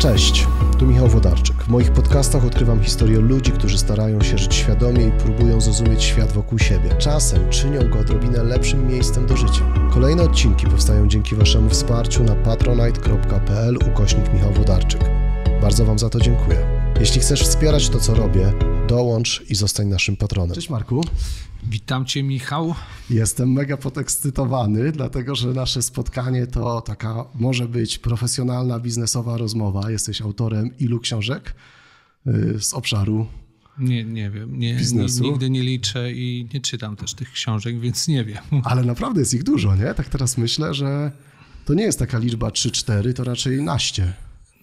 Cześć, tu Michał Wodarczyk. W moich podcastach odkrywam historię ludzi, którzy starają się żyć świadomie i próbują zrozumieć świat wokół siebie. Czasem czynią go odrobinę lepszym miejscem do życia. Kolejne odcinki powstają dzięki Waszemu wsparciu na patronite.pl ukośnik Michał Wodarczyk. Bardzo Wam za to dziękuję. Jeśli chcesz wspierać to, co robię, dołącz i zostań naszym patronem. Cześć Marku. Witam Cię, Michał. Jestem mega podekscytowany, dlatego że nasze spotkanie to taka może być profesjonalna, biznesowa rozmowa. Jesteś autorem ilu książek y, z obszaru nie, nie wiem. Nie, biznesu. Nigdy nie liczę i nie czytam też tych książek, więc nie wiem. Ale naprawdę jest ich dużo, nie? Tak teraz myślę, że to nie jest taka liczba 3-4, to raczej naście.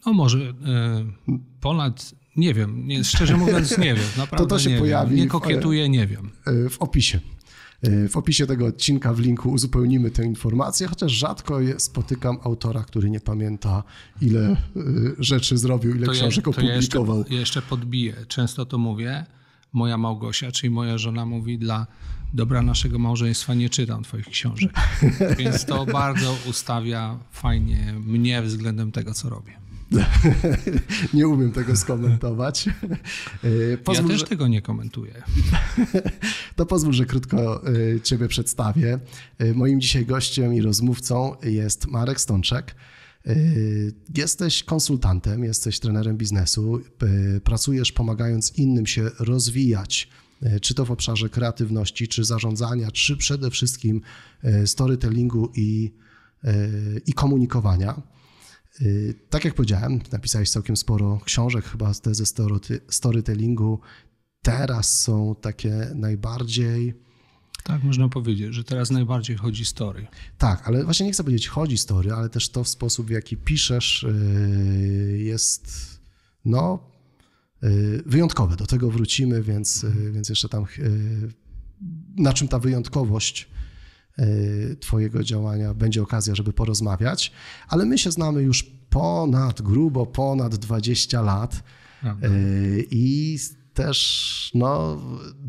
No może y, hmm. ponad nie wiem, nie, szczerze mówiąc nie wiem. Naprawdę to to się nie pojawi. Wiem. Nie e, kokietuję, nie wiem. E, w opisie. E, w opisie tego odcinka w linku uzupełnimy tę informację, chociaż rzadko spotykam autora, który nie pamięta, ile rzeczy zrobił, ile to książek ja, to opublikował. jeszcze, ja jeszcze podbiję. Często to mówię. Moja Małgosia, czyli moja żona, mówi dla dobra naszego małżeństwa nie czytam twoich książek. Więc to bardzo ustawia fajnie mnie względem tego, co robię. nie umiem tego skomentować. E, pozwól, ja też że... tego nie komentuję. To pozwól, że krótko e, Ciebie przedstawię. E, moim dzisiaj gościem i rozmówcą jest Marek Stączek. Jesteś konsultantem, jesteś trenerem biznesu, pracujesz pomagając innym się rozwijać, czy to w obszarze kreatywności, czy zarządzania, czy przede wszystkim storytellingu i, i komunikowania. Y, tak jak powiedziałem, napisałeś całkiem sporo książek, chyba te ze storytellingu. Teraz są takie najbardziej. Tak, można powiedzieć, że teraz najbardziej chodzi story. Tak, ale właśnie nie chcę powiedzieć chodzi story, ale też to w sposób, w jaki piszesz, y, jest no, y, wyjątkowe. Do tego wrócimy, więc, mhm. więc jeszcze tam na czym ta wyjątkowość Twojego działania będzie okazja, żeby porozmawiać. Ale my się znamy już ponad, grubo ponad 20 lat. No. E, I też no,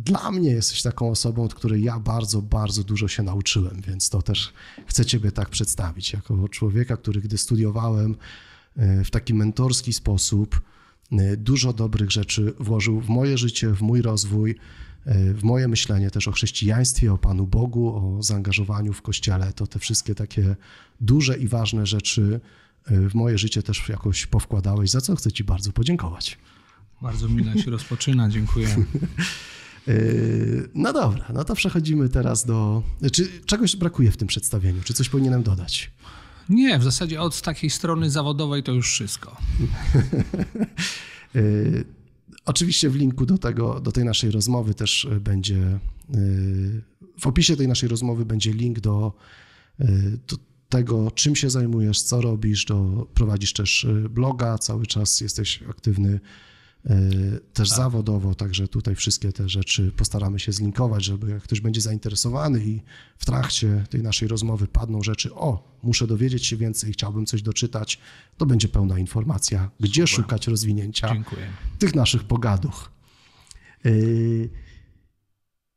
dla mnie jesteś taką osobą, od której ja bardzo, bardzo dużo się nauczyłem, więc to też chcę Ciebie tak przedstawić, jako człowieka, który gdy studiowałem e, w taki mentorski sposób, e, dużo dobrych rzeczy włożył w moje życie, w mój rozwój, w moje myślenie też o chrześcijaństwie, o Panu Bogu, o zaangażowaniu w Kościele. To te wszystkie takie duże i ważne rzeczy w moje życie też jakoś powkładałeś, za co chcę Ci bardzo podziękować. Bardzo mi się rozpoczyna, dziękuję. Y, no dobra, no to przechodzimy teraz do. Czy czegoś brakuje w tym przedstawieniu? Czy coś powinienem dodać? Nie, w zasadzie od takiej strony zawodowej to już wszystko. Y, oczywiście w linku do, tego, do tej naszej rozmowy też y, będzie. W opisie tej naszej rozmowy będzie link do, do tego, czym się zajmujesz, co robisz, to prowadzisz też y, bloga, cały czas jesteś aktywny y, też tak. zawodowo, także tutaj wszystkie te rzeczy postaramy się zlinkować, żeby jak ktoś będzie zainteresowany i w trakcie tej naszej rozmowy padną rzeczy, o, muszę dowiedzieć się więcej, chciałbym coś doczytać, to będzie pełna informacja, gdzie Super. szukać rozwinięcia Dziękuję. tych naszych pogaduch. Y,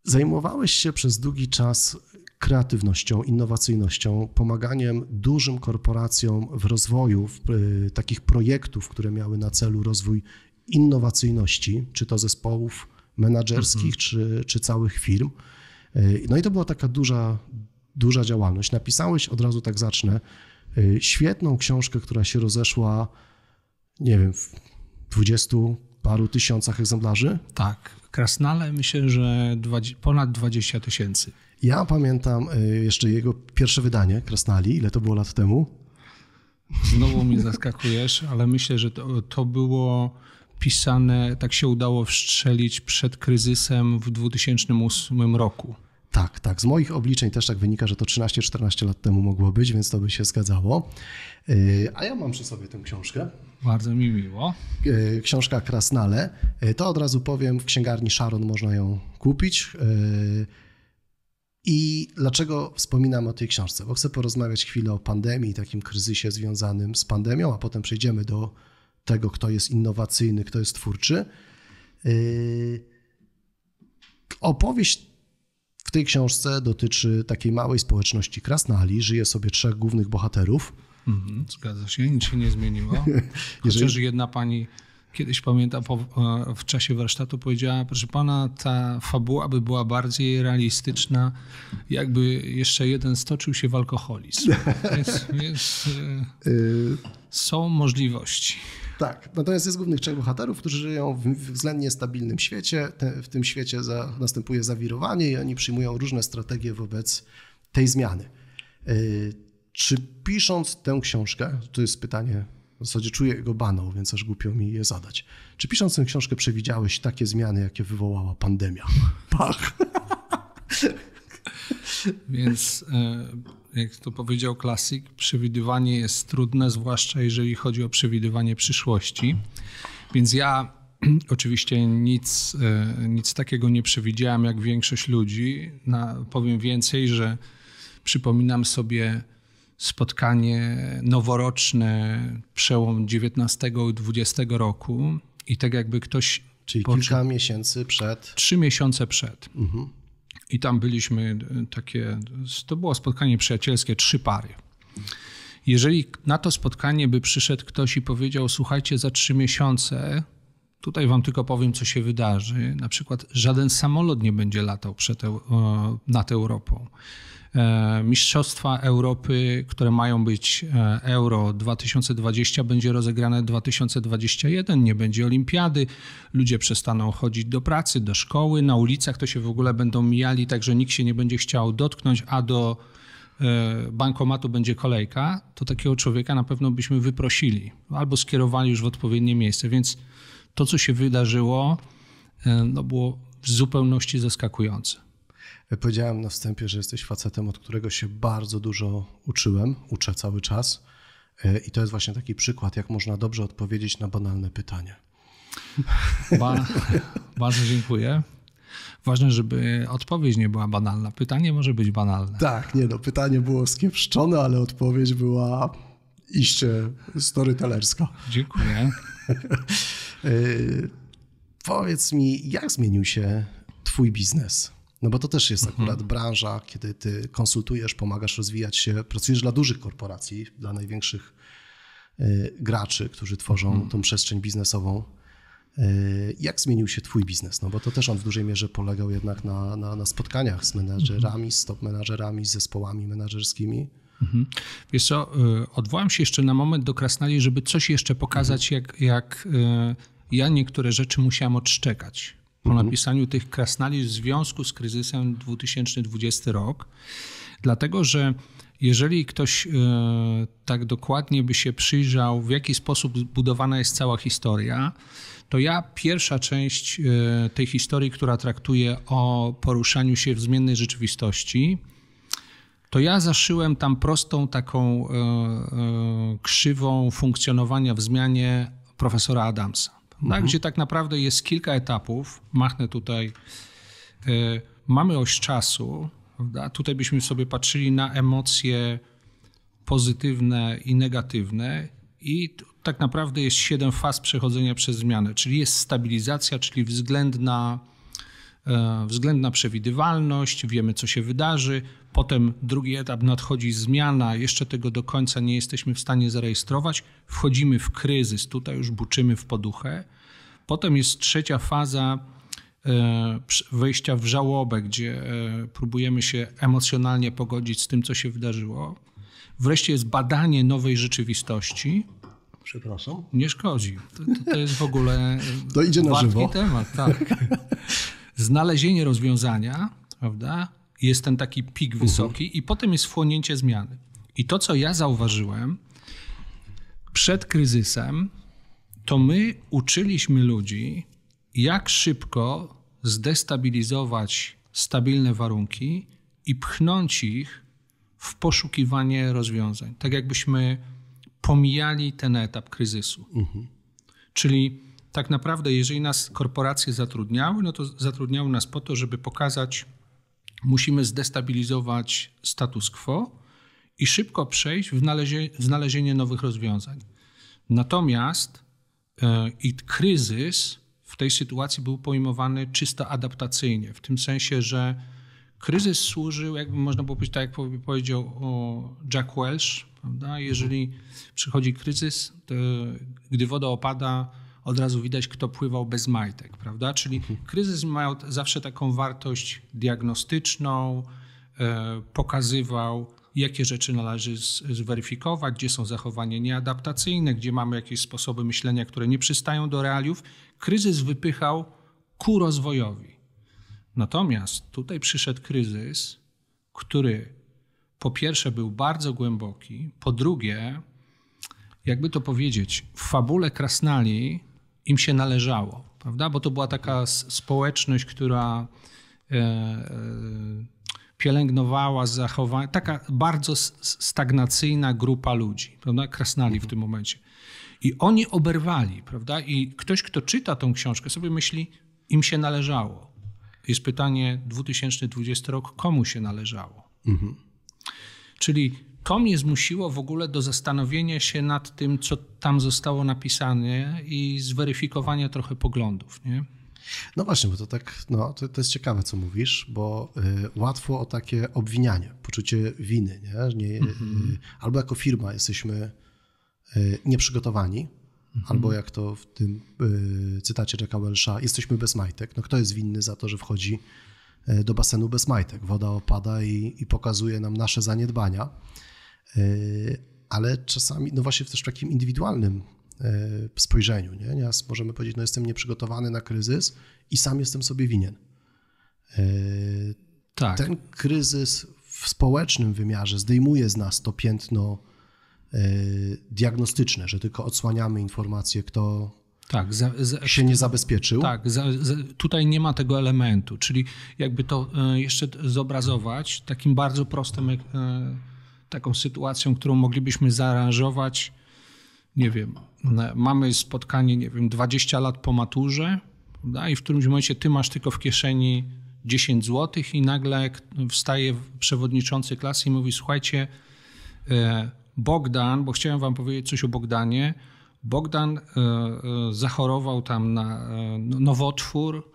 zajmowałeś się przez długi czas kreatywnością, innowacyjnością, pomaganiem dużym korporacjom w rozwoju w, y, takich projektów, które miały na celu rozwój innowacyjności, czy to zespołów menedżerskich, mhm. czy, czy całych firm. Y, no i to była taka duża, duża działalność. Napisałeś, od razu tak zacznę, y, świetną książkę, która się rozeszła, nie wiem, w 20 paru tysiącach egzemplarzy? Tak. Krasnale myślę, że 20, ponad 20 tysięcy. Ja pamiętam e, jeszcze jego pierwsze wydanie, Krasnali, ile to było lat temu? Znowu mnie zaskakujesz, ale myślę, że to, to było pisane, tak się udało wstrzelić przed kryzysem w 2008 roku. Tak, tak. Z moich obliczeń też tak wynika, że to 13-14 lat temu mogło być, więc to by się zgadzało. E, a ja mam przy sobie tę książkę. Bardzo mi miło. E, książka Krasnale. To od razu powiem, w księgarni Sharon można ją kupić. I dlaczego wspominam o tej książce? Bo chcę porozmawiać chwilę o pandemii, takim kryzysie związanym z pandemią, a potem przejdziemy do tego, kto jest innowacyjny, kto jest twórczy. Yy, opowieść w tej książce dotyczy takiej małej społeczności Krasnali. Żyje sobie trzech głównych bohaterów. Mhm, zgadza się, nic się nie zmieniło. Chociaż jedna pani kiedyś pamiętam po, e, w czasie warsztatu powiedziała, proszę pana, ta fabuła by była bardziej realistyczna, jakby jeszcze jeden stoczył się w alkoholizm. Więc, więc e, y- są możliwości. Tak, natomiast jest głównych trzech bohaterów, którzy żyją w względnie stabilnym świecie. W tym świecie za, następuje zawirowanie i oni przyjmują różne strategie wobec tej zmiany. Y- czy pisząc tę książkę, to jest pytanie w zasadzie czuję jego baną, więc aż głupio mi je zadać. Czy pisząc tę książkę przewidziałeś takie zmiany, jakie wywołała pandemia? Pach! Tak. Więc e, jak to powiedział klasyk, przewidywanie jest trudne, zwłaszcza jeżeli chodzi o przewidywanie przyszłości. Więc ja oczywiście nic, e, nic takiego nie przewidziałem jak większość ludzi. Na, powiem więcej, że przypominam sobie spotkanie noworoczne, przełom XIX i XX roku i tak jakby ktoś... Czyli kilka miesięcy przed... Trzy miesiące przed. Mhm. I tam byliśmy e, takie... To było spotkanie przyjacielskie, trzy pary. Jeżeli na to spotkanie by przyszedł ktoś i powiedział, słuchajcie, za trzy miesiące Tutaj wam tylko powiem, co się wydarzy. Na przykład żaden samolot nie będzie latał przed, nad Europą. E, Mistrzostwa Europy, które mają być e, Euro 2020, będzie rozegrane 2021, nie będzie olimpiady, ludzie przestaną chodzić do pracy, do szkoły, na ulicach to się w ogóle będą mijali, także nikt się nie będzie chciał dotknąć, a do e, bankomatu będzie kolejka, to takiego człowieka na pewno byśmy wyprosili albo skierowali już w odpowiednie miejsce. Więc to, co się wydarzyło, no było w zupełności zaskakujące. Powiedziałem na wstępie, że jesteś facetem, od którego się bardzo dużo uczyłem, uczę cały czas. E, I to jest właśnie taki przykład, jak można dobrze odpowiedzieć na banalne pytanie. Ba bardzo dziękuję. Ważne, żeby odpowiedź nie była banalna. Pytanie może być banalne. Tak, nie no, pytanie było skiepszczone, ale odpowiedź była iście storytellerska. Dziękuję. E, powiedz mi, jak zmienił się twój biznes? No bo to też jest mhm. akurat branża, kiedy ty konsultujesz, pomagasz rozwijać się, pracujesz dla dużych korporacji, dla największych y, graczy, którzy tworzą mhm. tą przestrzeń biznesową. Y, jak zmienił się Twój biznes? No bo to też on w dużej mierze polegał jednak na, na, na spotkaniach z menażerami, mhm. z top menedżerami, z zespołami menażerskimi. Mhm. Wiesz co, y, odwołam się jeszcze na moment do Krasnali, żeby coś jeszcze pokazać, jak, jak ja niektóre rzeczy musiałem odszczekać po mhm. napisaniu tych krasnali w związku z kryzysem 2020 rok, dlatego że jeżeli ktoś e, tak dokładnie by się przyjrzał, w jaki sposób budowana jest cała historia, to ja pierwsza część e, tej historii, która traktuje o poruszaniu się w zmiennej rzeczywistości, to ja zaszyłem tam prostą taką e, krzywą funkcjonowania w zmianie profesora Adamsa. Tak, mhm. tak, gdzie tak naprawdę jest kilka etapów. Machnę tutaj. E, mamy oś czasu, prawda? tutaj byśmy sobie patrzyli na emocje pozytywne i negatywne, i tak naprawdę jest siedem faz przechodzenia przez zmianę, czyli jest stabilizacja, czyli względna E, względna przewidywalność, wiemy co się wydarzy. Potem drugi etap nadchodzi zmiana, jeszcze tego do końca nie jesteśmy w stanie zarejestrować, wchodzimy w kryzys, tutaj już buczymy w poduchę. Potem jest trzecia faza e, wejścia w żałobę, gdzie e, próbujemy się emocjonalnie pogodzić z tym, co się wydarzyło. Wreszcie jest badanie nowej rzeczywistości, przepraszam. Nie szkodzi. To, to, to, jest w ogóle. To idzie na żywo. temat, tak. znalezienie rozwiązania, prawda, jest ten taki pik mhm. wysoki uh -huh. i potem jest wchłonięcie zmiany. I to, co ja zauważyłem przed kryzysem, to my uczyliśmy ludzi, jak szybko zdestabilizować stabilne warunki i pchnąć ich w poszukiwanie rozwiązań. Tak jakbyśmy pomijali ten etap kryzysu. Uh mhm. -huh. Czyli tak naprawdę, jeżeli nas korporacje zatrudniały, no to zatrudniały nas po to, żeby pokazać, musimy zdestabilizować status quo i szybko przejść w, nalezie, w znalezienie nowych rozwiązań. Natomiast yy, kryzys w tej sytuacji był pojmowany czysto adaptacyjnie, w tym sensie, że kryzys służył, jakby można było powiedzieć, tak jak powiedział Jack Welsh, prawda? jeżeli przychodzi kryzys, gdy woda opada, od razu widać, kto pływał bez majtek, prawda? Czyli mhm. kryzys miał zawsze taką wartość diagnostyczną, e, pokazywał, jakie rzeczy należy zweryfikować, gdzie są zachowania nieadaptacyjne, gdzie mamy jakieś sposoby myślenia, które nie przystają do realiów. Kryzys wypychał ku rozwojowi. Natomiast tutaj przyszedł kryzys, który po pierwsze był bardzo głęboki, po drugie, jakby to powiedzieć, w fabule Krasnali im się należało, prawda? Bo to była taka społeczność, która e, e, pielęgnowała zachowanie, taka bardzo stagnacyjna grupa ludzi, prawda? Krasnali w mhm. tym momencie. I oni oberwali, prawda? I ktoś, kto czyta tą książkę, sobie myśli, im się należało. Jest pytanie, 2020 rok, komu się należało? Mhm. Czyli to mnie zmusiło w ogóle do zastanowienia się nad tym, co tam zostało napisane i zweryfikowania trochę poglądów. Nie? No właśnie, bo to tak, no, to, to jest ciekawe, co mówisz, bo y, łatwo o takie obwinianie, poczucie winy, nie? nie mm -hmm. y, mhm. albo jako firma jesteśmy y, nieprzygotowani, mm -hmm. albo jak to w tym y, cytacie Jacka Welsha, jesteśmy bez majtek. No kto jest winny za to, że wchodzi y, do basenu bez majtek? Woda opada i, i pokazuje nam nasze zaniedbania. E, ale czasami, no właśnie w też takim indywidualnym e, spojrzeniu, nie? Ja możemy powiedzieć, no jestem nieprzygotowany na kryzys i sam jestem sobie winien. E, tak. Ten kryzys w społecznym wymiarze zdejmuje z nas to piętno diagnostyczne, że tylko odsłaniamy informacje, kto tak, za, za, się nie zabezpieczył. Tak, za, tutaj nie ma tego elementu, czyli jakby to jeszcze zobrazować takim bardzo prostym taką sytuacją, którą moglibyśmy zaaranżować. Nie wiem, mamy spotkanie, nie wiem, 20 lat po maturze, prawda? i w którymś momencie ty masz tylko w kieszeni 10 zł, i nagle wstaje przewodniczący klasy i mówi: Słuchajcie, e, Bogdan, bo chciałem wam powiedzieć coś o Bogdanie. Bogdan e, e, zachorował tam na no, nowotwór,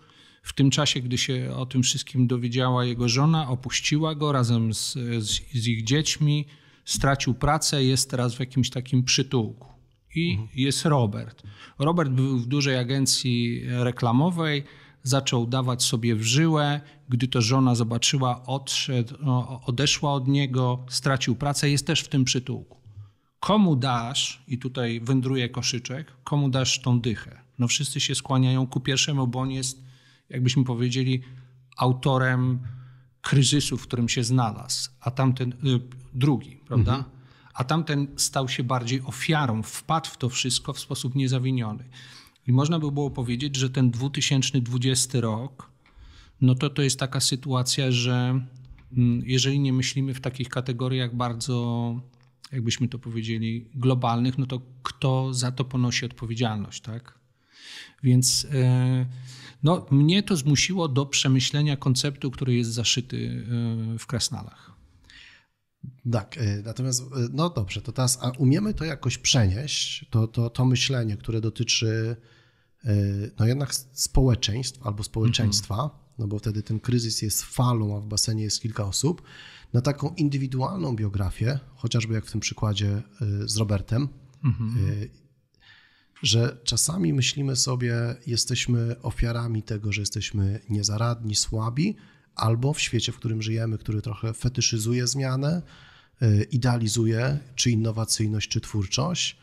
w tym czasie, gdy się o tym wszystkim dowiedziała jego żona, opuściła go razem z, z, z ich dziećmi, stracił pracę, jest teraz w jakimś takim przytułku. I mhm. jest Robert. Robert był w dużej agencji reklamowej, zaczął dawać sobie w żyłę. Gdy to żona zobaczyła, odszedł, odeszła od niego, stracił pracę, jest też w tym przytułku. Komu dasz, i tutaj wędruje koszyczek, komu dasz tą dychę? No wszyscy się skłaniają ku pierwszemu, bo on jest jakbyśmy powiedzieli, autorem kryzysu, w którym się znalazł, a tamten y, drugi, prawda? Mhm. A tamten stał się bardziej ofiarą, wpadł w to wszystko w sposób niezawiniony. I można by było powiedzieć, że ten 2020 rok, no to to jest taka sytuacja, że mm, jeżeli nie myślimy w takich kategoriach bardzo, jakbyśmy to powiedzieli, globalnych, no to kto za to ponosi odpowiedzialność, tak? Więc. Yy, no, mnie to zmusiło do przemyślenia konceptu, który jest zaszyty e, w Krasnalach. Tak, e, natomiast e, no dobrze, to teraz, a umiemy to jakoś przenieść, to, to, to myślenie, które dotyczy no jednak społeczeństw albo społeczeństwa, mm -hmm. no bo wtedy ten kryzys jest falą, a w basenie jest kilka osób, na taką indywidualną biografię, chociażby jak w tym przykładzie z Robertem, mm -hmm że czasami myślimy sobie, jesteśmy ofiarami tego, że jesteśmy niezaradni, słabi, albo w świecie, w którym żyjemy, który trochę fetyszyzuje zmianę, y, idealizuje czy innowacyjność, czy twórczość.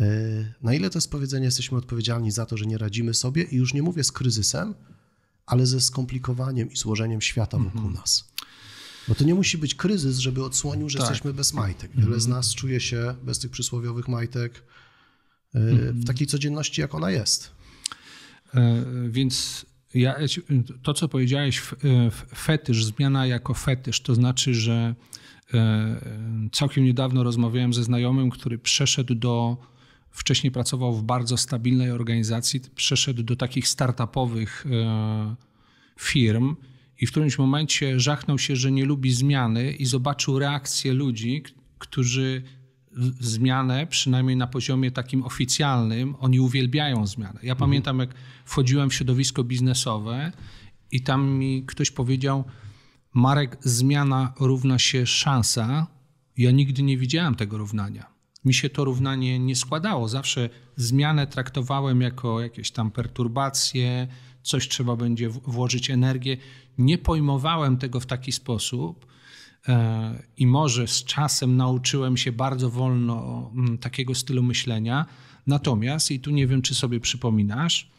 Y, na ile to jest powiedzenie, jesteśmy odpowiedzialni za to, że nie radzimy sobie i już nie mówię z kryzysem, ale ze skomplikowaniem i złożeniem świata mhm. wokół nas. Bo to nie musi być kryzys, żeby odsłonił, że tak. jesteśmy bez majtek. Wiele z nas czuje się bez tych przysłowiowych majtek Y, w mhm. takiej codzienności, jak ona jest. E, więc ja, to, co powiedziałeś, e, fetysz, zmiana jako fetysz, to znaczy, że e, całkiem niedawno rozmawiałem ze znajomym, który przeszedł do wcześniej pracował w bardzo stabilnej organizacji, przeszedł do takich startupowych firm i w którymś momencie żachnął się, że nie lubi zmiany i zobaczył reakcję ludzi, którzy zmianę, przynajmniej na poziomie takim oficjalnym, oni uwielbiają zmianę. Ja mhm. pamiętam, jak wchodziłem w środowisko biznesowe i tam mi ktoś powiedział, Marek, zmiana równa się szansa. Ja nigdy nie widziałem tego równania mi się to równanie nie składało. Zawsze zmianę traktowałem jako jakieś tam perturbacje, coś trzeba będzie włożyć energię. Nie pojmowałem tego w taki sposób, E, i może z czasem nauczyłem się bardzo wolno mm, takiego stylu myślenia. Natomiast, i tu nie wiem, czy sobie przypominasz,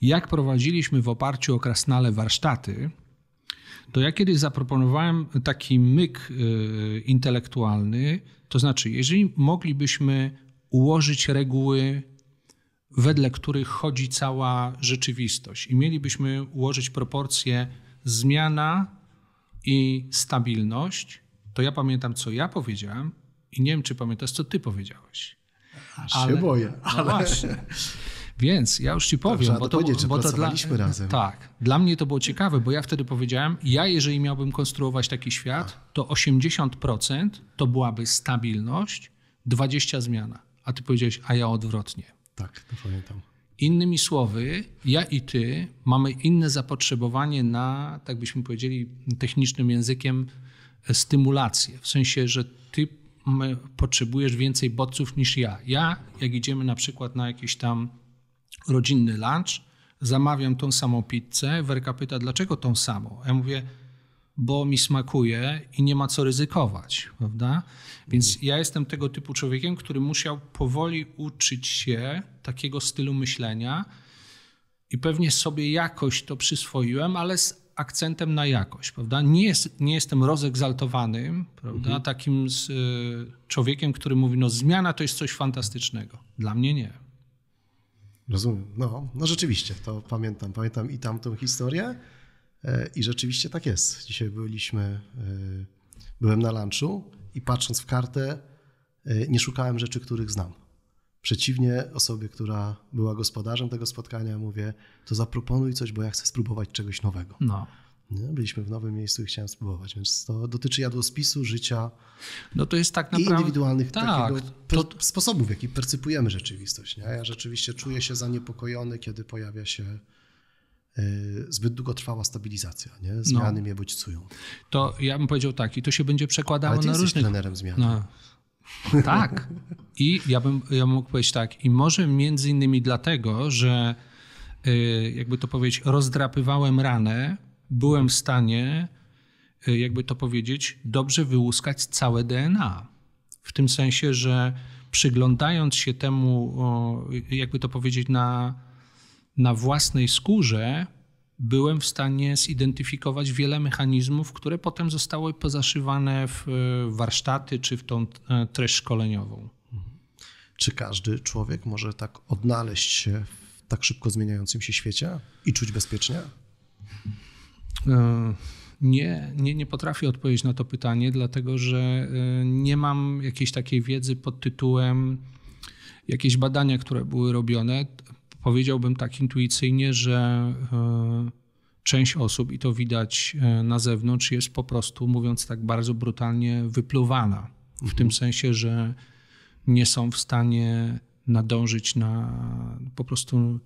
jak prowadziliśmy w oparciu o krasnale warsztaty, to ja kiedyś zaproponowałem taki myk e, intelektualny, to znaczy, jeżeli moglibyśmy ułożyć reguły, wedle których chodzi cała rzeczywistość, i mielibyśmy ułożyć proporcje zmiana i stabilność, to ja pamiętam, co ja powiedziałem i nie wiem, czy pamiętasz, co ty powiedziałeś. Aż ale, się boję. No ale... No właśnie. Więc ja już ci powiem, Dobrze, bo to, bo, bo to dla, razem. Tak, dla mnie to było ciekawe, bo ja wtedy powiedziałem, ja jeżeli miałbym konstruować taki świat, to 80% to byłaby stabilność, 20 zmiana. A ty powiedziałeś, a ja odwrotnie. Tak, to pamiętam. Innymi słowy, ja i ty mamy inne zapotrzebowanie na, tak byśmy powiedzieli technicznym językiem, e, stymulację. W sensie, że ty potrzebujesz więcej bodźców niż ja. Ja, jak idziemy na przykład na jakiś tam rodzinny lunch, zamawiam tą samą pizzę, Werka pyta, dlaczego tą samą? Ja mówię, bo mi smakuje i nie ma co ryzykować, prawda? Więc mhm. ja jestem tego typu człowiekiem, który musiał powoli uczyć się takiego stylu myślenia i pewnie sobie jakoś to przyswoiłem, ale z akcentem na jakość, prawda? Nie, jest, nie jestem rozegzaltowanym, prawda? Mhm. Takim z, y, człowiekiem, który mówi, no zmiana to jest coś fantastycznego. Dla mnie nie. Rozumiem. No, no rzeczywiście, to pamiętam. Pamiętam i tamtą historię y, i rzeczywiście tak jest. Dzisiaj byliśmy, y, byłem na lunchu i patrząc w kartę, e, nie szukałem rzeczy, których znam. Przeciwnie osobie, która była gospodarzem tego spotkania, mówię, to zaproponuj coś, bo ja chcę spróbować czegoś nowego. No. Nie? Byliśmy w nowym miejscu i chciałem spróbować, więc to dotyczy jadłospisu, życia no to jest tak naprawdę, i indywidualnych tak, to... sposobów, w jaki percypujemy rzeczywistość. Nie? Ja rzeczywiście czuję się zaniepokojony, kiedy pojawia się y, zbyt długotrwała stabilizacja, nie? No. Zmiany no. mnie bodźcują. To ja bym powiedział tak i to się będzie przekładało Ale ty na różnych... trenerem zmian. No. Tak. I ja bym, ja mógł powiedzieć tak. I może między innymi dlatego, że y, jakby to powiedzieć, rozdrapywałem ranę, byłem w stanie, y, jakby to powiedzieć, dobrze wyłuskać całe DNA. W tym sensie, że przyglądając się temu, jakby to powiedzieć, na, na własnej skórze, byłem w stanie zidentyfikować wiele mechanizmów, które potem zostały pozaszywane w e, warsztaty czy w tą e, treść szkoleniową. Czy każdy człowiek może tak odnaleźć się w tak szybko zmieniającym się świecie i czuć bezpiecznie? E, nie, nie, nie potrafię odpowiedzieć na to pytanie, dlatego że nie mam jakiejś takiej wiedzy pod tytułem jakieś badania, które były robione Powiedziałbym tak intuicyjnie, że e, część osób, i to widać e, na zewnątrz, jest po prostu, mówiąc tak bardzo brutalnie, wypluwana. Mhm. W tym mhm. sensie, że nie są w stanie nadążyć na po prostu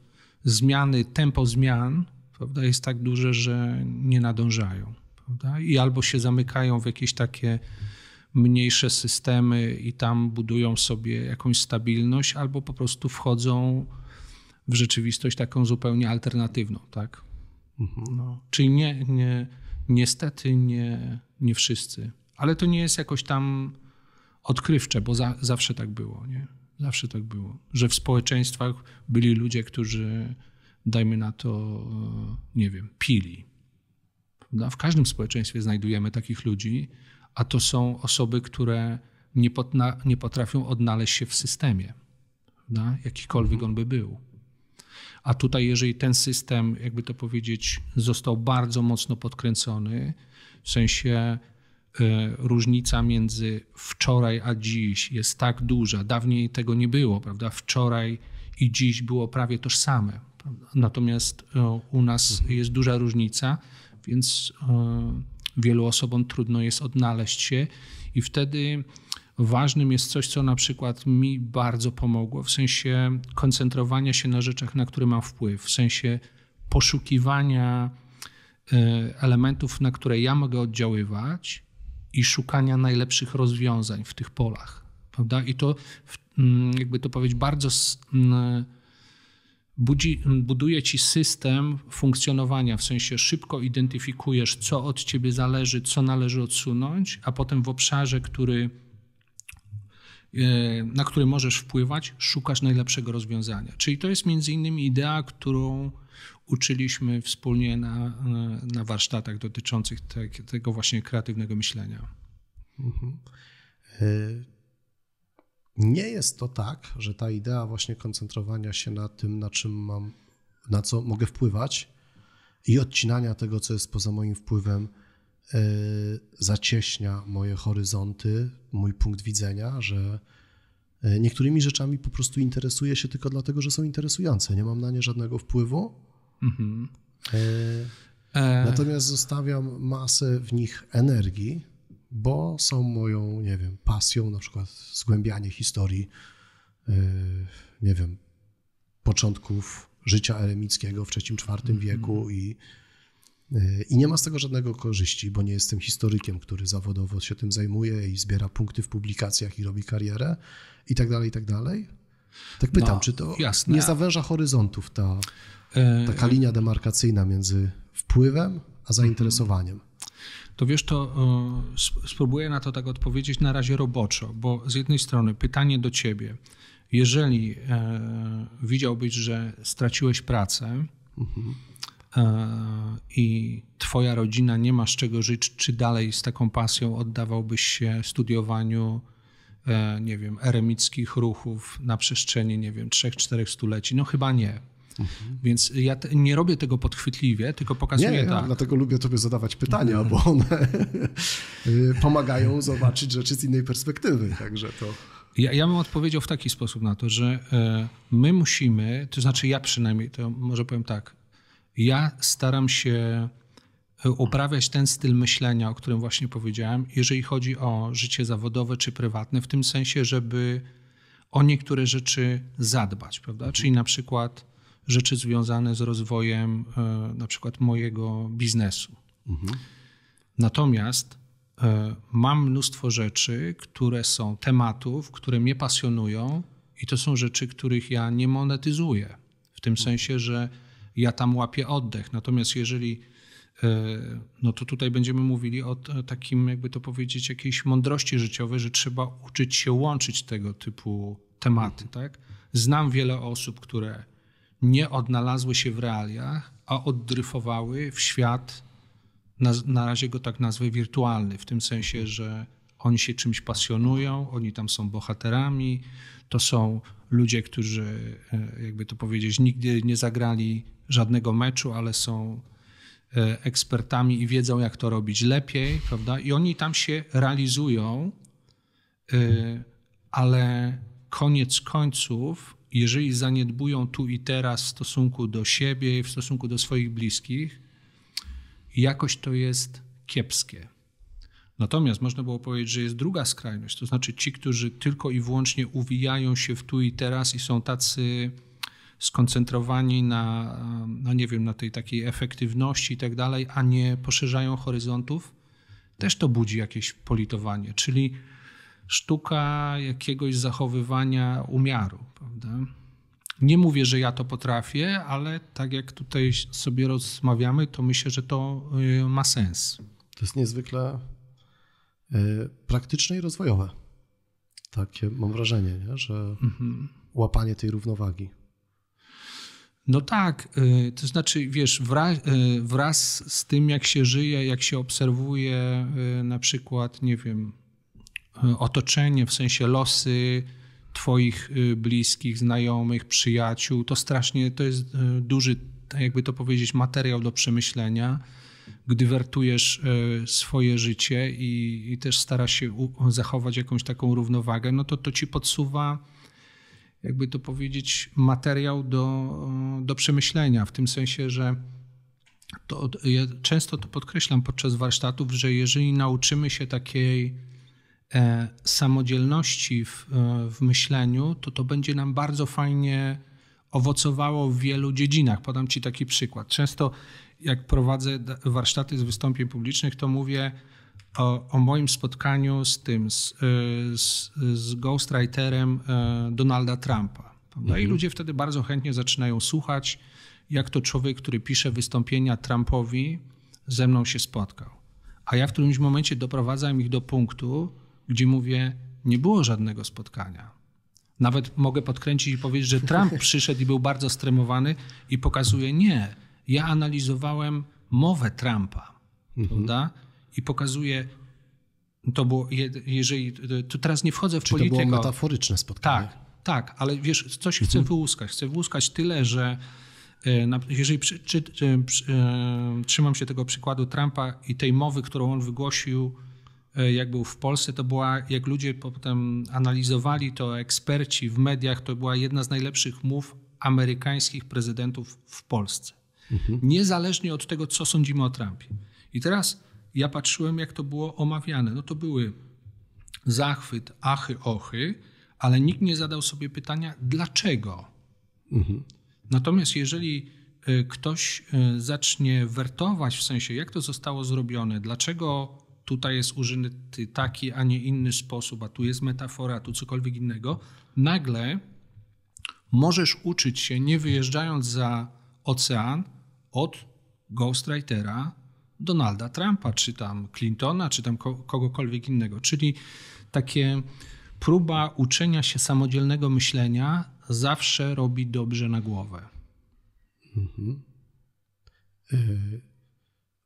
zmiany, tempo zmian prawda, jest tak duże, że nie nadążają. Prawda? I albo się zamykają w jakieś takie mniejsze systemy i tam budują sobie jakąś stabilność, albo po prostu wchodzą w rzeczywistość taką zupełnie alternatywną, tak? Mhm, no. Czyli nie, nie, niestety nie, nie wszyscy. Ale to nie jest jakoś tam odkrywcze, bo za, zawsze tak było, nie? Zawsze tak było, że w społeczeństwach byli ludzie, którzy, dajmy na to, nie wiem, pili. W każdym społeczeństwie znajdujemy takich ludzi, a to są osoby, które nie, potna, nie potrafią odnaleźć się w systemie, prawda? jakikolwiek mhm. on by był. A tutaj, jeżeli ten system, jakby to powiedzieć, został bardzo mocno podkręcony, w sensie e, różnica między wczoraj a dziś jest tak duża. Dawniej tego nie było, prawda? Wczoraj i dziś było prawie tożsame. Natomiast e, u nas mhm. jest duża różnica, więc e, wielu osobom trudno jest odnaleźć się i wtedy ważnym jest coś, co na przykład mi bardzo pomogło, w sensie koncentrowania się na rzeczach, na które mam wpływ, w sensie poszukiwania e, elementów, na które ja mogę oddziaływać i szukania najlepszych rozwiązań w tych polach. Prawda? I to, mm, jakby to powiedzieć, bardzo mm, budzi, buduje ci system funkcjonowania, w sensie szybko identyfikujesz, co od ciebie zależy, co należy odsunąć, a potem w obszarze, który E, na który możesz wpływać, szukasz najlepszego rozwiązania. Czyli to jest między innymi idea, którą uczyliśmy wspólnie na, e, na warsztatach dotyczących te, tego właśnie kreatywnego myślenia. Mhm. E, nie jest to tak, że ta idea właśnie koncentrowania się na tym, na czym mam, na co mogę wpływać i odcinania tego, co jest poza moim wpływem, Y, zacieśnia moje horyzonty, mój punkt widzenia, że y, niektórymi rzeczami po prostu interesuję się tylko dlatego, że są interesujące. Nie mam na nie żadnego wpływu. Mhm. Y, e... Natomiast zostawiam masę w nich energii, bo są moją, nie wiem, pasją, na przykład zgłębianie historii, nie wiem, początków życia eremickiego w III-IV mhm. wieku i E, I nie ma z tego żadnego korzyści, bo nie jestem historykiem, który zawodowo się tym zajmuje i zbiera punkty w publikacjach i robi karierę i tak dalej, i tak dalej. Tak pytam, no, czy to jasne. nie zawęża horyzontów ta e, taka linia demarkacyjna między wpływem a zainteresowaniem? Mhm. To wiesz, to spróbuję na to tak odpowiedzieć na razie roboczo, bo z jednej strony pytanie do ciebie. Jeżeli e, widziałbyś, że straciłeś pracę, mhm E, i Twoja rodzina nie ma z czego żyć, czy dalej z taką pasją oddawałbyś się studiowaniu, e, nie wiem, eremickich ruchów na przestrzeni, nie wiem, trzech, czterech stuleci? No chyba nie. Mhm. Więc ja te, nie robię tego podchwytliwie, tylko pokazuję nie, tak. dlatego lubię tobie zadawać pytania, bo one y, pomagają zobaczyć rzeczy z innej perspektywy. Także to. Ja, ja bym odpowiedział w taki sposób na to, że e, my musimy, to znaczy ja przynajmniej, to może powiem tak, ja staram się e, uprawiać ten styl myślenia, o którym właśnie powiedziałem, jeżeli chodzi o życie zawodowe czy prywatne, w tym sensie, żeby o niektóre rzeczy zadbać, prawda? Mhm. Czyli na przykład rzeczy związane z rozwojem e, na przykład mojego biznesu. Mhm. Natomiast e, mam mnóstwo rzeczy, które są tematów, które mnie pasjonują i to są rzeczy, których ja nie monetyzuję. W tym mhm. sensie, że ja tam łapię oddech. Natomiast jeżeli e, no to tutaj będziemy mówili o takim, jakby to powiedzieć, jakiejś mądrości życiowej, że trzeba uczyć się łączyć tego typu tematy. Mhm. Tak? Znam wiele osób, które nie odnalazły się w realiach, a oddryfowały w świat, na, na razie go tak nazwę, wirtualny, w tym sensie, że oni się czymś pasjonują, oni tam są bohaterami, to są ludzie, którzy, e, jakby to powiedzieć, nigdy nie zagrali żadnego meczu, ale są e, ekspertami i wiedzą, jak to robić lepiej, prawda? I oni tam się realizują, e, ale koniec końców, jeżeli zaniedbują tu i teraz w stosunku do siebie, w stosunku do swoich bliskich, jakoś to jest kiepskie. Natomiast można było powiedzieć, że jest druga skrajność, to znaczy ci, którzy tylko i wyłącznie uwijają się w tu i teraz i są tacy skoncentrowani na, no nie wiem, na tej takiej efektywności i tak dalej, a nie poszerzają horyzontów, też to budzi jakieś politowanie, czyli sztuka jakiegoś zachowywania umiaru, prawda? Nie mówię, że ja to potrafię, ale tak jak tutaj sobie rozmawiamy, to myślę, że to y, ma sens. To jest niezwykle y, praktyczne i rozwojowe. Takie mam wrażenie, nie? że mhm. łapanie tej równowagi. No tak, y, to znaczy, wiesz, wraz, y, wraz z tym, jak się żyje, jak się obserwuje y, na przykład, nie wiem, otoczenie, w sensie losy Twoich bliskich, znajomych, przyjaciół, to strasznie to jest duży, tak jakby to powiedzieć, materiał do przemyślenia, gdy wertujesz swoje życie i, i też starasz się zachować jakąś taką równowagę, no to to ci podsuwa jakby to powiedzieć, materiał do, do przemyślenia, w tym sensie, że to, ja często to podkreślam podczas warsztatów, że jeżeli nauczymy się takiej e, samodzielności w, e, w myśleniu, to to będzie nam bardzo fajnie owocowało w wielu dziedzinach. Podam Ci taki przykład. Często jak prowadzę warsztaty z wystąpień publicznych, to mówię, o, o moim spotkaniu z tym, z, e, z, z ghostwriterem e, Donalda Trumpa. No I mhm. ludzie wtedy bardzo chętnie zaczynają słuchać, jak to człowiek, który pisze wystąpienia Trumpowi, ze mną się spotkał. A ja w którymś momencie doprowadzam ich do punktu, gdzie mówię, nie było żadnego spotkania. Nawet mogę podkręcić i powiedzieć, że Trump przyszedł i był bardzo stremowany i pokazuje, nie, ja analizowałem mowę Trumpa, mhm. prawda? i pokazuje, to było, jeżeli, to teraz nie wchodzę w Czy politykę. to było metaforyczne spotkanie. Tak, tak, ale wiesz, coś chcę mhm. wyłuskać. Chcę wyłuskać tyle, że e, jeżeli przy, czy, czy, e, trzymam się tego przykładu Trumpa i tej mowy, którą on wygłosił, e, jak był w Polsce, to była, jak ludzie potem analizowali to, eksperci w mediach, to była jedna z najlepszych mów amerykańskich prezydentów w Polsce. Mhm. Niezależnie od tego, co sądzimy o Trumpie. I teraz ja patrzyłem, jak to było omawiane. No to były zachwyt, achy, ochy, ale nikt nie zadał sobie pytania, dlaczego. Mhm. Natomiast jeżeli e, ktoś e, zacznie wertować w sensie, jak to zostało zrobione, dlaczego tutaj jest użyty taki, a nie inny sposób, a tu jest metafora, a tu cokolwiek innego, nagle możesz uczyć się, nie wyjeżdżając za ocean, od ghostwritera, Donalda Trumpa, czy tam Clintona, czy tam kogokolwiek innego. Czyli takie próba uczenia się samodzielnego myślenia zawsze robi dobrze na głowę. Mhm. E,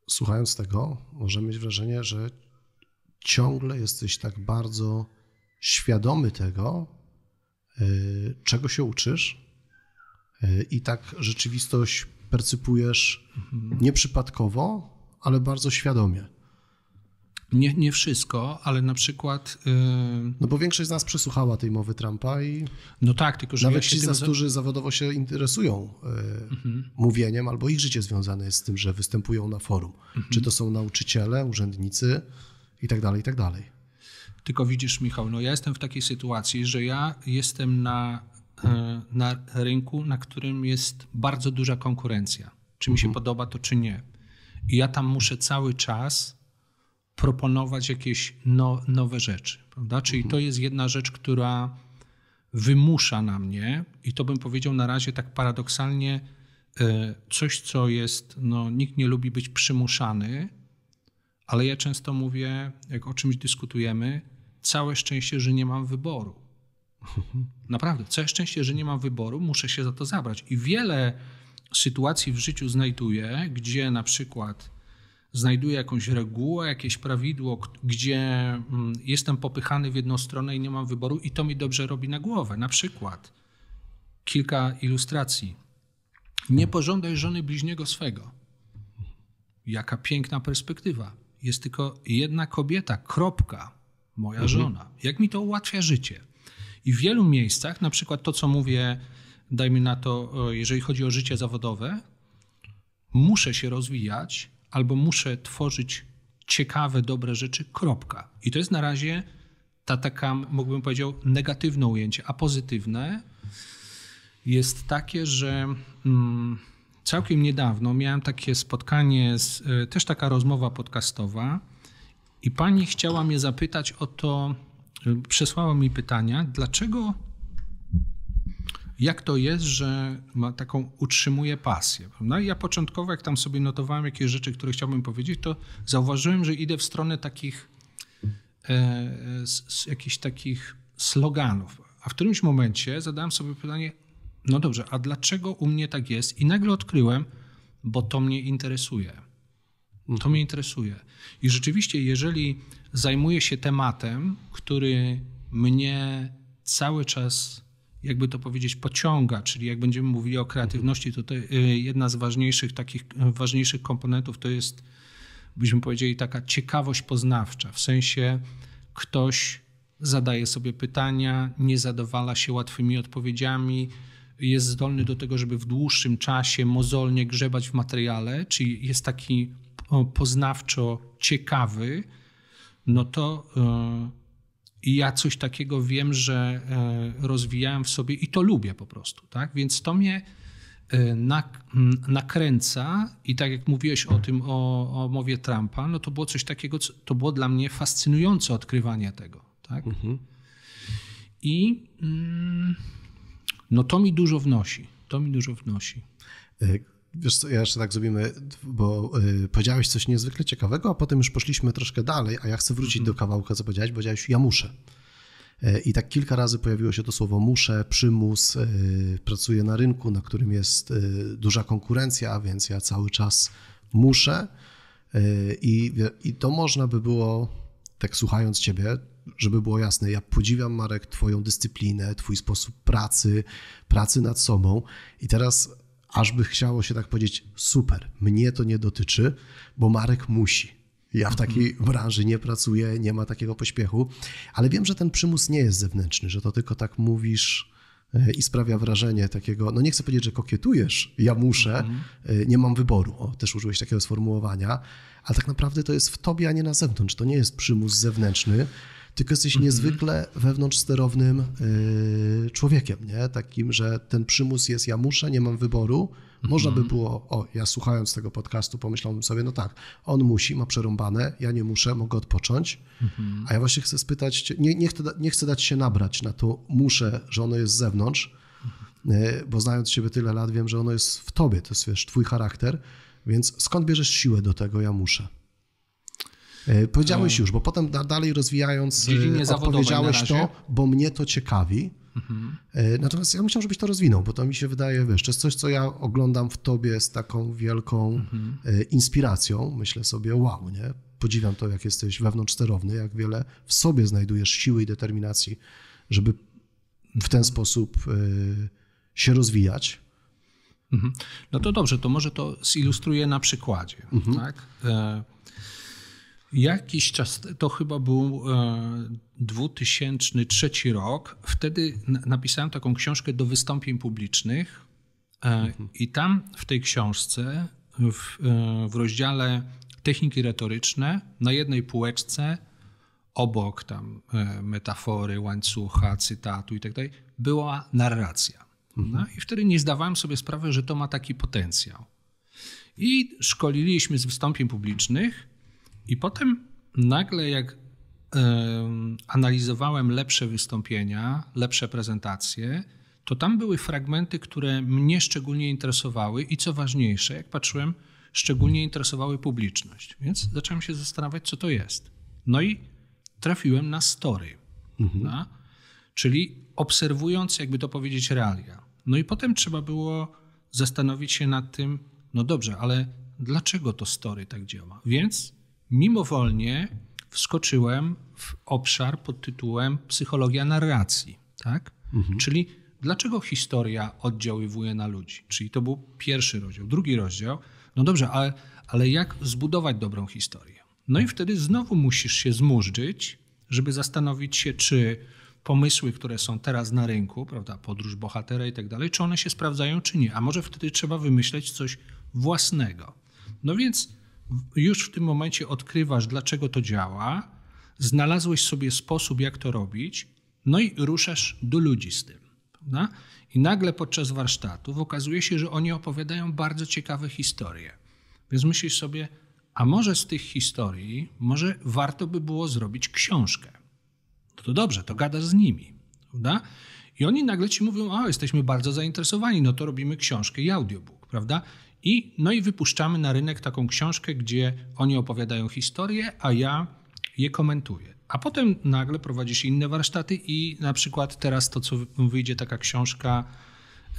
słuchając tego, możemy mieć wrażenie, że ciągle jesteś tak bardzo świadomy tego, e, czego się uczysz, e, i tak rzeczywistość percypujesz mhm. nieprzypadkowo, ale bardzo świadomie. Nie, nie wszystko, ale na przykład. Yy... No bo większość z nas przesłuchała tej mowy Trumpa i. No tak, tylko że. Nawet ja ci z nas, za... którzy zawodowo się interesują yy, mhm. mówieniem, albo ich życie związane jest z tym, że występują na forum. Mhm. Czy to są nauczyciele, urzędnicy i tak dalej, i tak dalej. Tylko widzisz, Michał, no ja jestem w takiej sytuacji, że ja jestem na, yy, na rynku, na którym jest bardzo duża konkurencja. Czy mi się mhm. podoba to, czy nie i ja tam muszę cały czas proponować jakieś no, nowe rzeczy. Prawda? Czyli mhm. to jest jedna rzecz, która wymusza na mnie, i to bym powiedział na razie tak paradoksalnie, e, coś, co jest, no, nikt nie lubi być przymuszany, ale ja często mówię, jak o czymś dyskutujemy, całe szczęście, że nie mam wyboru. Naprawdę, całe szczęście, że nie mam wyboru, muszę się za to zabrać. I wiele sytuacji w życiu znajduję, gdzie na przykład znajduję jakąś regułę, jakieś prawidło, gdzie mm, jestem popychany w jedną stronę i nie mam wyboru, i to mi dobrze robi na głowę. Na przykład kilka ilustracji. Nie pożądaj żony bliźniego swego. Jaka piękna perspektywa. Jest tylko jedna kobieta, kropka, moja mhm. żona. Jak mi to ułatwia życie. I w wielu miejscach, na przykład to, co mówię dajmy na to, e, jeżeli chodzi o życie zawodowe, muszę się rozwijać albo muszę tworzyć ciekawe, dobre rzeczy, kropka. I to jest na razie ta taka, mógłbym powiedzieć, negatywne ujęcie, a pozytywne jest takie, że mm, całkiem niedawno miałem takie spotkanie, z, e, też taka rozmowa podcastowa i pani chciała mnie zapytać o to, e, przesłała mi pytania, dlaczego jak to jest, że ma taką utrzymuje pasję. i Ja początkowo, jak tam sobie notowałem jakieś rzeczy, które chciałbym powiedzieć, to zauważyłem, że idę w stronę takich e, z, jakichś takich sloganów. A w którymś momencie zadałem sobie pytanie, no dobrze, a dlaczego u mnie tak jest? I nagle odkryłem, bo to mnie interesuje. To mnie interesuje. I rzeczywiście, jeżeli zajmuję się tematem, który mnie cały czas jakby to powiedzieć, pociąga, czyli jak będziemy mówili o kreatywności, to, to y, jedna z ważniejszych takich y, ważniejszych komponentów to jest, byśmy powiedzieli, taka ciekawość poznawcza, w sensie ktoś zadaje sobie pytania, nie zadowala się łatwymi odpowiedziami, jest zdolny do tego, żeby w dłuższym czasie mozolnie grzebać w materiale, czyli jest taki poznawczo ciekawy, no to y, i ja coś takiego wiem, że e, rozwijałem w sobie i to lubię po prostu, tak? Więc to mnie e, nakręca i tak jak mówiłeś o tym, o, o mowie Trumpa, no to było coś takiego, co, to było dla mnie fascynujące odkrywanie tego, tak? Mhm. I mm, no to mi dużo wnosi, to mi dużo wnosi. E, wiesz co, jeszcze tak zrobimy, bo y, powiedziałeś coś niezwykle ciekawego, a potem już poszliśmy troszkę dalej, a ja chcę wrócić mm -hmm. do kawałka, co powiedziałeś, bo powiedziałeś ja muszę. Y, I tak kilka razy pojawiło się to słowo muszę, przymus. Y, pracuję na rynku, na którym jest duża konkurencja, więc ja cały czas muszę. I, I to można by było, tak słuchając Ciebie, żeby było jasne, ja podziwiam Marek Twoją dyscyplinę, Twój sposób pracy, pracy nad sobą. I teraz aż by chciało się tak powiedzieć, super, mnie to nie dotyczy, bo Marek musi. Ja w takiej mhm. branży nie pracuję, nie ma takiego pośpiechu, ale wiem, że ten przymus nie jest zewnętrzny, że to tylko tak mówisz e, i sprawia wrażenie takiego, no nie chcę powiedzieć, że kokietujesz, ja muszę, mhm. e, nie mam wyboru. O, też użyłeś takiego sformułowania, ale tak naprawdę to jest w tobie, a nie na zewnątrz. To nie jest przymus zewnętrzny, tylko jesteś mhm. niezwykle wewnątrz sterownym yy, człowiekiem, nie? Takim, że ten przymus jest ja muszę, nie mam wyboru. Można by mhm. było, o, ja słuchając tego podcastu pomyślałbym sobie, no tak, on musi, ma przerąbane, ja nie muszę, mogę odpocząć. Mhm. A ja właśnie chcę spytać, nie, nie, chcę, nie chcę dać się nabrać na to muszę, że ono jest z zewnątrz, y, bo znając siebie tyle lat wiem, że ono jest w tobie, to jest wiesz, twój charakter, więc skąd bierzesz siłę do tego, ja muszę? E, powiedziałeś no. już, bo potem dalej rozwijając, e, powiedziałeś to, bo mnie to ciekawi. Mhm. E, natomiast ja myślę, żebyś to rozwinął, bo to mi się wydaje, wiesz, to jest coś, co ja oglądam w tobie z taką wielką mhm. inspiracją. Myślę sobie, wow, nie? Podziwiam to, jak jesteś wewnątrz sterowny, jak wiele w sobie znajdujesz siły i determinacji, żeby w ten sposób się rozwijać. Mhm. No to dobrze, to może to zilustruję na przykładzie. Mhm. Tak? Jakiś czas, to chyba był 2003 e, rok, wtedy napisałem taką książkę do wystąpień publicznych e, mhm. i tam w tej książce w, e, w rozdziale techniki retoryczne na jednej półeczce obok tam metafory, łańcucha, cytatu i tak dalej była narracja. No, mhm. I wtedy nie zdawałem sobie sprawy, że to ma taki potencjał. I szkoliliśmy z wystąpień publicznych i potem nagle, jak analizowałem lepsze wystąpienia, lepsze prezentacje, to tam były fragmenty, które mnie szczególnie interesowały i co ważniejsze, jak patrzyłem, szczególnie interesowały publiczność. Więc zacząłem się zastanawiać, co to jest. No i trafiłem na story, mhm. czyli obserwując, jakby to powiedzieć, realia. No i potem trzeba było zastanowić się nad tym, no dobrze, ale dlaczego to story tak działa? Więc mimowolnie wskoczyłem w obszar pod tytułem psychologia narracji. Tak? Mhm. Czyli dlaczego historia oddziaływuje na ludzi? Czyli to był pierwszy rozdział. Drugi rozdział, no dobrze, ale, ale jak zbudować dobrą historię? No i wtedy znowu musisz się zmurzyć, żeby zastanowić się, czy pomysły, które są teraz na rynku, prawda, podróż bohatera i tak dalej, czy one się sprawdzają, czy nie. A może wtedy trzeba wymyśleć coś własnego. No więc już w tym momencie odkrywasz, dlaczego to działa, znalazłeś sobie sposób, jak to robić, no i ruszasz do ludzi z tym. Prawda? I nagle podczas warsztatów okazuje się, że oni opowiadają bardzo ciekawe historie. Więc myślisz sobie, a może z tych historii, może warto by było zrobić książkę. No to dobrze, to gadasz z nimi. Prawda? I oni nagle ci mówią, a jesteśmy bardzo zainteresowani, no to robimy książkę i audiobook, prawda? I, no i wypuszczamy na rynek taką książkę, gdzie oni opowiadają historię, a ja je komentuję. A potem nagle prowadzisz inne warsztaty i na przykład teraz to, co wyjdzie taka książka,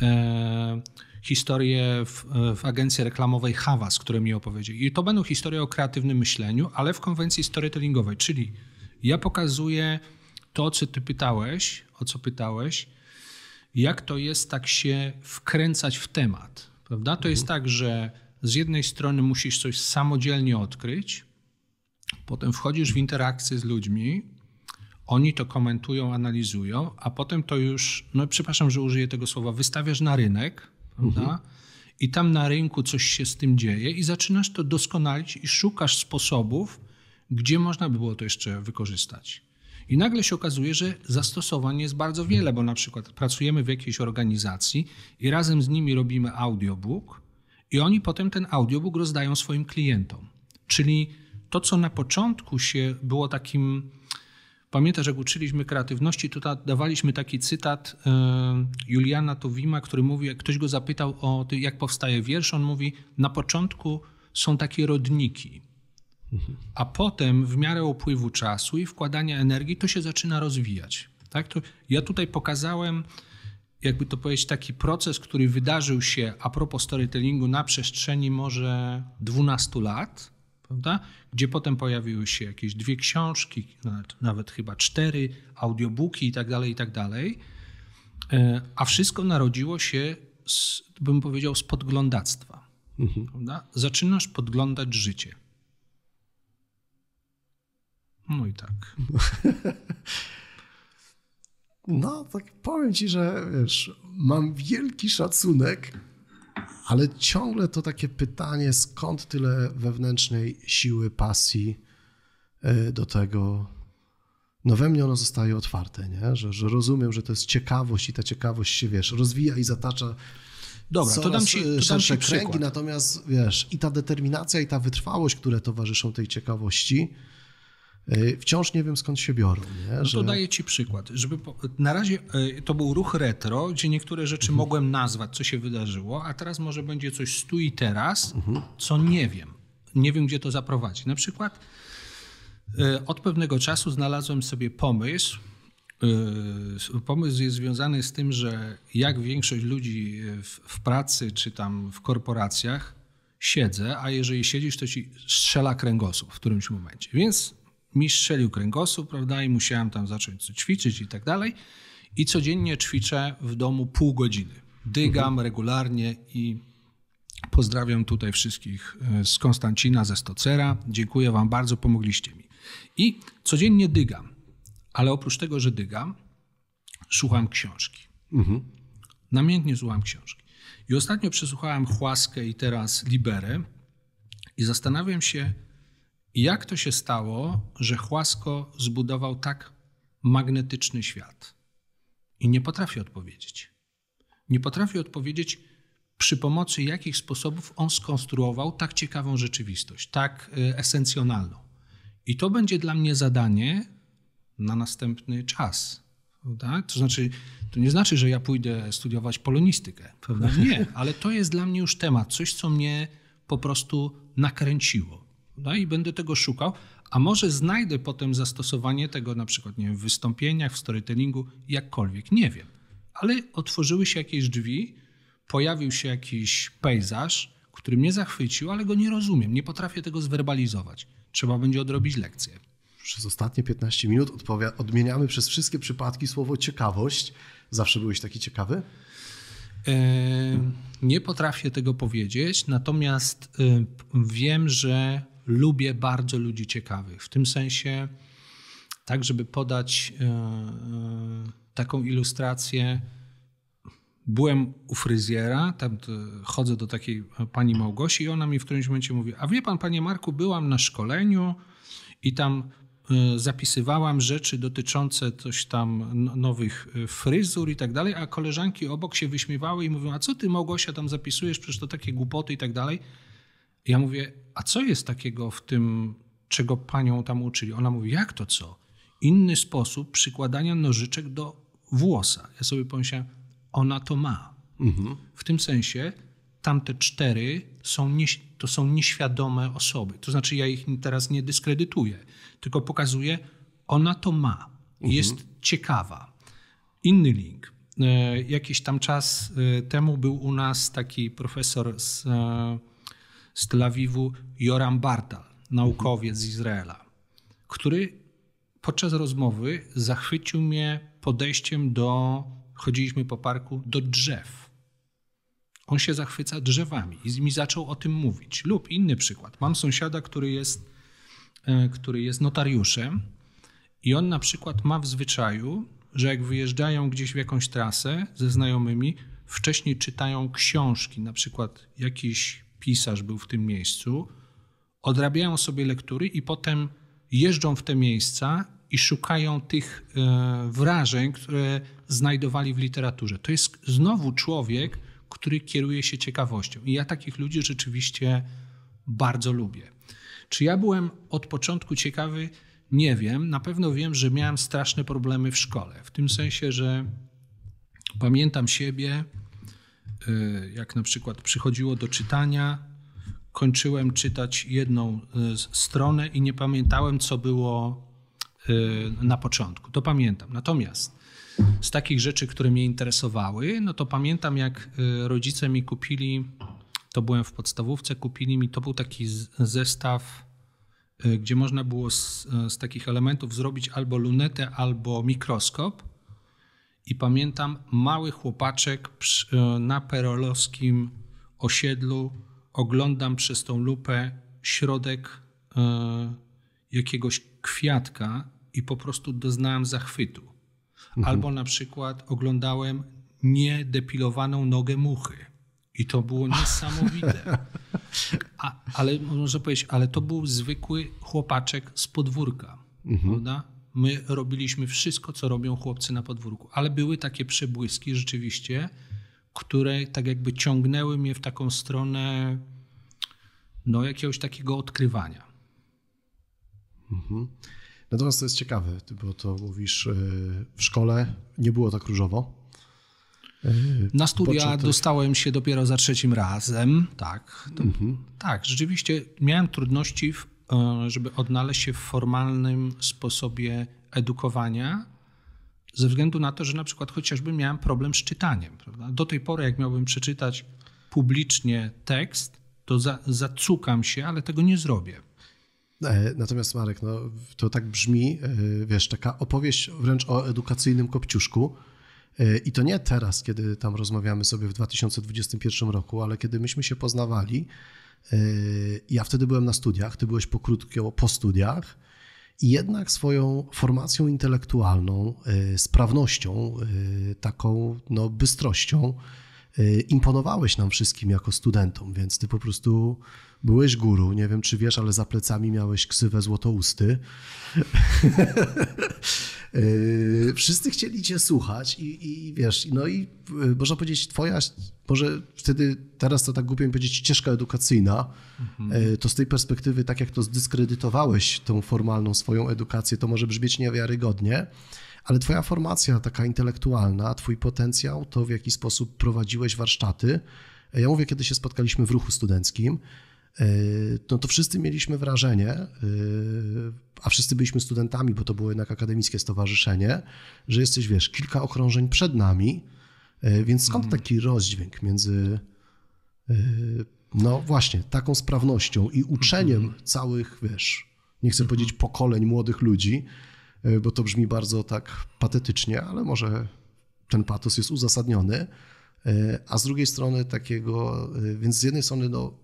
e, historie w, w, agencji reklamowej Havas, które mi opowiedzieli. I to będą historie o kreatywnym myśleniu, ale w konwencji storytellingowej, czyli ja pokazuję to, co ty pytałeś, o co pytałeś, jak to jest tak się wkręcać w temat Prawda? To mhm. jest tak, że z jednej strony musisz coś samodzielnie odkryć, potem wchodzisz w interakcję z ludźmi, oni to komentują, analizują, a potem to już, no przepraszam, że użyję tego słowa, wystawiasz na rynek, prawda? Mhm. I tam na rynku coś się z tym dzieje i zaczynasz to doskonalić i szukasz sposobów, gdzie można by było to jeszcze wykorzystać. I nagle się okazuje, że zastosowań jest bardzo wiele, bo na przykład pracujemy w jakiejś organizacji i razem z nimi robimy audiobook i oni potem ten audiobook rozdają swoim klientom. Czyli to, co na początku się było takim. Pamiętasz, jak uczyliśmy kreatywności, to dawaliśmy taki cytat e, Juliana Tuwima, który mówi, jak ktoś go zapytał o to, jak powstaje wiersz, on mówi, na początku są takie rodniki. A potem w miarę upływu czasu i wkładania energii to się zaczyna rozwijać. Tak? To ja tutaj pokazałem, jakby to powiedzieć, taki proces, który wydarzył się a propos storytellingu na przestrzeni może 12 lat, prawda? gdzie potem pojawiły się jakieś dwie książki, nawet, nawet chyba cztery, audiobooki tak dalej, tak e, A wszystko narodziło się, z, bym powiedział, z podglądactwa. Mhm. Zaczynasz podglądać życie. No i tak. No, tak powiem ci, że wiesz, mam wielki szacunek, ale ciągle to takie pytanie, skąd tyle wewnętrznej siły, pasji e, do tego. No we mnie ono zostaje otwarte, nie? Że, że rozumiem, że to jest ciekawość i ta ciekawość się, wiesz, rozwija i zatacza Dobra, Coraz e, to dam ci, to szersze dam ci kręgi, natomiast wiesz, i ta determinacja, i ta wytrwałość, które towarzyszą tej ciekawości, Y, wciąż nie wiem skąd się biorą. Nie? Że... No to daję Ci przykład. Żeby po... Na razie y, to był ruch retro, gdzie niektóre rzeczy mhm. mogłem nazwać, co się wydarzyło, a teraz może będzie coś stu i teraz, mhm. co nie wiem. Nie wiem, gdzie to zaprowadzi. Na przykład y, od pewnego czasu znalazłem sobie pomysł, Pomysł jest związany z tym, że jak większość ludzi w, w, pracy czy tam w korporacjach siedzę, a jeżeli siedzisz, to ci strzela kręgosłup w którymś momencie. Więc mi strzelił kręgosłup, prawda, i musiałem tam zacząć ćwiczyć i tak dalej. I codziennie ćwiczę w domu pół godziny. Dygam mhm. regularnie i pozdrawiam tutaj wszystkich e, z Konstancina, ze Stocera. Dziękuję wam bardzo, pomogliście mi. I codziennie dygam, ale oprócz tego, że dygam, słucham książki. Mhm. Namiętnie słucham książki. I ostatnio przesłuchałem Chłaskę i teraz Liberę i zastanawiam się, jak to się stało, że Chłasko zbudował tak magnetyczny świat? I nie potrafi odpowiedzieć. Nie potrafi odpowiedzieć, przy pomocy jakich sposobów on skonstruował tak ciekawą rzeczywistość, tak e, esencjonalną. I to będzie dla mnie zadanie na następny czas. Prawda? To znaczy, to nie znaczy, że ja pójdę studiować polonistykę. Prawda? Nie, ale to jest dla mnie już temat, coś, co mnie po prostu nakręciło no i będę tego szukał, a może znajdę potem zastosowanie tego na przykład nie wiem, w wystąpieniach, w storytellingu, jakkolwiek, nie wiem. Ale otworzyły się jakieś drzwi, pojawił się jakiś pejzaż, który mnie zachwycił, ale go nie rozumiem, nie potrafię tego zwerbalizować. Trzeba będzie odrobić lekcję. Przez ostatnie 15 minut odmieniamy przez wszystkie przypadki słowo ciekawość. Zawsze byłeś taki ciekawy? E, nie potrafię tego powiedzieć, natomiast e, wiem, że lubię bardzo ludzi ciekawych. W tym sensie, tak, żeby podać e, e, taką ilustrację. Byłem u fryzjera, tam e, chodzę do takiej pani Małgosi i ona mi w którymś momencie mówi, a wie pan, panie Marku, byłam na szkoleniu i tam zapisywałam rzeczy dotyczące coś tam nowych fryzur i tak dalej, a koleżanki obok się wyśmiewały i mówią, a co ty Małgosia tam zapisujesz, przecież to takie głupoty i tak dalej. Ja mówię, a co jest takiego w tym, czego panią tam uczyli? Ona mówi, jak to co? Inny sposób przykładania nożyczek do włosa. Ja sobie pomyślałem, ona to ma. Mhm. W tym sensie tamte cztery są nie, to są nieświadome osoby. To znaczy, ja ich teraz nie dyskredytuję, tylko pokazuję, ona to ma. Mhm. Jest ciekawa. Inny link. E, jakiś tam czas e, temu był u nas taki profesor z. E, z Tel Awiwu Joram Bartal, naukowiec z Izraela, który podczas rozmowy zachwycił mnie podejściem do, chodziliśmy po parku, do drzew. On się zachwyca drzewami i mi zaczął o tym mówić. Lub inny przykład. Mam sąsiada, który jest, e, który jest notariuszem i on na przykład ma w zwyczaju, że jak wyjeżdżają gdzieś w jakąś trasę ze znajomymi, wcześniej czytają książki, na przykład jakiś pisarz był w tym miejscu, odrabiają sobie lektury i potem jeżdżą w te miejsca i szukają tych e, wrażeń, które znajdowali w literaturze. To jest znowu człowiek, który kieruje się ciekawością. I ja takich ludzi rzeczywiście bardzo lubię. Czy ja byłem od początku ciekawy? Nie wiem. Na pewno wiem, że miałem straszne problemy w szkole. W tym sensie, że pamiętam siebie Y, jak na przykład przychodziło do czytania, kończyłem czytać jedną y, stronę i nie pamiętałem, co było y, na początku. To pamiętam. Natomiast z takich rzeczy, które mnie interesowały, no to pamiętam, jak rodzice mi kupili, to byłem w podstawówce, kupili mi, to był taki zestaw, gdzie można było z, z takich elementów zrobić albo lunetę, albo mikroskop i pamiętam mały chłopaczek e, na perolowskim osiedlu. Oglądam przez tą lupę środek e, jakiegoś kwiatka i po prostu doznałem zachwytu. Mhm. Albo na przykład oglądałem niedepilowaną nogę muchy. I to było niesamowite. A, ale można powiedzieć, ale to był zwykły chłopaczek z podwórka. Mhm. Prawda? My robiliśmy wszystko, co robią chłopcy na podwórku, ale były takie przebłyski rzeczywiście, które tak jakby ciągnęły mnie w taką stronę no, jakiegoś takiego odkrywania. Mhm. Natomiast to jest ciekawe, bo to mówisz, e, w szkole nie było tak różowo. E, na studia dostałem się dopiero za trzecim razem, tak. To, mhm. Tak, rzeczywiście miałem trudności w E, żeby odnaleźć się w formalnym sposobie edukowania, ze względu na to, że na przykład chociażby miałem problem z czytaniem. Prawda? Do tej pory, jak miałbym przeczytać publicznie tekst, to za, zacukam się, ale tego nie zrobię. E, natomiast Marek, no, to tak brzmi, e, wiesz, taka opowieść wręcz o edukacyjnym kopciuszku. I to nie teraz, kiedy tam rozmawiamy sobie w 2021 roku, ale kiedy myśmy się poznawali, ja wtedy byłem na studiach, ty byłeś po krótko po studiach i jednak swoją formacją intelektualną, e, sprawnością, e, taką no, bystrością e, imponowałeś nam wszystkim jako studentom, więc ty po prostu Byłeś guru, nie wiem czy wiesz, ale za plecami miałeś ksywę złotousty. Yy, wszyscy chcieli cię słuchać i, i, wiesz, no i yy, można powiedzieć twoja, może wtedy, teraz to tak głupio mi powiedzieć, ścieżka edukacyjna, mhm. Yy, to z tej perspektywy, tak jak to zdyskredytowałeś tą formalną swoją edukację, to może brzmieć niewiarygodnie, ale twoja formacja taka intelektualna, twój potencjał, to w jaki sposób prowadziłeś warsztaty, ja mówię, kiedy się spotkaliśmy w ruchu studenckim, Y, no to wszyscy mieliśmy wrażenie, y, a wszyscy byliśmy studentami, bo to było jednak akademickie stowarzyszenie, że jesteś, wiesz, kilka okrążeń przed nami, y, więc skąd mhm. taki rozdźwięk między no właśnie, taką sprawnością i uczeniem mhm. całych, wiesz, nie chcę mhm. powiedzieć pokoleń młodych ludzi, bo to brzmi bardzo tak patetycznie, ale może ten patos jest uzasadniony, a z drugiej strony takiego, więc z jednej strony no,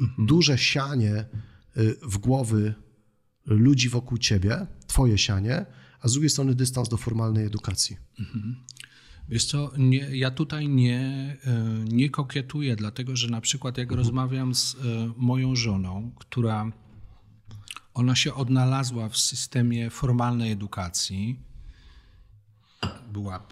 mhm. duże sianie y, w głowy ludzi wokół ciebie, twoje sianie, a z drugiej strony dystans do formalnej edukacji. Mhm. Wiesz co, nie, ja tutaj nie, e, nie kokietuję, dlatego że na przykład jak mhm. rozmawiam z e, moją żoną, która ona się odnalazła w systemie formalnej edukacji, była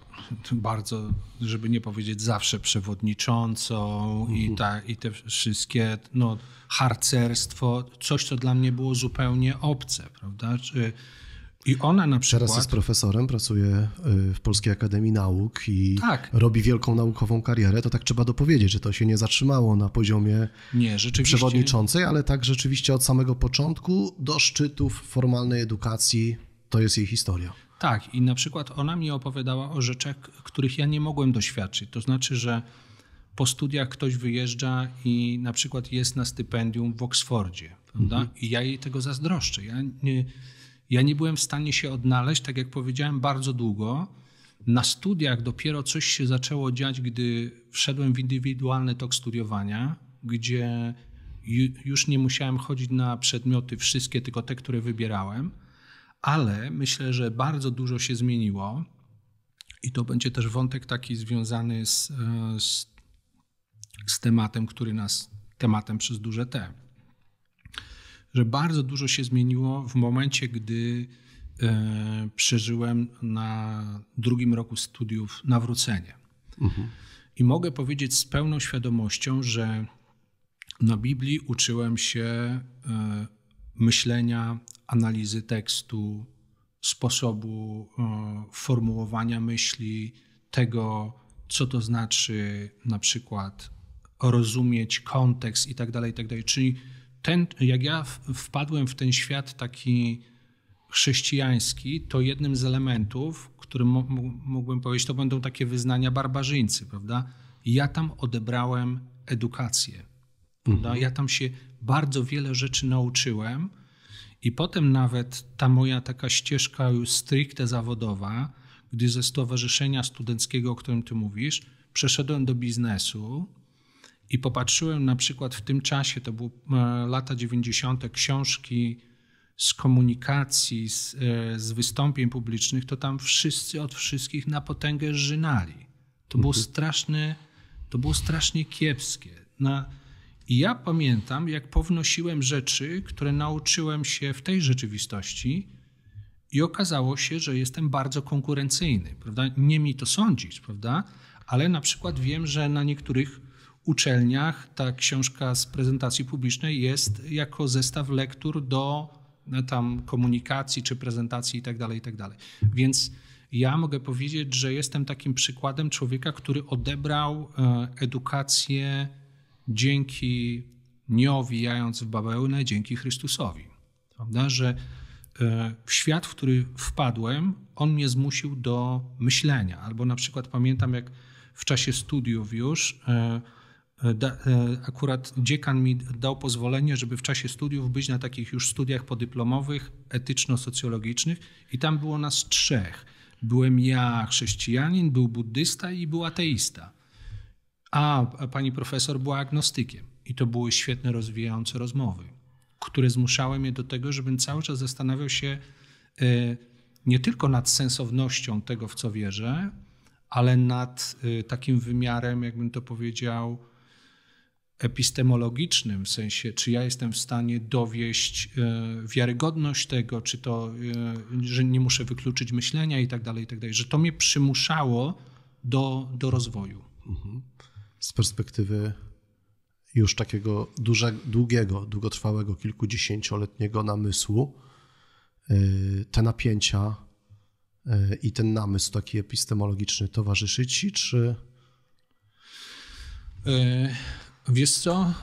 bardzo, żeby nie powiedzieć zawsze przewodniczącą mhm. i, ta, i te wszystkie, no, harcerstwo, coś, co dla mnie było zupełnie obce, prawda? Czy, i ona na przykład. Teraz jest profesorem, pracuje y, w Polskiej Akademii Nauk i tak. robi wielką naukową karierę. To tak trzeba dopowiedzieć, że to się nie zatrzymało na poziomie nie, przewodniczącej, ale tak rzeczywiście od samego początku do szczytów formalnej edukacji to jest jej historia. Tak, i na przykład ona mi opowiadała o rzeczach, których ja nie mogłem doświadczyć. To znaczy, że po studiach ktoś wyjeżdża i na przykład jest na stypendium w Oksfordzie, prawda? Mhm. I ja jej tego zazdroszczę. Ja nie, ja nie byłem w stanie się odnaleźć, tak jak powiedziałem, bardzo długo. Na studiach dopiero coś się zaczęło dziać, gdy wszedłem w indywidualny tok studiowania, gdzie już nie musiałem chodzić na przedmioty wszystkie, tylko te, które wybierałem ale myślę, że bardzo dużo się zmieniło i to będzie też wątek taki związany z, e, z, z tematem, który nas tematem przez duże T. Że bardzo dużo się zmieniło w momencie, gdy e, przeżyłem na drugim roku studiów nawrócenie. Mhm. I mogę powiedzieć z pełną świadomością, że na Biblii uczyłem się e, myślenia, analizy tekstu, sposobu e, formułowania myśli, tego, co to znaczy na przykład rozumieć kontekst i tak dalej, i tak dalej. Czyli ten, jak ja wpadłem w ten świat taki chrześcijański, to jednym z elementów, którym mógłbym powiedzieć, to będą takie wyznania barbarzyńcy, prawda? Ja tam odebrałem edukację. Mhm. Ja tam się bardzo wiele rzeczy nauczyłem. I potem nawet ta moja taka ścieżka już stricte zawodowa, gdy ze stowarzyszenia studenckiego, o którym ty mówisz, przeszedłem do biznesu i popatrzyłem na przykład w tym czasie, to były e, lata 90., książki z komunikacji, z, e, z wystąpień publicznych, to tam wszyscy od wszystkich na potęgę żynali. To było mhm. straszne, to było strasznie kiepskie. Na, i ja pamiętam, jak pownosiłem rzeczy, które nauczyłem się w tej rzeczywistości, i okazało się, że jestem bardzo konkurencyjny. Prawda? Nie mi to sądzić, prawda? ale na przykład wiem, że na niektórych uczelniach ta książka z prezentacji publicznej jest jako zestaw lektur do no, tam komunikacji czy prezentacji itd. Tak itd. Tak Więc ja mogę powiedzieć, że jestem takim przykładem człowieka, który odebrał e, edukację dzięki nie owijając w bawełnę, dzięki Chrystusowi. Prawda? Że e, w świat, w który wpadłem, on mnie zmusił do myślenia. Albo na przykład pamiętam, jak w czasie studiów już e, e, akurat dziekan mi dał pozwolenie, żeby w czasie studiów być na takich już studiach podyplomowych, etyczno-socjologicznych i tam było nas trzech. Byłem ja chrześcijanin, był buddysta i był ateista. A pani profesor była agnostykiem i to były świetne, rozwijające rozmowy, które zmuszały mnie do tego, żebym cały czas zastanawiał się e, nie tylko nad sensownością tego, w co wierzę, ale nad e, takim wymiarem, jakbym to powiedział, epistemologicznym, w sensie, czy ja jestem w stanie dowieść e, wiarygodność tego, czy to, że nie muszę wykluczyć myślenia i tak dalej, i tak dalej, że to mnie przymuszało do, do rozwoju. Mhm z perspektywy już takiego dużego, długiego, długotrwałego, kilkudziesięcioletniego namysłu, y, te napięcia y, i ten namysł taki epistemologiczny towarzyszy ci, czy. Y, wiesz co,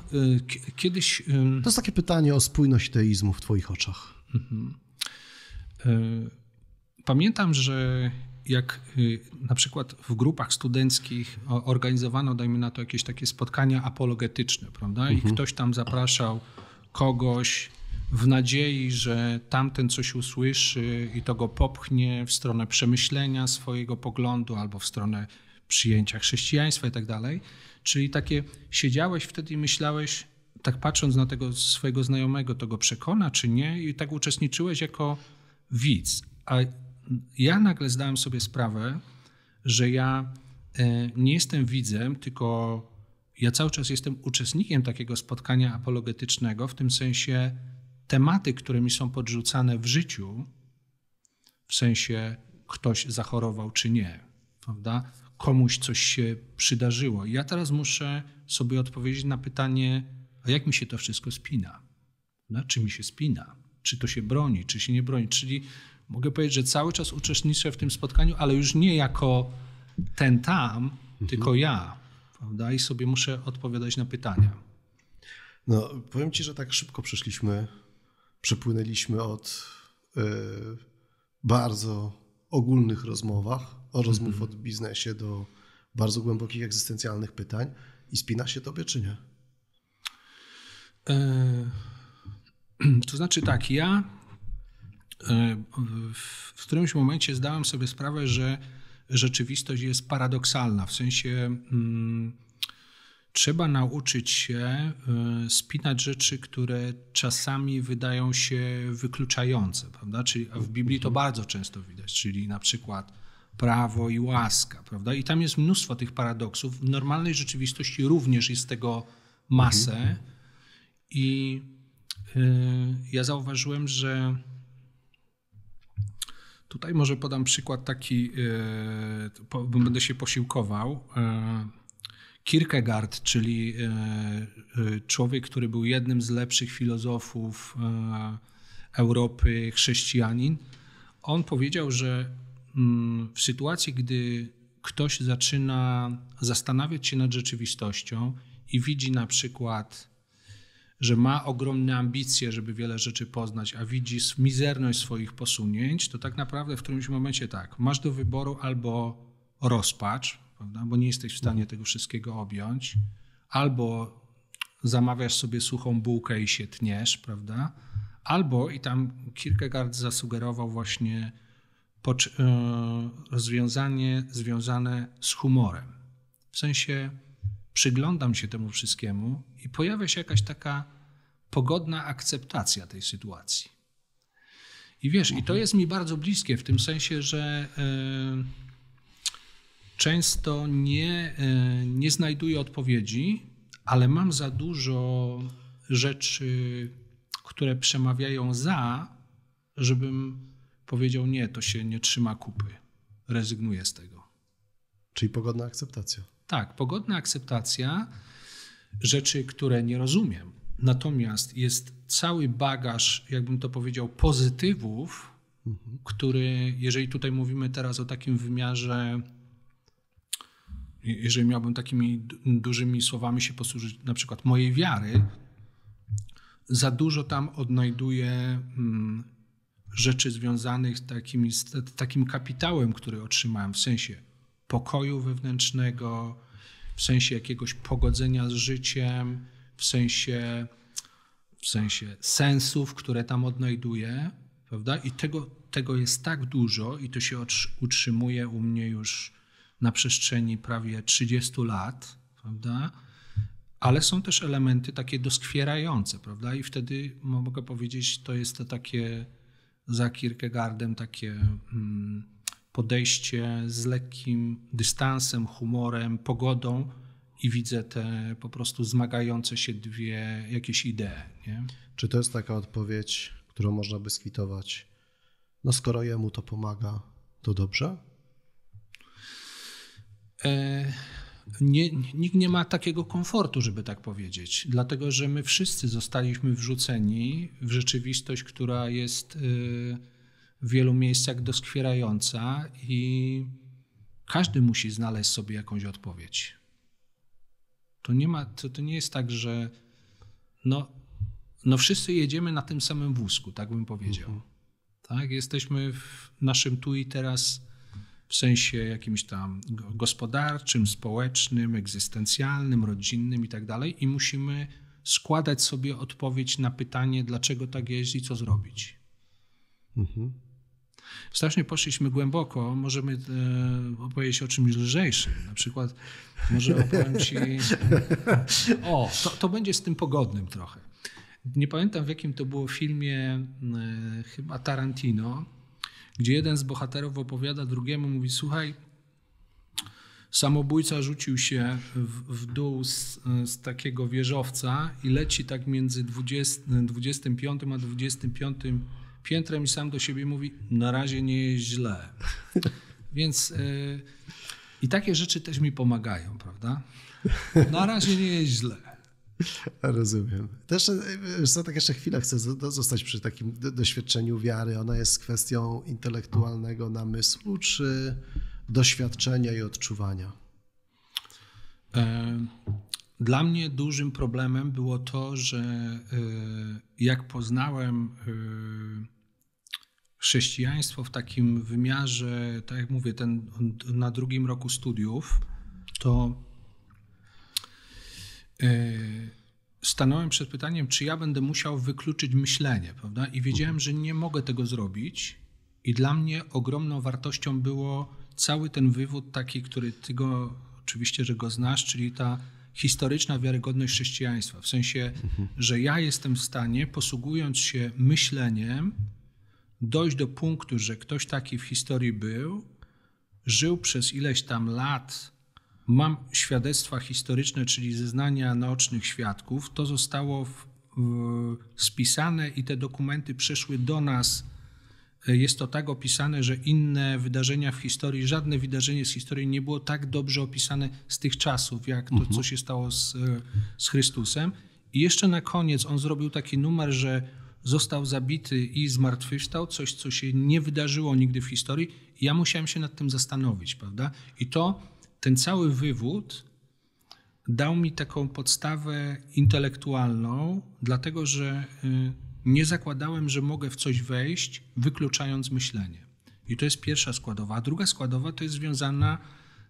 kiedyś. To jest takie pytanie o spójność teizmu w Twoich oczach. Mhm. Pamiętam, że jak y, na przykład w grupach studenckich organizowano, dajmy na to, jakieś takie spotkania apologetyczne, prawda? I mhm. ktoś tam zapraszał kogoś w nadziei, że tamten coś usłyszy i to go popchnie w stronę przemyślenia swojego poglądu albo w stronę przyjęcia chrześcijaństwa i tak dalej. Czyli takie siedziałeś wtedy i myślałeś, tak patrząc na tego swojego znajomego, to go przekona czy nie, i tak uczestniczyłeś jako widz. A ja nagle zdałem sobie sprawę, że ja e, nie jestem widzem, tylko ja cały czas jestem uczestnikiem takiego spotkania apologetycznego, w tym sensie tematy, które mi są podrzucane w życiu, w sensie ktoś zachorował czy nie, prawda? Komuś coś się przydarzyło. ja teraz muszę sobie odpowiedzieć na pytanie, a jak mi się to wszystko spina? Prawda? Czy mi się spina? Czy to się broni, czy się nie broni? Czyli mogę powiedzieć, że cały czas uczestniczę w tym spotkaniu, ale już nie jako ten tam, mhm. tylko ja. Prawda? I sobie muszę odpowiadać na pytania. No, powiem ci, że tak szybko przeszliśmy, przepłynęliśmy od y, bardzo ogólnych rozmowach, o rozmów mhm. od biznesie do bardzo głębokich egzystencjalnych pytań. I spina się tobie, czy nie? E, to znaczy tak, ja E, w którymś momencie zdałem sobie sprawę, że rzeczywistość jest paradoksalna. W sensie mm, trzeba nauczyć się e, spinać rzeczy, które czasami wydają się wykluczające, prawda? Czyli w Biblii to mhm. bardzo często widać, czyli na przykład prawo i łaska, prawda? I tam jest mnóstwo tych paradoksów. W normalnej rzeczywistości również jest tego masę. Mhm. I yy, ja zauważyłem, że Tutaj może podam przykład taki, e, będę się posiłkował. E, Kierkegaard, czyli e, człowiek, który był jednym z lepszych filozofów Europy, chrześcijanin, on powiedział, że mm, w sytuacji, gdy ktoś zaczyna zastanawiać się nad rzeczywistością i widzi na przykład że ma ogromne ambicje, żeby wiele rzeczy poznać, a widzi mizerność swoich posunięć, to tak naprawdę w którymś momencie tak, masz do wyboru albo rozpacz, prawda, bo nie jesteś w stanie tego wszystkiego objąć, albo zamawiasz sobie suchą bułkę i się tniesz, prawda? Albo, i tam Kierkegaard zasugerował właśnie e, rozwiązanie związane z humorem. W sensie przyglądam się temu wszystkiemu i pojawia się jakaś taka pogodna akceptacja tej sytuacji. I wiesz, mhm. i to mhm. jest mi bardzo bliskie w tym sensie, że e, często nie, e, nie znajduję odpowiedzi, ale mam za dużo rzeczy, które przemawiają za, żebym powiedział: Nie, to się nie trzyma kupy, rezygnuję z tego. Czyli pogodna akceptacja. Tak, pogodna akceptacja rzeczy, które nie rozumiem. Natomiast jest cały bagaż, jakbym to powiedział, pozytywów, mhm. który, jeżeli tutaj mówimy teraz o takim wymiarze, jeżeli miałbym takimi dużymi słowami się posłużyć, na przykład mojej wiary, za dużo tam odnajduję mm, rzeczy związanych z takim, z takim kapitałem, który otrzymałem, w sensie pokoju wewnętrznego, w sensie jakiegoś pogodzenia z życiem, w sensie, w sensie sensów, które tam odnajduję, prawda? I tego, tego jest tak dużo i to się utrzymuje u mnie już na przestrzeni prawie 30 lat, prawda? Ale są też elementy takie doskwierające, prawda? I wtedy mogę powiedzieć, to jest to takie za Kierkegaardem takie... Hmm, podejście z lekkim dystansem, humorem, pogodą i widzę te po prostu zmagające się dwie jakieś idee. Nie? Czy to jest taka odpowiedź, którą można by skwitować? No skoro jemu to pomaga, to dobrze? E, nie, nikt nie ma takiego komfortu, żeby tak powiedzieć, dlatego że my wszyscy zostaliśmy wrzuceni w rzeczywistość, która jest. Y, w wielu miejscach doskwierająca i każdy musi znaleźć sobie jakąś odpowiedź. To nie, ma, to, to nie jest tak, że no, no wszyscy jedziemy na tym samym wózku, tak bym powiedział. Mhm. Tak? Jesteśmy w naszym tu i teraz w sensie jakimś tam gospodarczym, społecznym, egzystencjalnym, rodzinnym i tak dalej i musimy składać sobie odpowiedź na pytanie, dlaczego tak jest i co zrobić. Mhm. Strasznie poszliśmy głęboko, możemy e, opowiedzieć o czymś lżejszym. Na przykład może opowiem ci... O, to, to będzie z tym pogodnym trochę. Nie pamiętam w jakim to było filmie, e, chyba Tarantino, gdzie jeden z bohaterów opowiada drugiemu, mówi słuchaj, Samobójca rzucił się w, w dół z, z, takiego wieżowca i leci tak między 20, 25 a 25 piętrem i sam do siebie mówi, na razie nie jest źle. Więc y, i takie rzeczy też mi pomagają, prawda? Na razie nie jest źle. Rozumiem. Też co tak jeszcze chwilę chcę zostać przy takim doświadczeniu wiary. Ona jest kwestią intelektualnego namysłu, czy doświadczenia i odczuwania? E, dla mnie dużym problemem było to, że e, jak poznałem e, chrześcijaństwo w takim wymiarze, tak jak mówię, ten, na drugim roku studiów, to stanąłem przed pytaniem, czy ja będę musiał wykluczyć myślenie, prawda? I wiedziałem, że nie mogę tego zrobić. I dla mnie ogromną wartością było cały ten wywód taki, który ty go oczywiście, że go znasz, czyli ta historyczna wiarygodność chrześcijaństwa, w sensie, mhm. że ja jestem w stanie, posługując się myśleniem, dojść do punktu, że ktoś taki w historii był, żył przez ileś tam lat, mam świadectwa historyczne, czyli zeznania naocznych świadków, to zostało w, w, spisane i te dokumenty przeszły do nas jest to tak opisane, że inne wydarzenia w historii, żadne wydarzenie z historii nie było tak dobrze opisane z tych czasów, jak to, mhm. co się stało z, z Chrystusem. I jeszcze na koniec on zrobił taki numer, że został zabity i zmartwychwstał, coś, co się nie wydarzyło nigdy w historii. I ja musiałem się nad tym zastanowić, prawda? I to, ten cały wywód dał mi taką podstawę intelektualną, dlatego że. Yy, nie zakładałem, że mogę w coś wejść, wykluczając myślenie. I to jest pierwsza składowa. A druga składowa to jest związana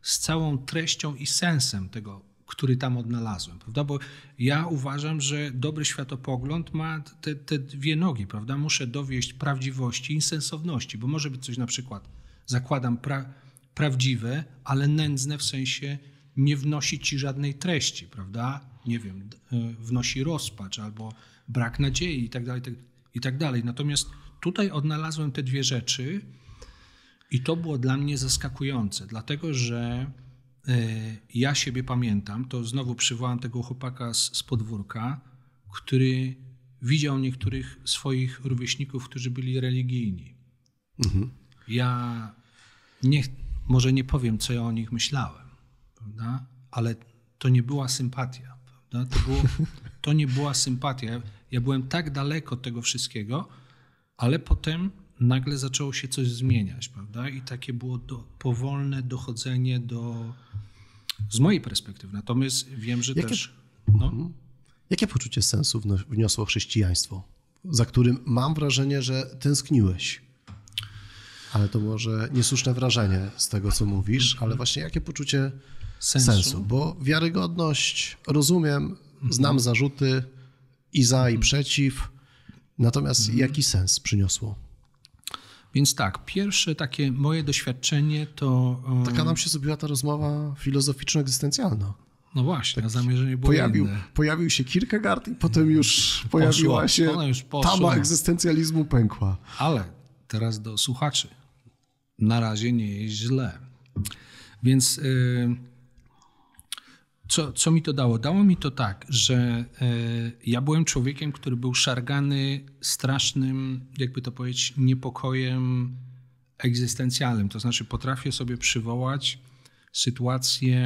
z całą treścią i sensem tego, który tam odnalazłem, prawda? Bo ja uważam, że dobry światopogląd ma te, te dwie nogi, prawda? Muszę dowieść prawdziwości i sensowności, bo może być coś na przykład, zakładam pra, prawdziwe, ale nędzne w sensie nie wnosi ci żadnej treści, prawda? Nie wiem, e, wnosi rozpacz albo brak nadziei i tak dalej, tak- i tak dalej. Natomiast tutaj odnalazłem te dwie rzeczy i to było dla mnie zaskakujące, dlatego że e, ja siebie pamiętam, to znowu przywołam tego chłopaka z, z podwórka, który widział niektórych swoich rówieśników, którzy byli religijni. Mhm. Ja nie, może nie powiem, co ja o nich myślałem, prawda? ale to nie była sympatia. Prawda? To, było, to nie była sympatia. Ja byłem tak daleko od tego wszystkiego, ale potem nagle zaczęło się coś zmieniać, prawda? I takie było do, powolne dochodzenie do. Z mojej perspektywy. Natomiast wiem, że Jakie... też. No. Mhm. Jakie poczucie sensu wniosło chrześcijaństwo, za którym mam wrażenie, że tęskniłeś? Ale to może niesłuszne wrażenie z tego, co mówisz, ale mhm. właśnie jakie poczucie sensu? sensu? Bo wiarygodność rozumiem, znam mhm. zarzuty, i za, i mhm. przeciw. Natomiast mhm. jaki sens przyniosło? Więc tak, pierwsze takie moje doświadczenie to. E, Taka nam się zrobiła ta rozmowa filozoficzno-egzystencjalna. No właśnie, tak zamierzenie było pojawił, inne. Pojawił się Kierkegaard i potem już poszło, pojawiła się już tama egzystencjalizmu pękła. Ale teraz do słuchaczy. Na razie nie jest źle. Więc... Yy co, co mi to dało? Dało mi to tak, że e, ja byłem człowiekiem, który był szargany strasznym, jakby to powiedzieć, niepokojem egzystencjalnym. To znaczy, potrafię sobie przywołać sytuację,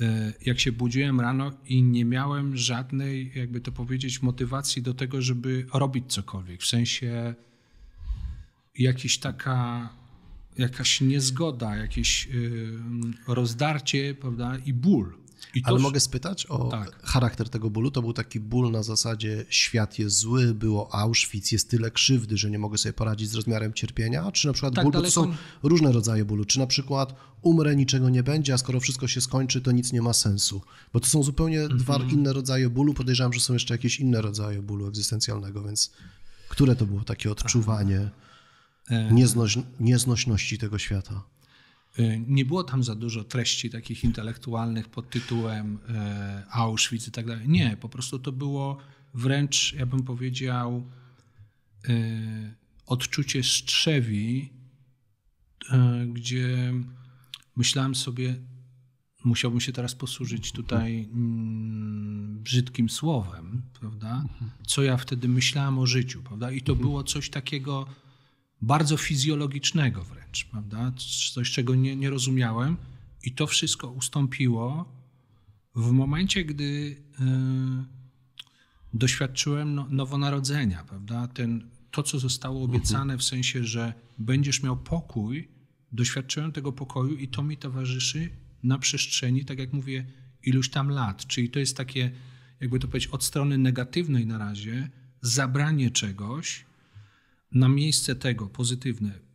e, jak się budziłem rano i nie miałem żadnej, jakby to powiedzieć, motywacji do tego, żeby robić cokolwiek. W sensie jakiś taka jakaś niezgoda, jakieś rozdarcie prawda, i ból. Ale mogę spytać o tak. charakter tego bólu? To był taki ból na zasadzie świat jest zły, było Auschwitz, jest tyle krzywdy, że nie mogę sobie poradzić z rozmiarem cierpienia? Czy na przykład tak, ból, daleko... to są różne rodzaje bólu, czy na przykład umrę, niczego nie będzie, a skoro wszystko się skończy, to nic nie ma sensu? Bo to są zupełnie mm -hmm. dwa inne rodzaje bólu, podejrzewam, że są jeszcze jakieś inne rodzaje bólu egzystencjalnego, więc które to było takie odczuwanie e. nieznoś... nieznośności tego świata? Y, nie było tam za dużo treści takich intelektualnych pod tytułem y, Auschwitz i tak dalej. Nie, po prostu to było wręcz, ja bym powiedział, y, odczucie strzewi, gdzie myślałem sobie, musiałbym się teraz posłużyć tutaj mm, brzydkim słowem, prawda? Co ja wtedy myślałem o życiu, prawda? I to mhm. było coś takiego bardzo fizjologicznego wręcz rzecz, prawda? Coś, czego nie, nie rozumiałem. I to wszystko ustąpiło w momencie, gdy yy, doświadczyłem no, nowonarodzenia, prawda? Ten, to, co zostało mhm. obiecane w sensie, że będziesz miał pokój, doświadczyłem tego pokoju i to mi towarzyszy na przestrzeni, tak jak mówię, iluś tam lat. Czyli to jest takie, jakby to powiedzieć, od strony negatywnej na razie, zabranie czegoś na miejsce tego pozytywne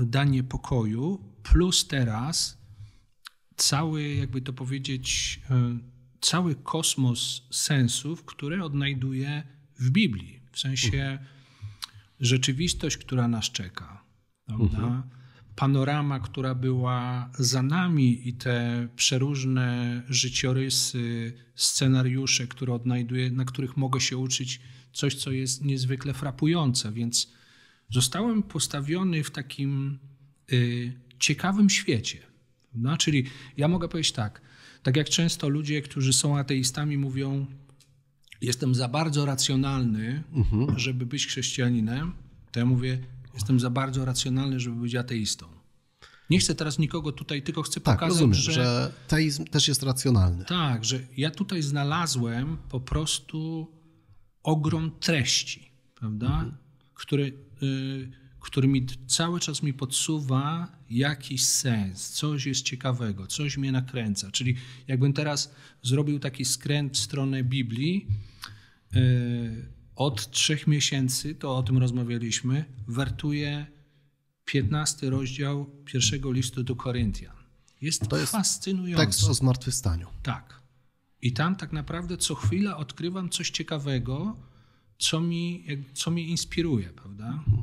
danie pokoju, plus teraz cały, jakby to powiedzieć, e, cały kosmos sensów, które odnajduje w Biblii. W sensie rzeczywistość, która nas czeka. Prawda? Mhm. Panorama, która była za nami i te przeróżne życiorysy, scenariusze, które odnajduję, na których mogę się uczyć, coś, co jest niezwykle frapujące, więc zostałem postawiony w takim y, ciekawym świecie. No, czyli ja mogę powiedzieć tak, tak jak często ludzie, którzy są ateistami, mówią: Jestem za bardzo racjonalny, mhm. żeby być chrześcijaninem, to ja mówię: Jestem za bardzo racjonalny, żeby być ateistą. Nie chcę teraz nikogo tutaj, tylko chcę tak, pokazać, rozumiem, że, że teizm też jest racjonalny. Tak, że ja tutaj znalazłem po prostu ogrom treści, prawda? Mhm. Który Y, który mi cały czas mi podsuwa jakiś sens, coś jest ciekawego, coś mnie nakręca. Czyli jakbym teraz zrobił taki skręt w stronę Biblii, y, od trzech miesięcy, to o tym rozmawialiśmy, wertuję 15 rozdział pierwszego listu do Koryntian. Jest to jest fascynujące. Tekst o zmartwychwstaniu. Tak. I tam tak naprawdę co chwila odkrywam coś ciekawego, co, mi, co mnie inspiruje, prawda? Mhm.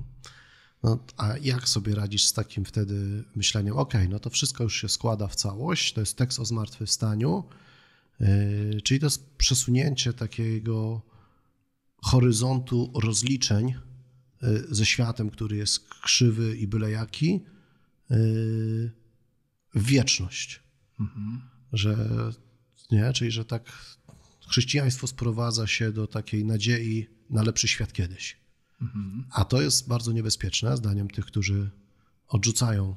No, a jak sobie radzisz z takim wtedy myśleniem, ok, no to wszystko już się składa w całość, to jest tekst o zmartwychwstaniu, yy, czyli to jest przesunięcie takiego horyzontu rozliczeń yy, ze światem, który jest krzywy i byle jaki, yy, w wieczność. Mhm. Że, nie? Czyli, że tak chrześcijaństwo sprowadza się do takiej nadziei na lepszy świat kiedyś. Mhm. A to jest bardzo niebezpieczne, zdaniem tych, którzy odrzucają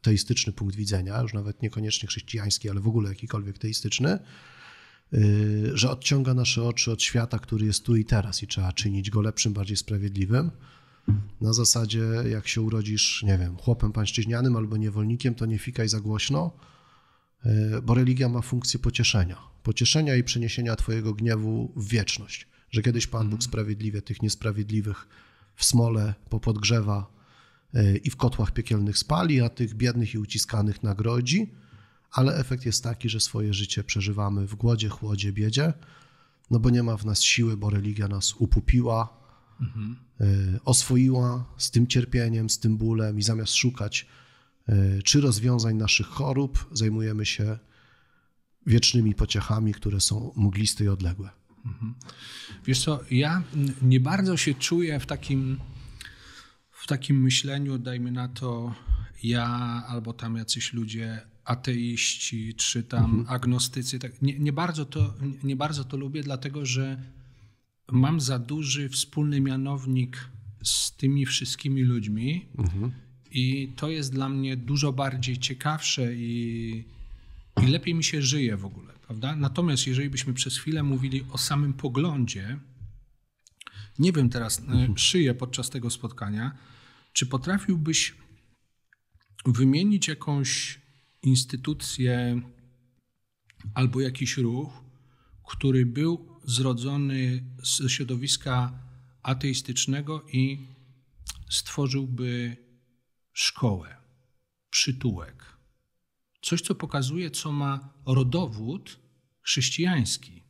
teistyczny punkt widzenia, już nawet niekoniecznie chrześcijański, ale w ogóle jakikolwiek teistyczny, y, że odciąga nasze oczy od świata, który jest tu i teraz i trzeba czynić go lepszym, bardziej sprawiedliwym. Na zasadzie, jak się urodzisz, nie wiem, chłopem pańszczyźnianym albo niewolnikiem, to nie fikaj za głośno, y, bo religia ma funkcję pocieszenia. Pocieszenia i przeniesienia Twojego gniewu w wieczność że kiedyś Pan Bóg mhm. sprawiedliwie tych niesprawiedliwych w smole popodgrzewa e, i w kotłach piekielnych spali, a tych biednych i uciskanych nagrodzi, ale efekt jest taki, że swoje życie przeżywamy w głodzie, chłodzie, biedzie, no bo nie ma w nas siły, bo religia nas upupiła, mhm. E, oswoiła z tym cierpieniem, z tym bólem i zamiast szukać e, czy rozwiązań naszych chorób, zajmujemy się wiecznymi pociechami, które są mgliste i odległe. Mhm. Wiesz co, ja nie bardzo się czuję w takim, w takim myśleniu, dajmy na to ja albo tam jacyś ludzie ateiści, czy tam mhm. agnostycy. Tak, nie, nie, bardzo to, nie bardzo to lubię, dlatego że mam za duży wspólny mianownik z tymi wszystkimi ludźmi mhm. i to jest dla mnie dużo bardziej ciekawsze i, i lepiej mi się żyje w ogóle prawda? Natomiast jeżeli byśmy przez chwilę mówili o samym poglądzie, nie wiem teraz, e, mhm. szyję podczas tego spotkania, czy potrafiłbyś wymienić jakąś instytucję albo jakiś ruch, który był zrodzony ze środowiska ateistycznego i stworzyłby szkołę, przytułek? Coś, co pokazuje, co ma rodowód chrześcijański,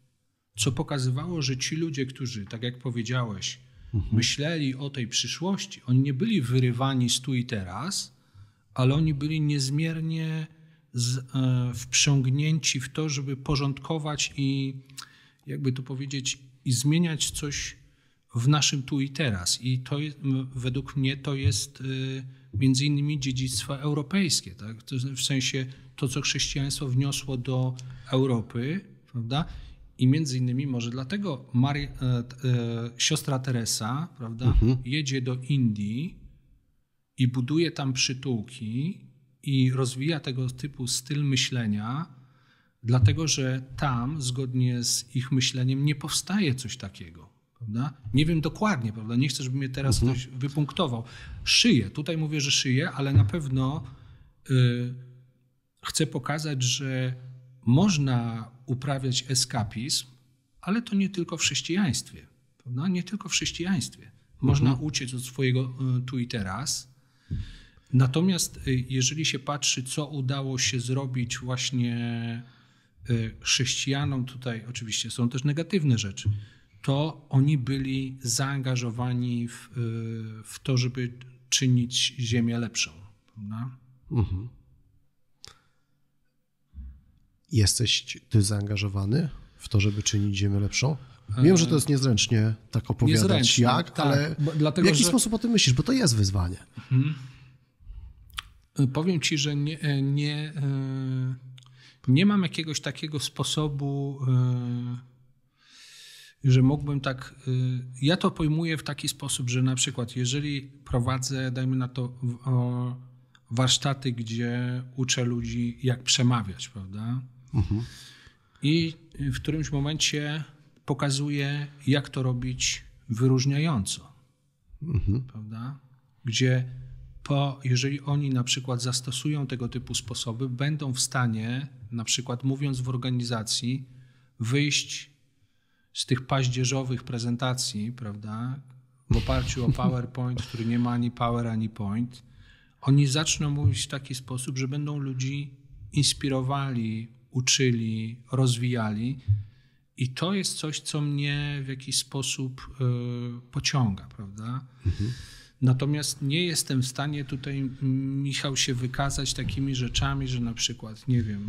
co pokazywało, że ci ludzie, którzy, tak jak powiedziałeś, mhm. myśleli o tej przyszłości, oni nie byli wyrywani z tu i teraz, ale oni byli niezmiernie z, e, wprzągnięci w to, żeby porządkować i, jakby to powiedzieć, i zmieniać coś w naszym tu i teraz. I to według mnie to jest. Y, między innymi dziedzictwo europejskie, tak? To znaczy w sensie to, co chrześcijaństwo wniosło do Europy, prawda? I między innymi może dlatego e, e, siostra Teresa, prawda, mhm. jedzie do Indii i buduje tam przytułki i rozwija tego typu styl myślenia, dlatego że tam, zgodnie z ich myśleniem, nie powstaje coś takiego. Prawda? Nie wiem dokładnie, prawda? nie chcę, żeby mnie teraz mhm. ktoś wypunktował. Szyję, tutaj mówię, że szyję, ale na pewno y, chcę pokazać, że można uprawiać eskapizm, ale to nie tylko w chrześcijaństwie. Prawda? Nie tylko w chrześcijaństwie. Można mhm. uciec od swojego y, tu i teraz. Natomiast y, jeżeli się patrzy, co udało się zrobić właśnie y, chrześcijanom, tutaj oczywiście są też negatywne rzeczy to oni byli zaangażowani w, y, w to, żeby czynić Ziemię lepszą. Prawda? Mhm. Jesteś ty zaangażowany w to, żeby czynić Ziemię lepszą? Wiem, że to jest e, niezręcznie tak opowiadać niezręcznie, jak, tak, ale dlatego, w jaki że... sposób o tym myślisz? Bo to jest wyzwanie. Mhm. E, powiem ci, że nie, e, nie, nie mam jakiegoś takiego sposobu że mógłbym tak. Y, ja to pojmuję w taki sposób, że na przykład, jeżeli prowadzę, dajmy na to, warsztaty, gdzie uczę ludzi, jak przemawiać, prawda? Mhm. I w którymś momencie pokazuję, jak to robić wyróżniająco, mhm. prawda? Gdzie po, jeżeli oni na przykład zastosują tego typu sposoby, będą w stanie, na przykład mówiąc w organizacji, wyjść z tych paździerzowych prezentacji, prawda, w oparciu o PowerPoint, który nie ma ani Power, ani Point, oni zaczną mówić w taki sposób, że będą ludzi inspirowali, uczyli, rozwijali. I to jest coś, co mnie w jakiś sposób y, pociąga, prawda? Mhm. Natomiast nie jestem w stanie tutaj, Michał, się wykazać takimi rzeczami, że na przykład, nie wiem,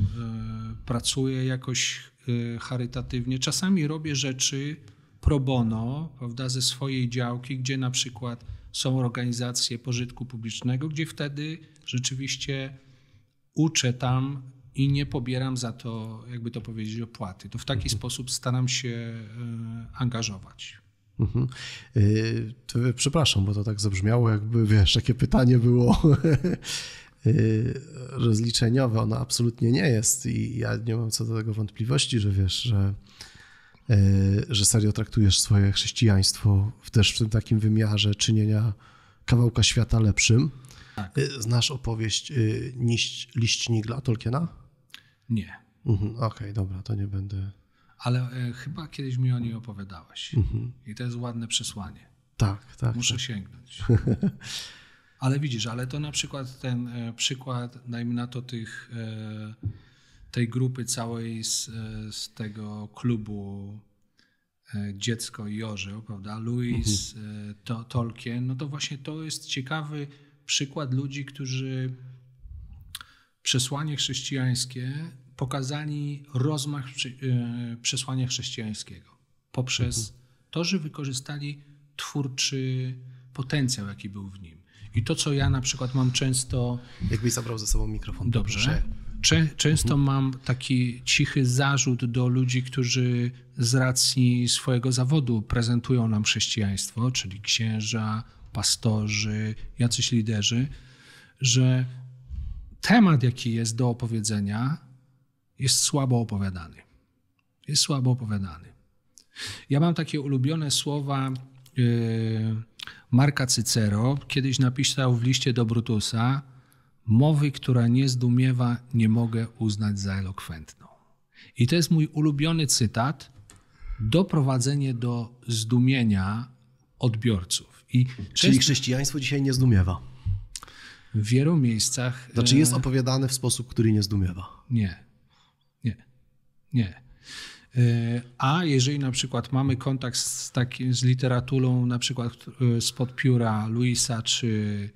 y, pracuję jakoś Y, charytatywnie. Czasami robię rzeczy pro bono, prawda, ze swojej działki, gdzie na przykład są organizacje pożytku publicznego, gdzie wtedy rzeczywiście uczę tam i nie pobieram za to, jakby to powiedzieć, opłaty. To w taki mhm. sposób staram się y, angażować. Mhm. Y, przepraszam, bo to tak zabrzmiało, jakby wiesz, takie pytanie było Y, rozliczeniowe ona absolutnie nie jest i ja nie mam co do tego wątpliwości, że wiesz, że, y, że serio traktujesz swoje chrześcijaństwo też w tym takim wymiarze czynienia kawałka świata lepszym. Tak. Y, znasz opowieść Liść, Liść Nigla Tolkiena? Nie. Mhm, Okej, okay, dobra, to nie będę. Ale e, chyba kiedyś mi o niej opowiadałeś. Mhm. I to jest ładne przesłanie. Tak, tak. Muszę tak. sięgnąć. Ale widzisz, ale to na przykład ten e, przykład, dajmy na to tych, e, tej grupy całej z, e, z tego klubu Dziecko i Orzeł, prawda? Louis, mhm. to, Tolkien, no to właśnie to jest ciekawy przykład ludzi, którzy przesłanie chrześcijańskie pokazali rozmach przesłania chrześcijańskiego poprzez mhm. to, że wykorzystali twórczy potencjał, jaki był w nim. I to, co ja na przykład mam często. Jakbyś zabrał ze sobą mikrofon. Dobrze. często mam taki cichy zarzut do ludzi, którzy z racji swojego zawodu prezentują nam chrześcijaństwo, czyli księża, pastorzy, jacyś liderzy, że temat, jaki jest do opowiedzenia, jest słabo opowiadany. Jest słabo opowiadany. Ja mam takie ulubione słowa. Yy, Marka Cycero kiedyś napisał w liście do Brutusa: Mowy, która nie zdumiewa, nie mogę uznać za elokwentną. I to jest mój ulubiony cytat: doprowadzenie do zdumienia odbiorców. I Czyli jest... chrześcijaństwo dzisiaj nie zdumiewa. W wielu miejscach. Znaczy, jest opowiadane w sposób, który nie zdumiewa. Nie. Nie. Nie. Y, a jeżeli na przykład mamy kontakt z, taki, z literaturą na przykład y, spod pióra Luisa czy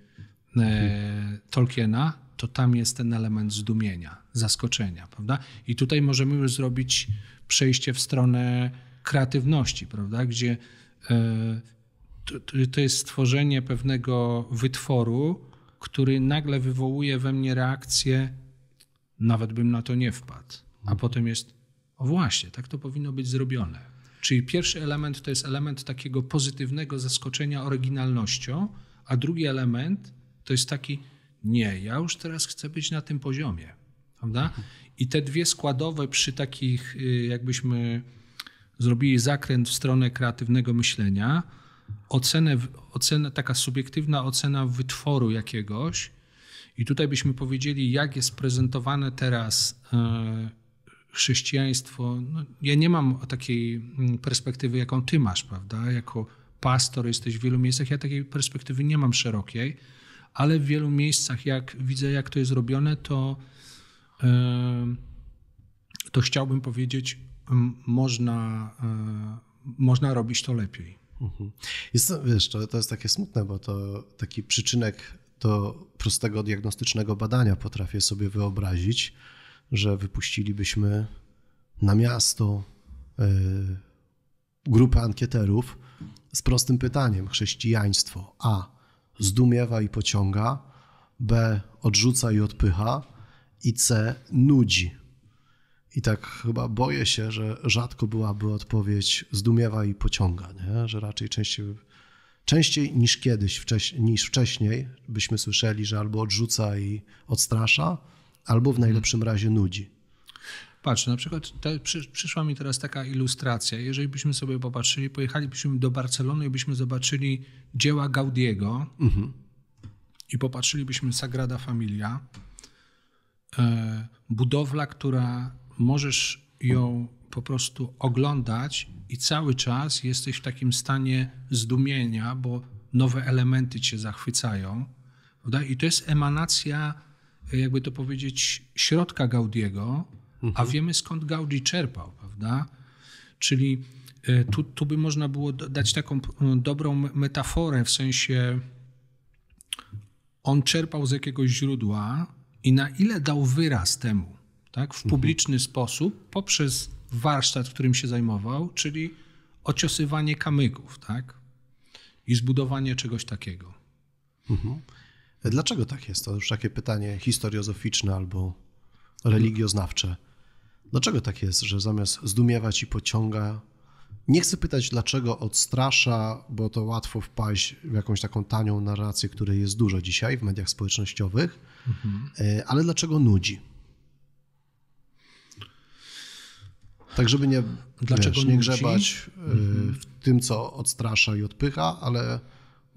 e, Tolkiena, to tam jest ten element zdumienia, zaskoczenia, prawda? I tutaj możemy już zrobić przejście w stronę kreatywności, prawda? Gdzie e, to, to jest stworzenie pewnego wytworu, który nagle wywołuje we mnie reakcję, nawet bym na to nie wpadł. A potem jest o właśnie, tak to powinno być zrobione. Czyli pierwszy element to jest element takiego pozytywnego zaskoczenia oryginalnością, a drugi element to jest taki, nie, ja już teraz chcę być na tym poziomie. Prawda? I te dwie składowe przy takich, y, jakbyśmy zrobili zakręt w stronę kreatywnego myślenia, ocenę, ocenę, taka subiektywna ocena wytworu jakiegoś, i tutaj byśmy powiedzieli, jak jest prezentowane teraz. Yy, chrześcijaństwo, no, ja nie mam takiej mm, perspektywy, jaką ty masz, prawda? Jako pastor jesteś w wielu miejscach, ja takiej perspektywy nie mam szerokiej, ale w wielu miejscach, jak widzę, jak to jest robione, to, to chciałbym powiedzieć, można, e, można robić to lepiej. Mhm. Jest, wiesz, to, to jest takie smutne, bo to taki przyczynek do prostego diagnostycznego badania potrafię sobie wyobrazić, że wypuścilibyśmy na miasto e, grupę ankieterów z prostym pytaniem: chrześcijaństwo A zdumiewa i pociąga, B odrzuca i odpycha, i C nudzi. I tak chyba boję się, że rzadko byłaby odpowiedź zdumiewa i pociąga, nie? że raczej częściej, częściej niż kiedyś, wcześ, niż wcześniej byśmy słyszeli, że albo odrzuca i odstrasza, albo w najlepszym razie nudzi. Patrz, na przykład te, przy, przyszła mi teraz taka ilustracja. Jeżeli byśmy sobie popatrzyli, pojechalibyśmy do Barcelony i byśmy zobaczyli dzieła Gaudiego mhm. i popatrzylibyśmy Sagrada Familia, e, budowla, która możesz ją po prostu oglądać i cały czas jesteś w takim stanie zdumienia, bo nowe elementy cię zachwycają. Prawda? I to jest emanacja jakby to powiedzieć, środka Gaudiego, mhm. a wiemy skąd Gaudi czerpał, prawda? Czyli e, tu, tu by można było dać taką e, dobrą metaforę, w sensie on czerpał z jakiegoś źródła i na ile dał wyraz temu, tak? W mhm. publiczny mhm. sposób, poprzez warsztat, w którym się zajmował, czyli ociosywanie kamyków, tak? I zbudowanie czegoś takiego. Mhm. Dlaczego tak jest? To już takie pytanie historiozoficzne albo religioznawcze. Dlaczego tak jest, że zamiast zdumiewać i pociąga, nie chcę pytać dlaczego odstrasza, bo to łatwo wpaść w jakąś taką tanią narrację, której jest dużo dzisiaj w mediach społecznościowych, mhm. ale dlaczego nudzi? Tak, żeby nie, dlaczego wiesz, nie grzebać e, mhm. w tym, co odstrasza i odpycha, ale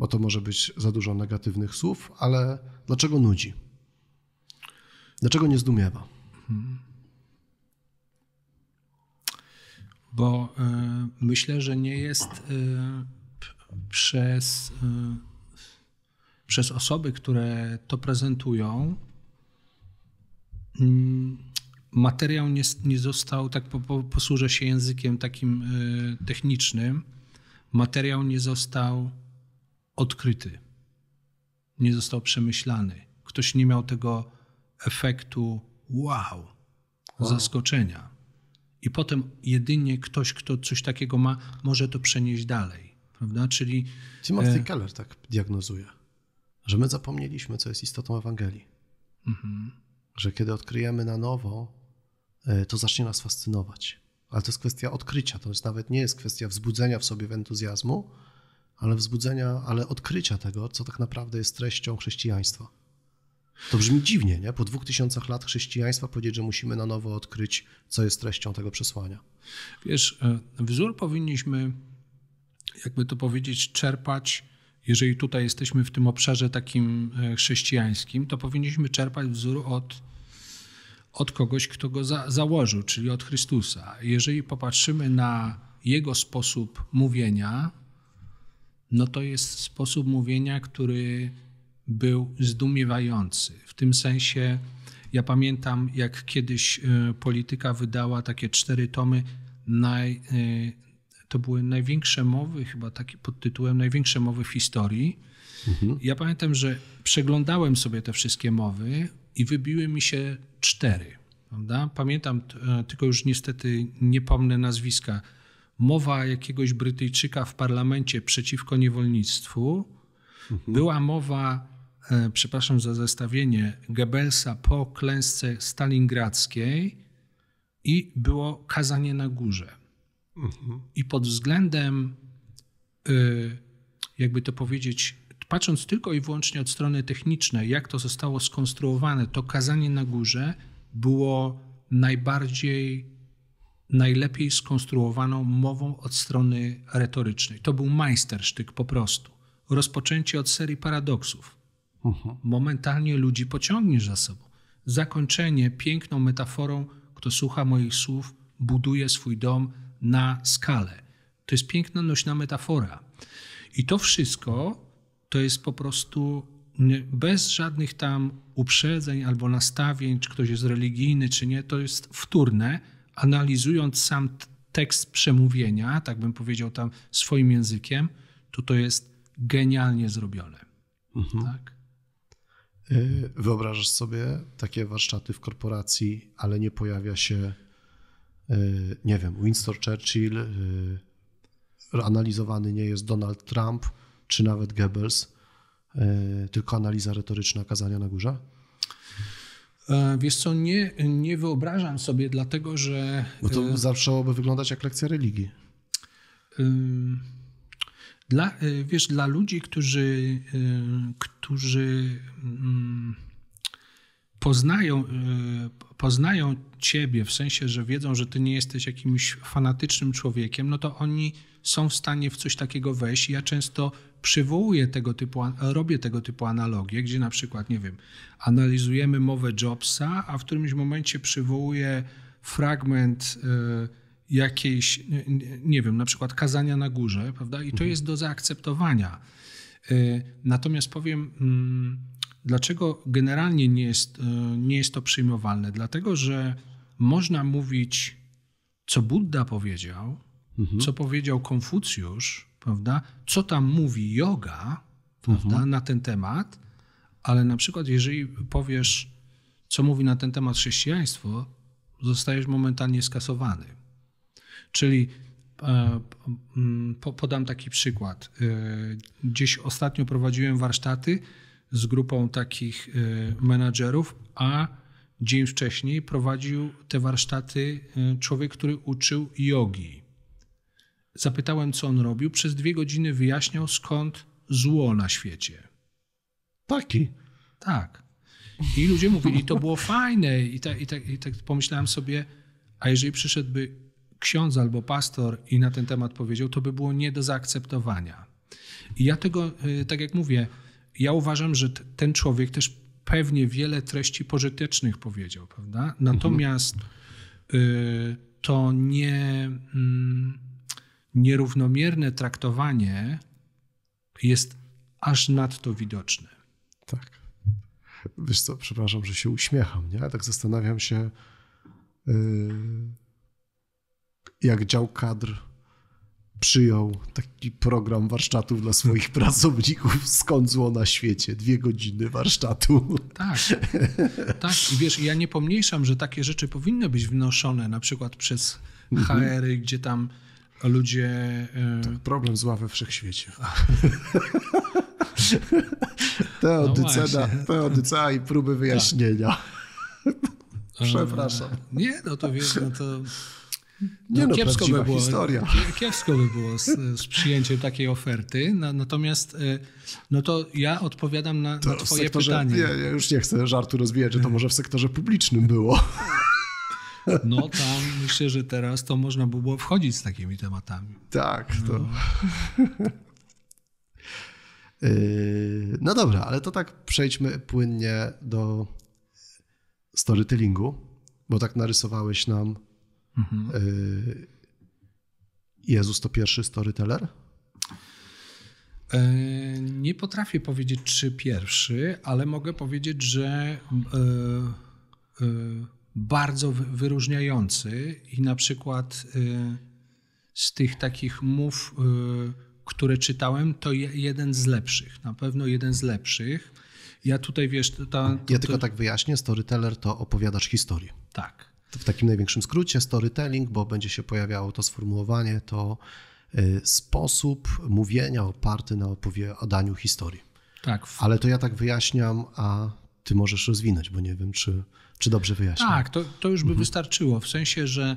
bo to może być za dużo negatywnych słów, ale dlaczego nudzi? Dlaczego nie zdumiewa? Bo y, myślę, że nie jest y, przez, y, przez osoby, które to prezentują, mm, materiał nie, nie został, tak po, po, posłużę się językiem takim technicznym, materiał nie został odkryty, nie został przemyślany. Ktoś nie miał tego efektu wow, wow. zaskoczenia. I potem jedynie ktoś, kto coś takiego ma, może to przenieść dalej. Prawda? Czyli. Tim e... Keller tak diagnozuje, że my zapomnieliśmy, co jest istotą Ewangelii. Mhm. Że kiedy odkryjemy na nowo, e, to zacznie nas fascynować. Ale to jest kwestia odkrycia, to jest nawet nie jest kwestia wzbudzenia w sobie entuzjazmu, ale wzbudzenia, ale odkrycia tego, co tak naprawdę jest treścią chrześcijaństwa. To brzmi dziwnie, nie? Po dwóch tysiącach lat chrześcijaństwa powiedzieć, że musimy na nowo odkryć, co jest treścią tego przesłania. Wiesz, e, wzór powinniśmy, jakby to powiedzieć, czerpać, jeżeli tutaj jesteśmy w tym obszarze takim e, chrześcijańskim, to powinniśmy czerpać wzór od, od kogoś, kto go za, założył, czyli od Chrystusa. Jeżeli popatrzymy na jego sposób mówienia, no to jest sposób mówienia, który był zdumiewający. W tym sensie ja pamiętam, jak kiedyś e, polityka wydała takie cztery tomy, naj, e, to były największe mowy, chyba takie pod tytułem Największe mowy w historii. Mhm. Ja pamiętam, że przeglądałem sobie te wszystkie mowy i wybiły mi się cztery. Prawda? Pamiętam, e, tylko już niestety nie pomnę nazwiska mowa jakiegoś Brytyjczyka w parlamencie przeciwko niewolnictwu, mhm. była mowa, e, przepraszam za zestawienie, Goebbelsa po klęsce stalingradzkiej i było kazanie na górze. Mhm. I pod względem, y, jakby to powiedzieć, patrząc tylko i wyłącznie od strony technicznej, jak to zostało skonstruowane, to kazanie na górze było najbardziej najlepiej skonstruowaną mową od strony retorycznej. To był majstersztyk po prostu. Rozpoczęcie od serii paradoksów. Uh-huh. Momentalnie ludzi pociągniesz za sobą. Zakończenie piękną metaforą, kto słucha moich słów, buduje swój dom na skalę. To jest piękna, nośna metafora. I to wszystko to jest po prostu bez żadnych tam uprzedzeń albo nastawień, czy ktoś jest religijny, czy nie, to jest wtórne analizując sam tekst przemówienia, tak bym powiedział tam swoim językiem, to to jest genialnie zrobione. Mhm. Tak? E, wyobrażasz sobie takie warsztaty w korporacji, ale nie pojawia się, e, nie wiem, Winston Churchill, e, analizowany nie jest Donald Trump czy nawet Goebbels, tylko analiza retoryczna kazania na górze? E, wiesz co, nie, nie wyobrażam sobie, dlatego że. Bo to e, zaczęłoby wyglądać jak lekcja religii. Dla, e, wiesz, dla ludzi, którzy, którzy mm, poznają, y, poznają Ciebie, w sensie, że wiedzą, że Ty nie jesteś jakimś fanatycznym człowiekiem, no to oni są w stanie w coś takiego wejść. Ja często przywołuję tego typu, robię tego typu analogie, gdzie na przykład, nie wiem, analizujemy mowę Jobsa, a w którymś momencie przywołuję fragment y, jakiejś, nie wiem, na przykład kazania na górze, prawda? I to mhm. jest do zaakceptowania. Y, natomiast powiem mm, Dlaczego generalnie nie jest, e, nie jest to przyjmowalne? Dlatego, że można mówić, co Buddha powiedział, mhm. co powiedział Konfucjusz, prawda? co tam mówi yoga prawda? Mhm. na ten temat, ale na przykład, jeżeli powiesz, co mówi na ten temat chrześcijaństwo, zostajesz momentalnie skasowany. Czyli e, podam taki przykład. E, gdzieś ostatnio prowadziłem warsztaty z grupą takich y, menadżerów, a dzień wcześniej prowadził te warsztaty y, człowiek, który uczył jogi. Zapytałem, co on robił. Przez dwie godziny wyjaśniał, skąd zło na świecie. Taki? Tak. I ludzie mówili, to było fajne. I tak, i, tak, I tak pomyślałem sobie, a jeżeli przyszedłby ksiądz albo pastor i na ten temat powiedział, to by było nie do zaakceptowania. I ja tego, y, tak jak mówię, ja uważam, że ten człowiek też pewnie wiele treści pożytecznych powiedział, prawda? Natomiast y, to nie, mm, nierównomierne traktowanie jest aż nadto widoczne. Tak. Wiesz co, przepraszam, że się uśmiecham, nie? Tak zastanawiam się, y, jak dział kadr przyjął taki program warsztatów dla swoich pracowników skąd zło na świecie. Dwie godziny warsztatu. Tak, tak. I wiesz, ja nie pomniejszam, że takie rzeczy powinny być wnoszone na przykład przez HR, mhm. -y, gdzie tam ludzie... E, tak, problem zła we wszechświecie. Teodycena, no teodycea i próby tak. wyjaśnienia. Tak. Przepraszam. Nie, no to wiesz, no to nie no, no kiepsko by było, historia. Kiepsko by było z, z przyjęciem takiej oferty. No, natomiast e, no to ja odpowiadam na, na twoje sektorze, pytanie. Nie, ja już nie chcę żartu rozwijać, że to może w sektorze publicznym było. No tam myślę, że teraz to można by było wchodzić z takimi tematami. Tak, no. to... Y, no dobra, ale to tak przejdźmy płynnie do storytellingu, bo tak narysowałeś nam Mhm. Y, Jezus to pierwszy storyteller? E, nie potrafię powiedzieć, czy pierwszy, ale mogę powiedzieć, że e, e, bardzo wyróżniający i na przykład z tych takich mów, które czytałem, to jeden z lepszych, na pewno jeden z lepszych. Ja tutaj wiesz, ta, to, Ja tylko tak wyjaśnię, storyteller to opowiadasz historię. Tak w takim największym skrócie storytelling, bo będzie się pojawiało to sformułowanie, to y, sposób mówienia oparty na opowiadaniu historii. Tak. Ale to ja tak wyjaśniam, a ty możesz rozwinąć, bo nie wiem, czy, czy dobrze wyjaśniam. Tak, to, to już by mhm. wystarczyło, w sensie, że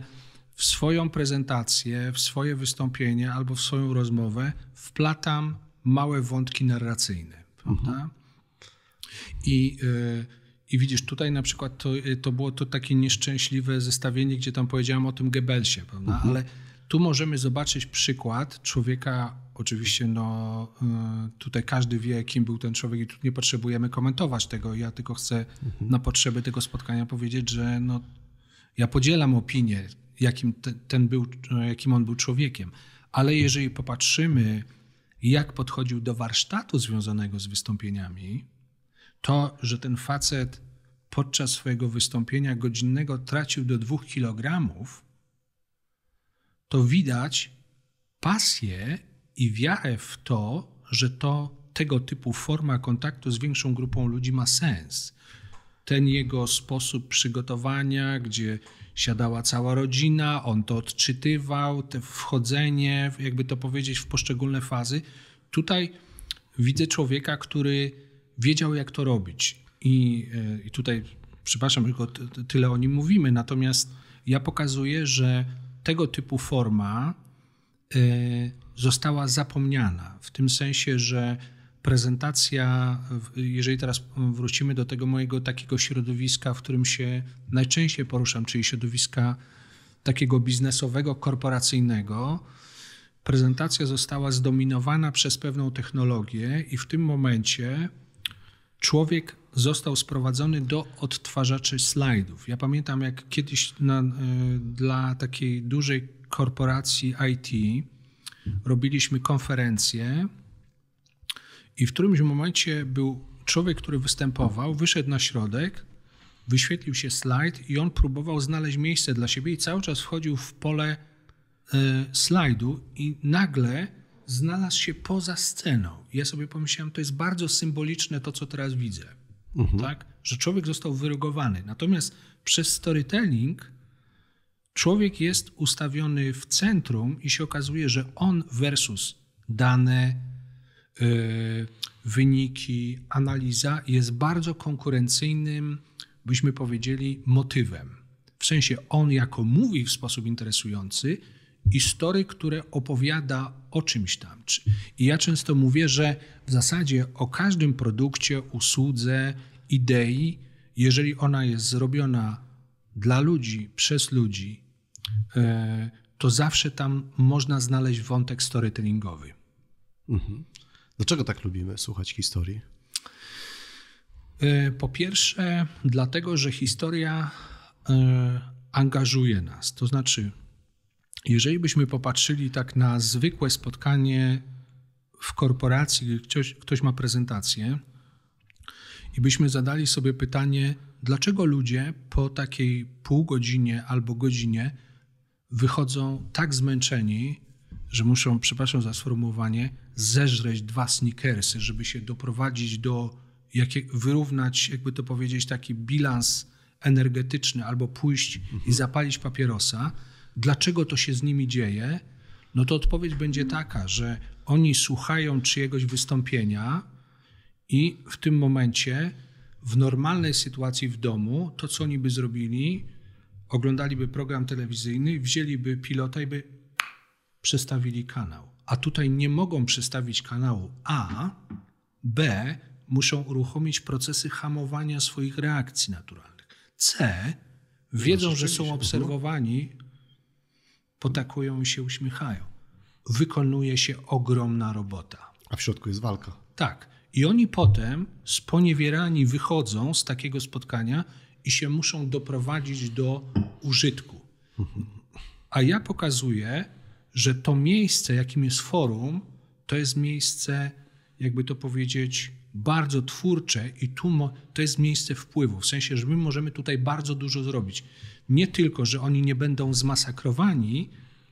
w swoją prezentację, w swoje wystąpienie albo w swoją rozmowę wplatam małe wątki narracyjne, mhm. prawda? Mhm. I... Y i widzisz, tutaj na przykład to, y, to było to takie nieszczęśliwe zestawienie, gdzie tam powiedziałem o tym Gebelsie, prawda? Mhm. ale tu możemy zobaczyć przykład człowieka, oczywiście no, y, tutaj każdy wie, kim był ten człowiek i tu nie potrzebujemy komentować tego. Ja tylko chcę mhm. na potrzeby tego spotkania powiedzieć, że no, ja podzielam opinię, jakim, ten był, no, jakim on był człowiekiem. Ale jeżeli popatrzymy, jak podchodził do warsztatu związanego z wystąpieniami, to, że ten facet podczas swojego wystąpienia godzinnego tracił do dwóch kilogramów, to widać pasję i wiarę w to, że to tego typu forma kontaktu z większą grupą ludzi ma sens. Ten jego sposób przygotowania, gdzie siadała cała rodzina, on to odczytywał, te wchodzenie, jakby to powiedzieć, w poszczególne fazy. Tutaj widzę człowieka, który wiedział, jak to robić. I, e, i tutaj, przepraszam, tylko tyle o nim mówimy, natomiast ja pokazuję, że tego typu forma y, została zapomniana, w tym sensie, że prezentacja, jeżeli teraz wrócimy do tego mojego takiego środowiska, w którym się najczęściej poruszam, czyli środowiska takiego biznesowego, korporacyjnego, prezentacja została zdominowana przez pewną technologię i w tym momencie człowiek został sprowadzony do odtwarzaczy slajdów. Ja pamiętam, jak kiedyś na, e, dla takiej dużej korporacji IT robiliśmy konferencję i w którymś momencie był człowiek, który występował, wyszedł na środek, wyświetlił się slajd i on próbował znaleźć miejsce dla siebie i cały czas wchodził w pole y, slajdu i nagle znalazł się poza sceną. Ja sobie pomyślałem, to jest bardzo symboliczne to, co teraz widzę. Mhm. Tak? Że człowiek został wyrugowany. Natomiast przez storytelling człowiek jest ustawiony w centrum i się okazuje, że on versus dane, yy, wyniki, analiza jest bardzo konkurencyjnym, byśmy powiedzieli, motywem. W sensie on jako mówi w sposób interesujący, history, które opowiada o czymś tam. I ja często mówię, że w zasadzie o każdym produkcie, usłudze, idei, jeżeli ona jest zrobiona dla ludzi, przez ludzi, e, to zawsze tam można znaleźć wątek storytellingowy. Mhm. Dlaczego tak lubimy słuchać historii? E, po pierwsze, dlatego, że historia e, angażuje nas. To znaczy, jeżeli byśmy popatrzyli tak na zwykłe spotkanie w korporacji, gdzie ktoś, ktoś ma prezentację, i byśmy zadali sobie pytanie, dlaczego ludzie po takiej pół godzinie albo godzinie wychodzą tak zmęczeni, że muszą, przepraszam za sformułowanie, zeżreć dwa sneakersy, żeby się doprowadzić do, jakie, wyrównać, jakby to powiedzieć, taki bilans energetyczny albo pójść mhm. i zapalić papierosa dlaczego to się z nimi dzieje, no to odpowiedź będzie taka, że oni słuchają czyjegoś wystąpienia i w tym momencie w normalnej sytuacji w domu to, co oni by zrobili, oglądaliby program telewizyjny, wzięliby pilota i by przestawili kanał. A tutaj nie mogą przestawić kanału A, B, muszą uruchomić procesy hamowania swoich reakcji naturalnych. C, wiedzą, że są obserwowani, potakują się uśmiechają. Wykonuje się ogromna robota. A w środku jest walka. Tak. I oni potem sponiewierani wychodzą z takiego spotkania i się muszą doprowadzić do użytku. A ja pokazuję, że to miejsce, jakim jest forum, to jest miejsce, jakby to powiedzieć, bardzo twórcze i tu to jest miejsce wpływu, w sensie, że my możemy tutaj bardzo dużo zrobić nie tylko, że oni nie będą zmasakrowani,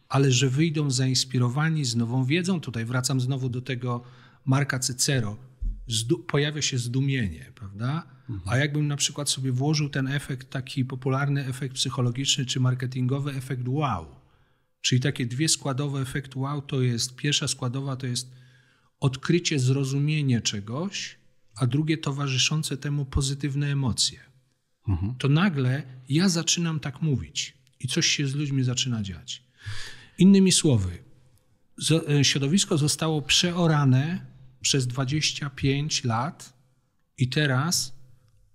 ale że wyjdą zainspirowani z nową wiedzą. Tutaj wracam znowu do tego Marka Cicero. Zdu- pojawia się zdumienie, prawda? Mhm. A jakbym na przykład sobie włożył ten efekt, taki popularny efekt psychologiczny czy marketingowy, efekt wow. Czyli takie dwie składowe efekt wow to jest, pierwsza składowa to jest odkrycie, zrozumienie czegoś, a drugie towarzyszące temu pozytywne emocje. Mhm. to nagle ja zaczynam tak mówić i coś się z ludźmi zaczyna dziać. Innymi słowy, e, środowisko zostało przeorane przez 25 lat i teraz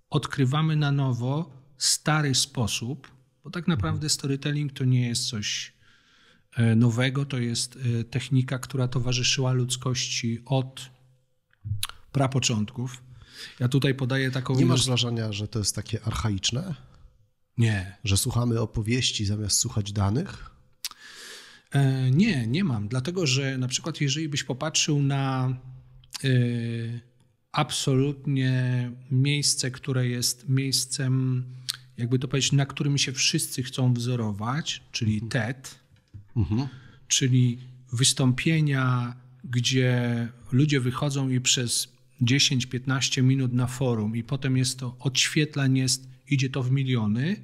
odkrywamy na nowo stary sposób, bo tak mhm. naprawdę storytelling to nie jest coś e, nowego, to jest e, technika, która towarzyszyła ludzkości od prapoczątków. Ja tutaj podaję taką... Nie masz wrażenia, że to jest takie archaiczne? Nie. Że słuchamy opowieści zamiast słuchać danych? E, nie, nie mam. Dlatego, że na przykład jeżeli byś popatrzył na y, absolutnie miejsce, które jest miejscem, jakby to powiedzieć, na którym się wszyscy chcą wzorować, czyli mhm. TED, mhm. czyli wystąpienia, gdzie ludzie wychodzą i przez 10-15 minut na forum i potem jest to odświetlań, jest, idzie to w miliony,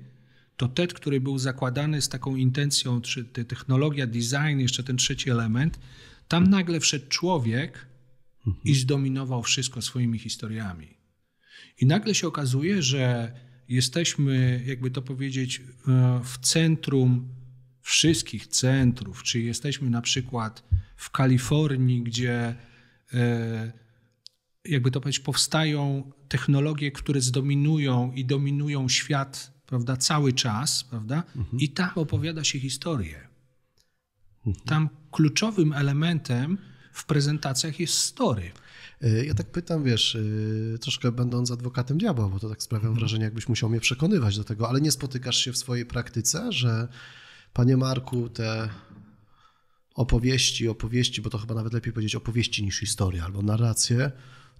to TED, który był zakładany z taką intencją, czy te technologia, design, jeszcze ten trzeci element, tam nagle wszedł człowiek i mhm. zdominował wszystko swoimi historiami. I nagle się okazuje, że jesteśmy, jakby to powiedzieć, e, w centrum wszystkich centrów, czyli jesteśmy na przykład w Kalifornii, gdzie e, jakby to powiedzieć, powstają technologie, które zdominują i dominują świat, prawda, cały czas, prawda? Mhm. I tam opowiada się historię. Mhm. Tam kluczowym elementem w prezentacjach jest story. E, ja tak pytam, wiesz, e, troszkę będąc adwokatem diabła, bo to tak sprawia mhm. wrażenie, jakbyś musiał mnie przekonywać do tego, ale nie spotykasz się w swojej praktyce, że panie Marku, te opowieści, opowieści, bo to chyba nawet lepiej powiedzieć opowieści niż historia albo narracje,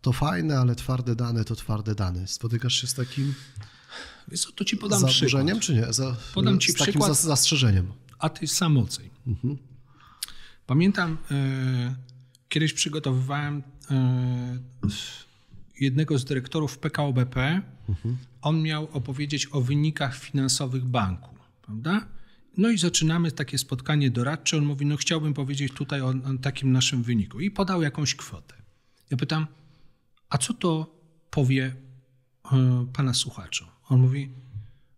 to fajne, ale twarde dane to twarde dane. Spotykasz się z takim Wiesz co, to ci podam zaburzeniem, przykład. czy nie? Za, podam ci z takim przykład, zastrzeżeniem. A ty samoceń. Mhm. Pamiętam, e, kiedyś przygotowywałem e, jednego z dyrektorów PKOBP. Mhm. On miał opowiedzieć o wynikach finansowych banku, prawda? No i zaczynamy takie spotkanie doradcze. On mówi, no chciałbym powiedzieć tutaj o, o takim naszym wyniku. I podał jakąś kwotę. Ja pytam, a co to powie e, pana słuchaczu? On mówi,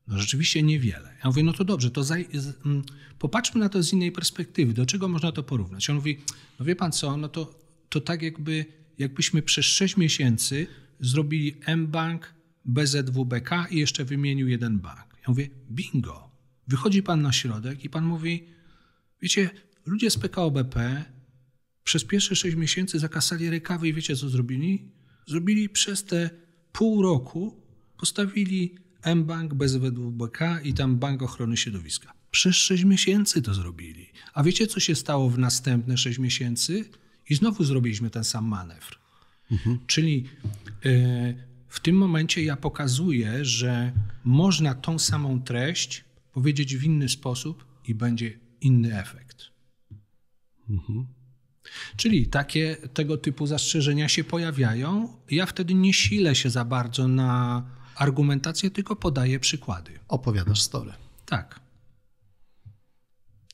no rzeczywiście niewiele. Ja mówię, no to dobrze, to z, m, popatrzmy na to z innej perspektywy. Do czego można to porównać? On mówi, no wie pan co, no to, to tak jakby, jakbyśmy przez 6 miesięcy zrobili M M-Bank, BZWBK i jeszcze wymienił jeden bank. Ja mówię, bingo. Wychodzi pan na środek i pan mówi, wiecie, ludzie z PKO BP przez pierwsze 6 miesięcy zakasali rękawy i wiecie co zrobili? Zrobili przez te pół roku, postawili M bank bez BK i tam Bank Ochrony Środowiska. Przez 6 miesięcy to zrobili. A wiecie, co się stało w następne 6 miesięcy? I znowu zrobiliśmy ten sam manewr. Mhm. Czyli y, w tym momencie ja pokazuję, że można tą samą treść powiedzieć w inny sposób i będzie inny efekt. Mhm. Czyli takie tego typu zastrzeżenia się pojawiają. Ja wtedy nie silę się za bardzo na argumentację, tylko podaję przykłady. Opowiadasz story. Tak.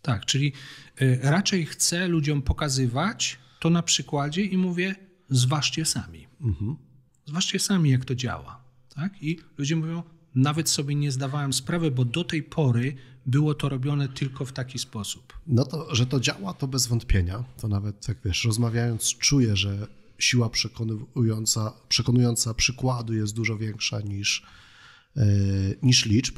Tak, czyli y, raczej chcę ludziom pokazywać to na przykładzie i mówię, zważcie sami. Mhm. Zważcie sami, jak to działa. Tak? I ludzie mówią, nawet sobie nie zdawałem sprawy, bo do tej pory było to robione tylko w taki sposób. No to, że to działa, to bez wątpienia. To nawet, jak wiesz, rozmawiając, czuję, że siła przekonująca, przekonująca przykładu jest dużo większa niż, e, niż liczb.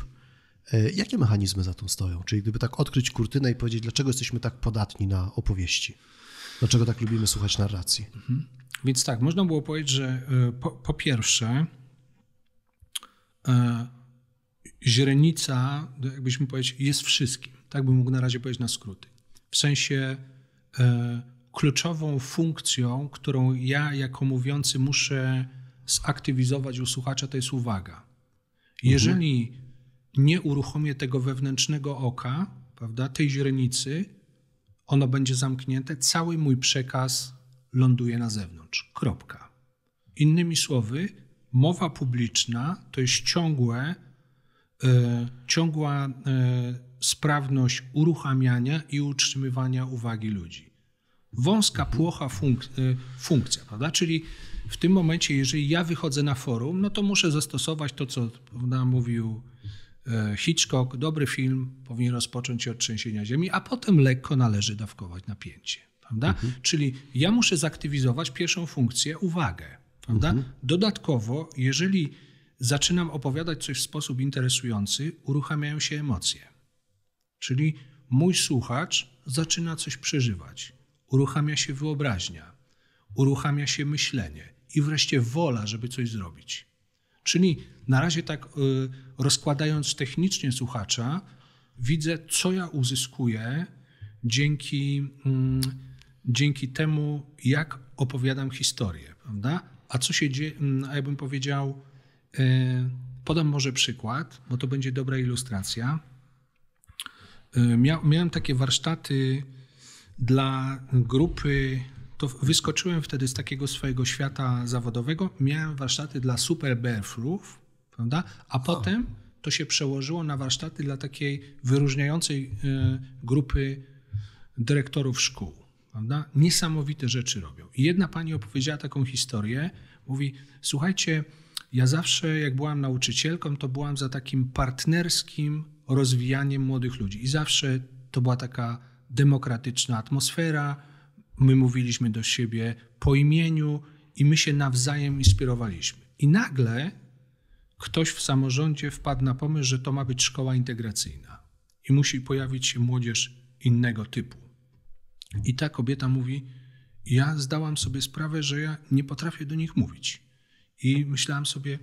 E, jakie mechanizmy za tą stoją? Czyli gdyby tak odkryć kurtynę i powiedzieć, dlaczego jesteśmy tak podatni na opowieści? Dlaczego tak lubimy słuchać narracji? Mhm. Więc tak, można było powiedzieć, że e, po, po pierwsze, źrenica, jakbyśmy powiedzieć, jest wszystkim. Tak bym mógł na razie powiedzieć na skróty. W sensie e, kluczową funkcją, którą ja jako mówiący muszę zaktywizować u słuchacza, to jest uwaga. Mhm. Jeżeli mhm. nie uruchomię tego wewnętrznego oka, prawda, tej źrenicy, ono będzie zamknięte, cały mój przekaz ląduje na zewnątrz. Kropka. Innymi słowy, mowa publiczna to jest ciągłe E, ciągła e, sprawność uruchamiania i utrzymywania uwagi ludzi. Wąska mhm. płocha funk e, funkcja, prawda? Czyli w tym momencie, jeżeli ja wychodzę na forum, no to muszę zastosować to, co prawda, mówił Hitchcock. Dobry film powinien rozpocząć się od trzęsienia ziemi, a potem lekko należy dawkować napięcie. Prawda? Mhm. Czyli ja muszę zaktywizować pierwszą funkcję uwagę. Prawda? Mhm. Dodatkowo, jeżeli zaczynam opowiadać coś w sposób interesujący, uruchamiają się emocje. Czyli mój słuchacz zaczyna coś przeżywać, uruchamia się wyobraźnia, uruchamia się myślenie i wreszcie wola, żeby coś zrobić. Czyli na razie tak y, rozkładając technicznie słuchacza, widzę, co ja uzyskuję dzięki, mm, dzięki temu, jak opowiadam historię, prawda? A co się dzieje, mm, a ja bym powiedział, Y, podam może przykład, bo to będzie dobra ilustracja. Y, miałem takie warsztaty dla grupy, to wyskoczyłem wtedy z takiego swojego świata zawodowego. Miałem warsztaty dla super prawda? A potem to się przełożyło na warsztaty dla takiej wyróżniającej y, grupy dyrektorów szkół. Prawda? Niesamowite rzeczy robią. I jedna pani opowiedziała taką historię. Mówi, słuchajcie, ja zawsze, jak byłam nauczycielką, to byłam za takim partnerskim rozwijaniem młodych ludzi. I zawsze to była taka demokratyczna atmosfera. My mówiliśmy do siebie po imieniu i my się nawzajem inspirowaliśmy. I nagle ktoś w samorządzie wpadł na pomysł, że to ma być szkoła integracyjna i musi pojawić się młodzież innego typu. I ta kobieta mówi: Ja zdałam sobie sprawę, że ja nie potrafię do nich mówić. I myślałem sobie,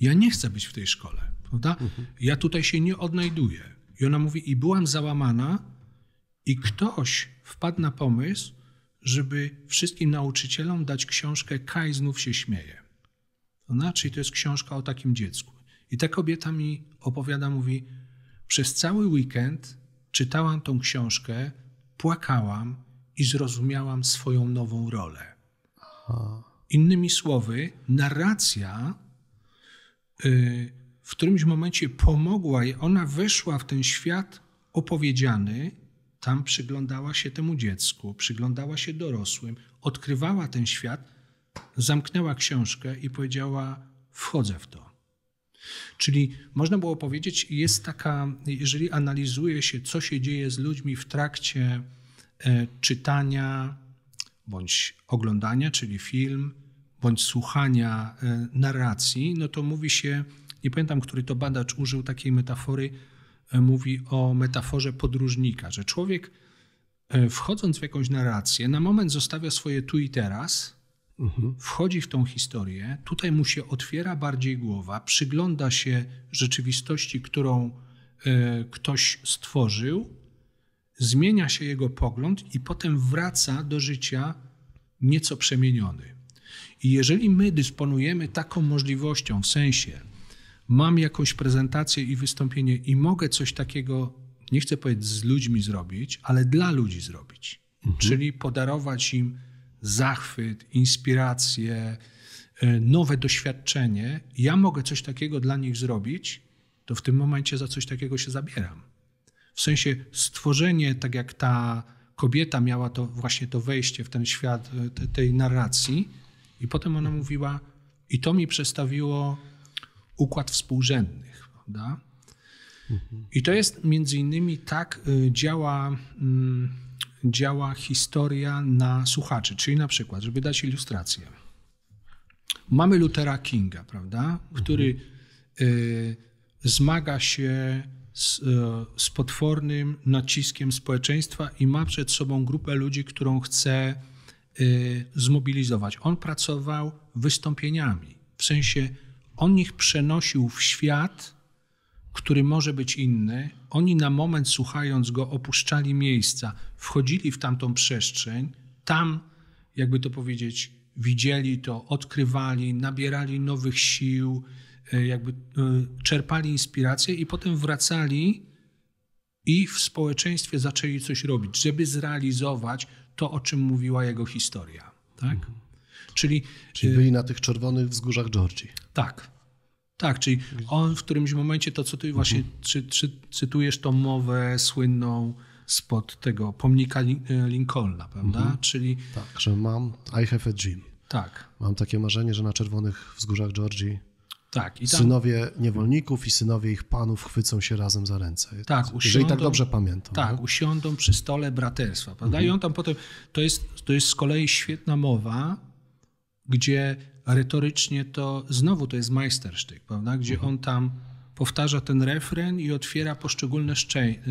ja nie chcę być w tej szkole, prawda? Ja tutaj się nie odnajduję. I ona mówi, i byłam załamana, i ktoś wpadł na pomysł, żeby wszystkim nauczycielom dać książkę Kaj znów się śmieje. Ona, czyli to jest książka o takim dziecku. I ta kobieta mi opowiada, mówi, przez cały weekend czytałam tą książkę, płakałam i zrozumiałam swoją nową rolę. Aha. Innymi słowy, narracja y, w którymś momencie pomogła i ona weszła w ten świat opowiedziany, tam przyglądała się temu dziecku, przyglądała się dorosłym, odkrywała ten świat, zamknęła książkę i powiedziała: Wchodzę w to. Czyli można było powiedzieć, jest taka, jeżeli analizuje się, co się dzieje z ludźmi w trakcie e, czytania, bądź oglądania, czyli film, bądź słuchania e, narracji, no to mówi się, nie pamiętam, który to badacz użył takiej metafory, e, mówi o metaforze podróżnika, że człowiek e, wchodząc w jakąś narrację, na moment zostawia swoje tu i teraz, mhm. wchodzi w tą historię, tutaj mu się otwiera bardziej głowa, przygląda się rzeczywistości, którą ktoś stworzył, zmienia się jego pogląd i potem wraca do życia nieco przemieniony. I jeżeli my dysponujemy taką możliwością, w sensie mam jakąś prezentację i wystąpienie i mogę coś takiego, nie chcę powiedzieć z ludźmi zrobić, ale dla ludzi zrobić, mhm. czyli podarować im zachwyt, inspirację, e, nowe doświadczenie, ja mogę coś takiego dla nich zrobić, to w tym momencie za coś takiego się zabieram. W sensie stworzenie, tak jak ta kobieta miała to właśnie to wejście w ten świat e, te, tej narracji, i potem ona mówiła, i to mi przestawiło układ współrzędnych, prawda? I to jest między innymi tak e, działa, mm, działa historia na słuchaczy, czyli na przykład, żeby dać ilustrację. Mamy Luthera Kinga, prawda, który mhm. y, zmaga się z, z potwornym naciskiem społeczeństwa i ma przed sobą grupę ludzi, którą chce y, zmobilizować. On pracował wystąpieniami, w sensie on ich przenosił w świat, który może być inny. Oni na moment słuchając go opuszczali miejsca, wchodzili w tamtą przestrzeń, tam, jakby to powiedzieć, widzieli to, odkrywali, nabierali nowych sił, E, jakby e, czerpali inspirację i potem wracali i w społeczeństwie zaczęli coś robić, żeby zrealizować to, o czym mówiła jego historia. Tak? Mhm. Czyli, e, czyli byli na tych czerwonych wzgórzach Georgii. Tak. Tak, czyli on w którymś momencie to, co ty właśnie mhm. czy, czy, cytujesz, tą mowę słynną spod tego pomnika Lincolna, prawda? Mhm. Czyli... Tak, że mam I have a dream. Tak. Mam takie marzenie, że na czerwonych wzgórzach Georgii tak, i tam... Synowie niewolników i synowie ich panów chwycą się razem za ręce. Tak, usiądą, jeżeli tak dobrze pamiętam. Tak, usiądą przy stole braterstwa. Prawda? Mhm. I on tam potem. To jest, to jest z kolei świetna mowa, gdzie retorycznie to znowu to jest majstersztyk, prawda? gdzie mhm. on tam powtarza ten refren i otwiera poszczególne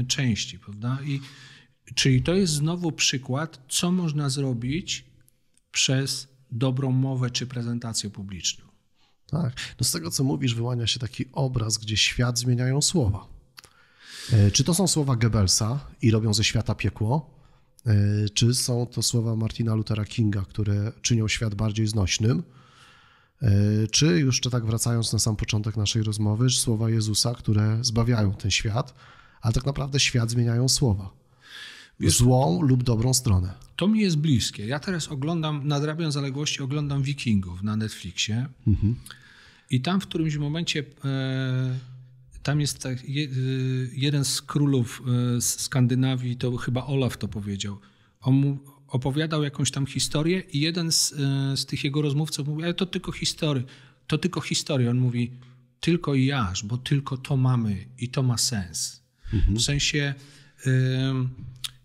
części. Prawda? I, czyli to jest znowu przykład, co można zrobić przez dobrą mowę czy prezentację publiczną. Tak. No z tego, co mówisz, wyłania się taki obraz, gdzie świat zmieniają słowa. E, czy to są słowa Goebbelsa i robią ze świata piekło? E, czy są to słowa Martina Luthera Kinga, które czynią świat bardziej znośnym? E, czy już tak wracając na sam początek naszej rozmowy, słowa Jezusa, które zbawiają ten świat, ale tak naprawdę świat zmieniają słowa? Wiesz, złą lub dobrą stronę. To mi jest bliskie. Ja teraz oglądam, nadrabiam zaległości, oglądam Wikingów na Netflixie. Mhm. I tam w którymś momencie e, tam jest tak, e, jeden z królów e, z Skandynawii, to chyba Olaf to powiedział. On opowiadał jakąś tam historię i jeden z, z tych jego rozmówców mówi, ale to tylko historii, to tylko historia. On mówi, tylko i aż, bo tylko to mamy i to ma sens. Mhm. W sensie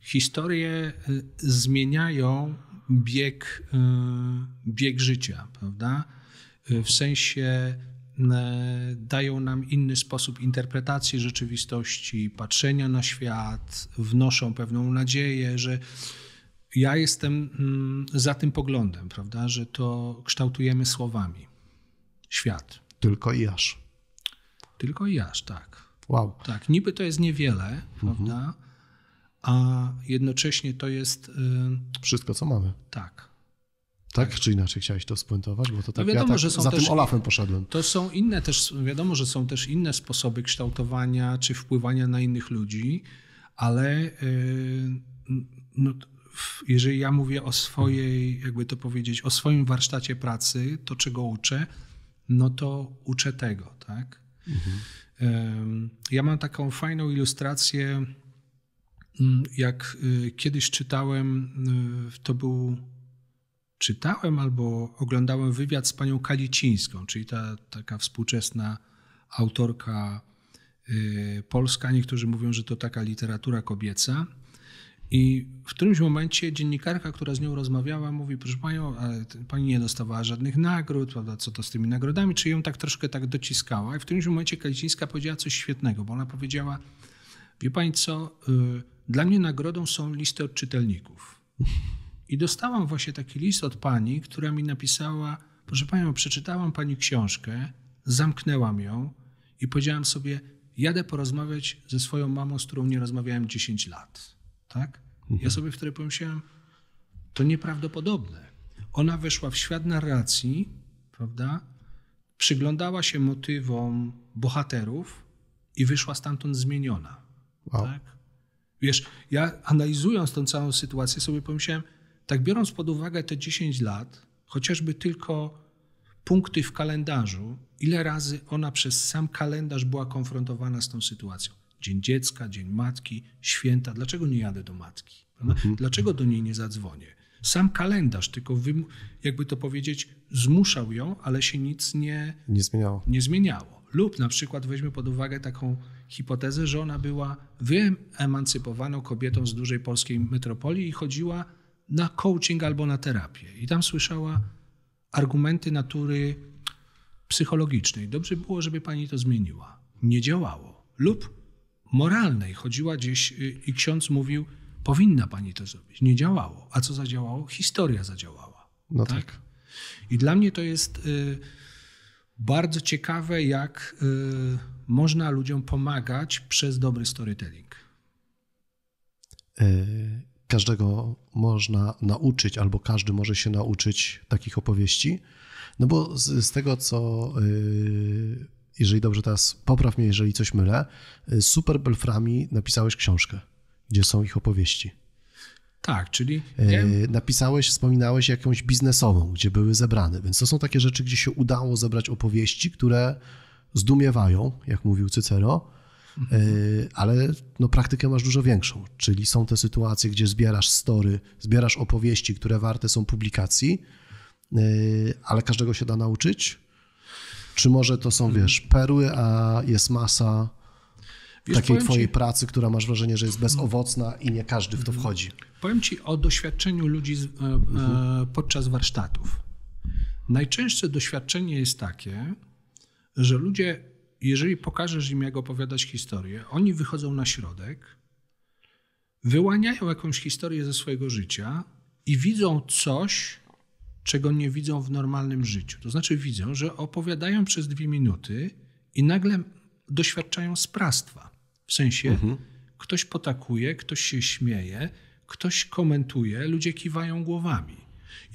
historie y, zmieniają bieg, y, bieg życia, prawda? Y, w sensie dają nam inny sposób interpretacji rzeczywistości, patrzenia na świat, wnoszą pewną nadzieję, że ja jestem mm, za tym poglądem, prawda, że to kształtujemy słowami świat. Tylko i aż. Tylko i aż, tak. Wow. Tak, niby to jest niewiele, mhm. prawda? a jednocześnie to jest. Y, Wszystko, co mamy. Tak. Tak czy inaczej chciałeś to spuentować, bo to no tak no wiadomo, ja tak że są za też, tym Olafem poszedłem. To są inne też, wiadomo, że są też inne sposoby kształtowania czy wpływania na innych ludzi, ale y, no, jeżeli ja mówię o swojej, jakby to powiedzieć, o swoim warsztacie pracy, to czego uczę, no to uczę tego, tak? Mhm. Ja mam taką fajną ilustrację Mm, jak y, kiedyś czytałem, y, to był. Czytałem albo oglądałem wywiad z panią Kalicińską, czyli ta taka współczesna autorka y, polska. Niektórzy mówią, że to taka literatura kobieca. I w którymś momencie dziennikarka, która z nią rozmawiała, mówi: Proszę panią, pani nie dostawała żadnych nagród, prawda, co to z tymi nagrodami, czy ją tak troszkę tak dociskała. I w którymś momencie Kalicińska powiedziała coś świetnego, bo ona powiedziała: Wie pani co? Yy, dla mnie nagrodą są listy od czytelników. I dostałam właśnie taki list od pani, która mi napisała: Proszę panią, przeczytałam pani książkę, zamknęłam ją i powiedziałam sobie: Jadę porozmawiać ze swoją mamą, z którą nie rozmawiałem 10 lat. Tak? Mhm. Ja sobie wtedy pomyślałem: To nieprawdopodobne. Ona weszła w świat narracji, prawda? Przyglądała się motywom bohaterów i wyszła stamtąd zmieniona. Wow. Tak? Wiesz, ja analizując tą całą sytuację sobie pomyślałem, tak biorąc pod uwagę te 10 lat, chociażby tylko punkty w kalendarzu, ile razy ona przez sam kalendarz była konfrontowana z tą sytuacją. Dzień dziecka, dzień matki, święta. Dlaczego nie jadę do matki? Mhm. Dlaczego do niej nie zadzwonię? Sam kalendarz, tylko jakby to powiedzieć, zmuszał ją, ale się nic nie, nie zmieniało. Nie zmieniało. Lub na przykład weźmy pod uwagę taką hipotezę, że ona była wyemancypowaną kobietą z dużej polskiej metropolii i chodziła na coaching albo na terapię. I tam słyszała argumenty natury psychologicznej. Dobrze było, żeby pani to zmieniła. Nie działało. Lub moralnej chodziła gdzieś y, i ksiądz mówił, powinna pani to zrobić. Nie działało. A co zadziałało? Historia zadziałała. No tak. tak. I dla mnie to jest. Y, bardzo ciekawe, jak y, można ludziom pomagać przez dobry storytelling. Y, każdego można nauczyć, albo każdy może się nauczyć takich opowieści. No bo z, z tego, co y, jeżeli dobrze teraz, popraw mnie, jeżeli coś mylę, y, Super Belframi napisałeś książkę, gdzie są ich opowieści. Tak, czyli. E, napisałeś, wspominałeś jakąś biznesową, gdzie były zebrane. Więc to są takie rzeczy, gdzie się udało zebrać opowieści, które zdumiewają, jak mówił Cycero, mhm. ale no, praktykę masz dużo większą. Czyli są te sytuacje, gdzie zbierasz story, zbierasz opowieści, które warte są publikacji, e, ale każdego się da nauczyć. Czy może to są, wiesz, perły, a jest masa wiesz, takiej twojej ci... pracy, która masz wrażenie, że jest bezowocna i nie każdy w to wchodzi? Powiem Ci o doświadczeniu ludzi z, e, e, mhm. podczas warsztatów. Najczęstsze doświadczenie jest takie, że ludzie, jeżeli pokażesz im, jak opowiadać historię, oni wychodzą na środek, wyłaniają jakąś historię ze swojego życia i widzą coś, czego nie widzą w normalnym życiu. To znaczy, widzą, że opowiadają przez dwie minuty i nagle doświadczają sprawstwa. W sensie mhm. ktoś potakuje, ktoś się śmieje, ktoś komentuje, ludzie kiwają głowami.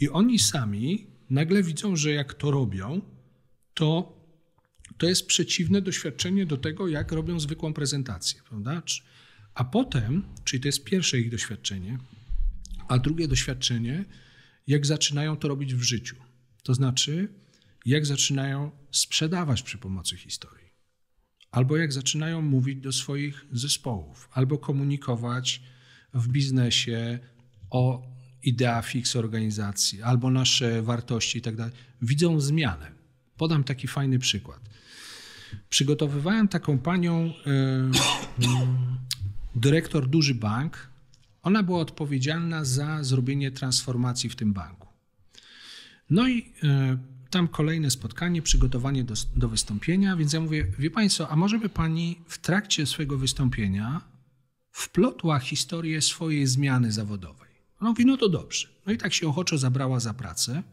I oni sami nagle widzą, że jak to robią, to to jest przeciwne doświadczenie do tego, jak robią zwykłą prezentację, prawda? A potem, czyli to jest pierwsze ich doświadczenie, a drugie doświadczenie, jak zaczynają to robić w życiu. To znaczy, jak zaczynają sprzedawać przy pomocy historii, albo jak zaczynają mówić do swoich zespołów, albo komunikować w biznesie o idea fix organizacji albo nasze wartości i tak dalej, widzą zmianę. Podam taki fajny przykład. Przygotowywałem taką panią, e, mm, dyrektor duży bank. Ona była odpowiedzialna za zrobienie transformacji w tym banku. No i e, tam kolejne spotkanie, przygotowanie do, do wystąpienia, więc ja mówię, wie Państwo, a może by Pani w trakcie swojego wystąpienia wplotła historię swojej zmiany zawodowej. Ona mówi, no to dobrze. No i tak się ochoczo zabrała za pracę.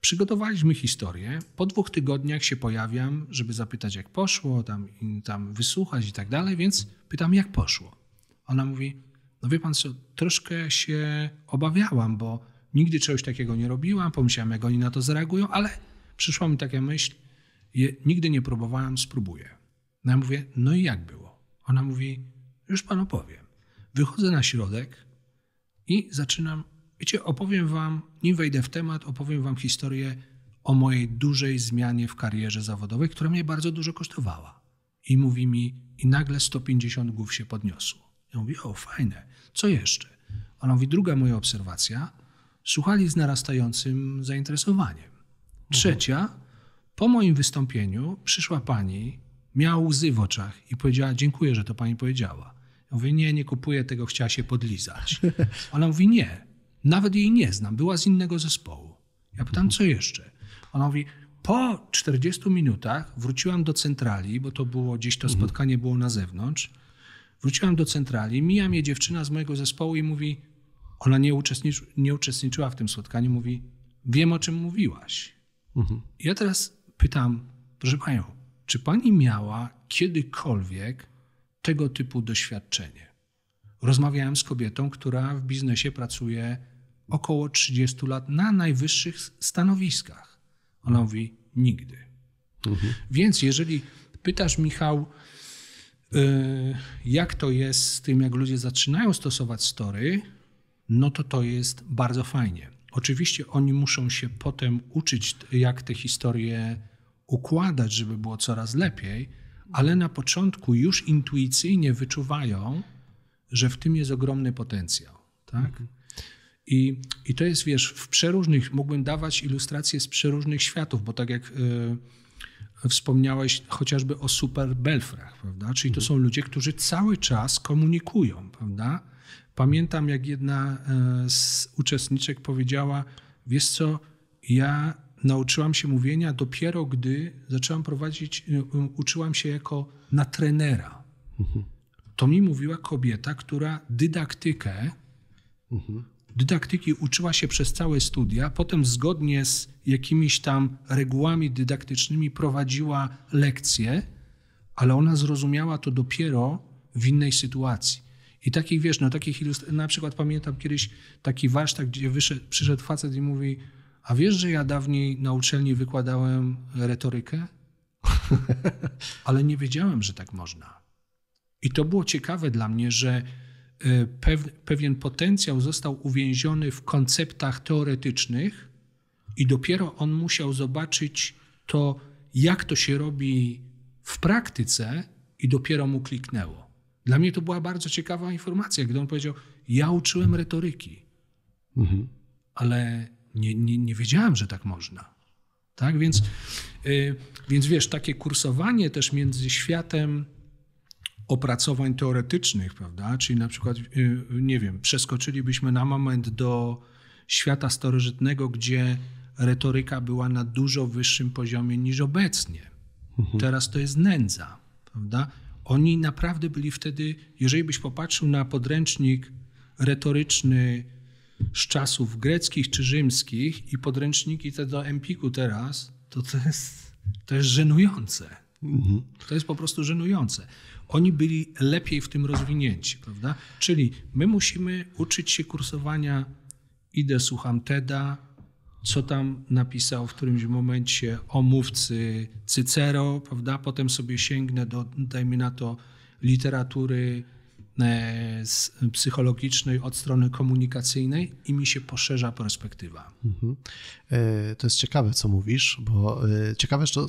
Przygotowaliśmy historię. Po dwóch tygodniach się pojawiam, żeby zapytać, jak poszło, tam, tam wysłuchać i tak dalej, więc pytam, jak poszło. Ona mówi, no wie pan co, troszkę się obawiałam, bo nigdy czegoś takiego nie robiłam, pomyślałam, jak oni na to zareagują, ale przyszła mi taka myśl, nigdy nie próbowałam, spróbuję. No ja mówię, no i jak było? Ona mówi, już panu powiem. Wychodzę na środek i zaczynam. Wiecie, opowiem wam, nim wejdę w temat, opowiem wam historię o mojej dużej zmianie w karierze zawodowej, która mnie bardzo dużo kosztowała. I mówi mi, i nagle 150 głów się podniosło. Ja mówię, o fajne, co jeszcze? Ona mówi, druga moja obserwacja, słuchali z narastającym zainteresowaniem. Mhm. Trzecia, po moim wystąpieniu przyszła pani, miała łzy w oczach i powiedziała, dziękuję, że to pani powiedziała. Ja mówię, nie, nie kupuję tego, chciała się podlizać. Ona mówi, nie, nawet jej nie znam, była z innego zespołu. Ja pytam, co jeszcze? Ona mówi, po 40 minutach wróciłam do centrali, bo to było gdzieś to spotkanie było na zewnątrz. Wróciłam do centrali, mija mnie dziewczyna z mojego zespołu i mówi, ona nie, uczestniczy, nie uczestniczyła w tym spotkaniu, mówi, wiem o czym mówiłaś. Mhm. Ja teraz pytam, proszę panią, czy pani miała kiedykolwiek tego typu doświadczenie. Rozmawiałem z kobietą, która w biznesie pracuje około 30 lat na najwyższych stanowiskach. Ona mówi nigdy. Mhm. Więc jeżeli pytasz, Michał, y, jak to jest z tym, jak ludzie zaczynają stosować story, no to to jest bardzo fajnie. Oczywiście oni muszą się potem uczyć, jak te historie układać, żeby było coraz lepiej, ale na początku już intuicyjnie wyczuwają, że w tym jest ogromny potencjał. Tak? Mhm. I, I to jest, wiesz, w przeróżnych, mógłbym dawać ilustracje z przeróżnych światów, bo tak jak y, wspomniałeś chociażby o super belfrach, prawda? Czyli to mhm. są ludzie, którzy cały czas komunikują, prawda? Pamiętam, jak jedna e, z uczestniczek powiedziała, wiesz co, ja nauczyłam się mówienia dopiero, gdy zaczęłam prowadzić, y, y, uczyłam się jako na trenera. Mhm. To mi mówiła kobieta, która dydaktykę, mhm. dydaktyki uczyła się przez całe studia, potem zgodnie z jakimiś tam regułami dydaktycznymi prowadziła lekcje, ale ona zrozumiała to dopiero w innej sytuacji. I takich, wiesz, no takich ilustracji, na przykład pamiętam kiedyś taki warsztat, gdzie wyszedł, przyszedł facet i mówi, a wiesz, że ja dawniej na uczelni wykładałem retorykę? Ale nie wiedziałem, że tak można. I to było ciekawe dla mnie, że y, pewien potencjał został uwięziony w konceptach teoretycznych, i dopiero on musiał zobaczyć to, jak to się robi w praktyce, i dopiero mu kliknęło. Dla mnie to była bardzo ciekawa informacja, gdy on powiedział: Ja uczyłem retoryki, mhm. ale nie, nie, nie wiedziałem, że tak można. Tak więc, yy, więc wiesz, takie kursowanie też między światem opracowań teoretycznych, prawda? Czyli na przykład, yy, nie wiem, przeskoczylibyśmy na moment do świata starożytnego, gdzie retoryka była na dużo wyższym poziomie niż obecnie. Mhm. Teraz to jest nędza, prawda? Oni naprawdę byli wtedy, jeżeli byś popatrzył na podręcznik retoryczny, z czasów greckich czy rzymskich i podręczniki te do Empiku teraz, to to jest, to jest żenujące. Mhm. To jest po prostu żenujące. Oni byli lepiej w tym rozwinięci, prawda? Czyli my musimy uczyć się kursowania, idę, słucham Teda, co tam napisał w którymś momencie o mówcy Cycero, prawda? Potem sobie sięgnę do, dajmy na to, literatury E, z psychologicznej, od strony komunikacyjnej i mi się poszerza perspektywa. Mhm. E, to jest ciekawe, co mówisz, bo e, ciekawe, to,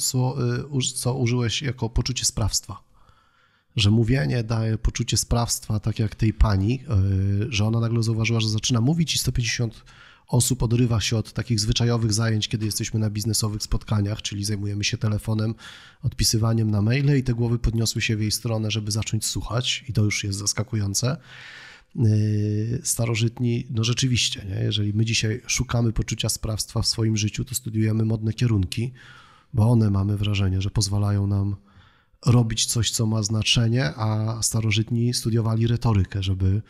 co użyłeś jako poczucie sprawstwa że mówienie daje poczucie sprawstwa, tak jak tej pani, że ona nagle zauważyła, że zaczyna mówić i 150 osób odrywa się od takich zwyczajowych zajęć, kiedy jesteśmy na biznesowych spotkaniach, czyli zajmujemy się telefonem, odpisywaniem na maile i te głowy podniosły się w jej stronę, żeby zacząć słuchać i to już jest zaskakujące yy, starożytni, no rzeczywiście, nie? jeżeli my dzisiaj szukamy poczucia sprawstwa w swoim życiu, to studiujemy modne kierunki, bo one mamy wrażenie, że pozwalają nam robić coś, co ma znaczenie, a starożytni studiowali retorykę, żeby,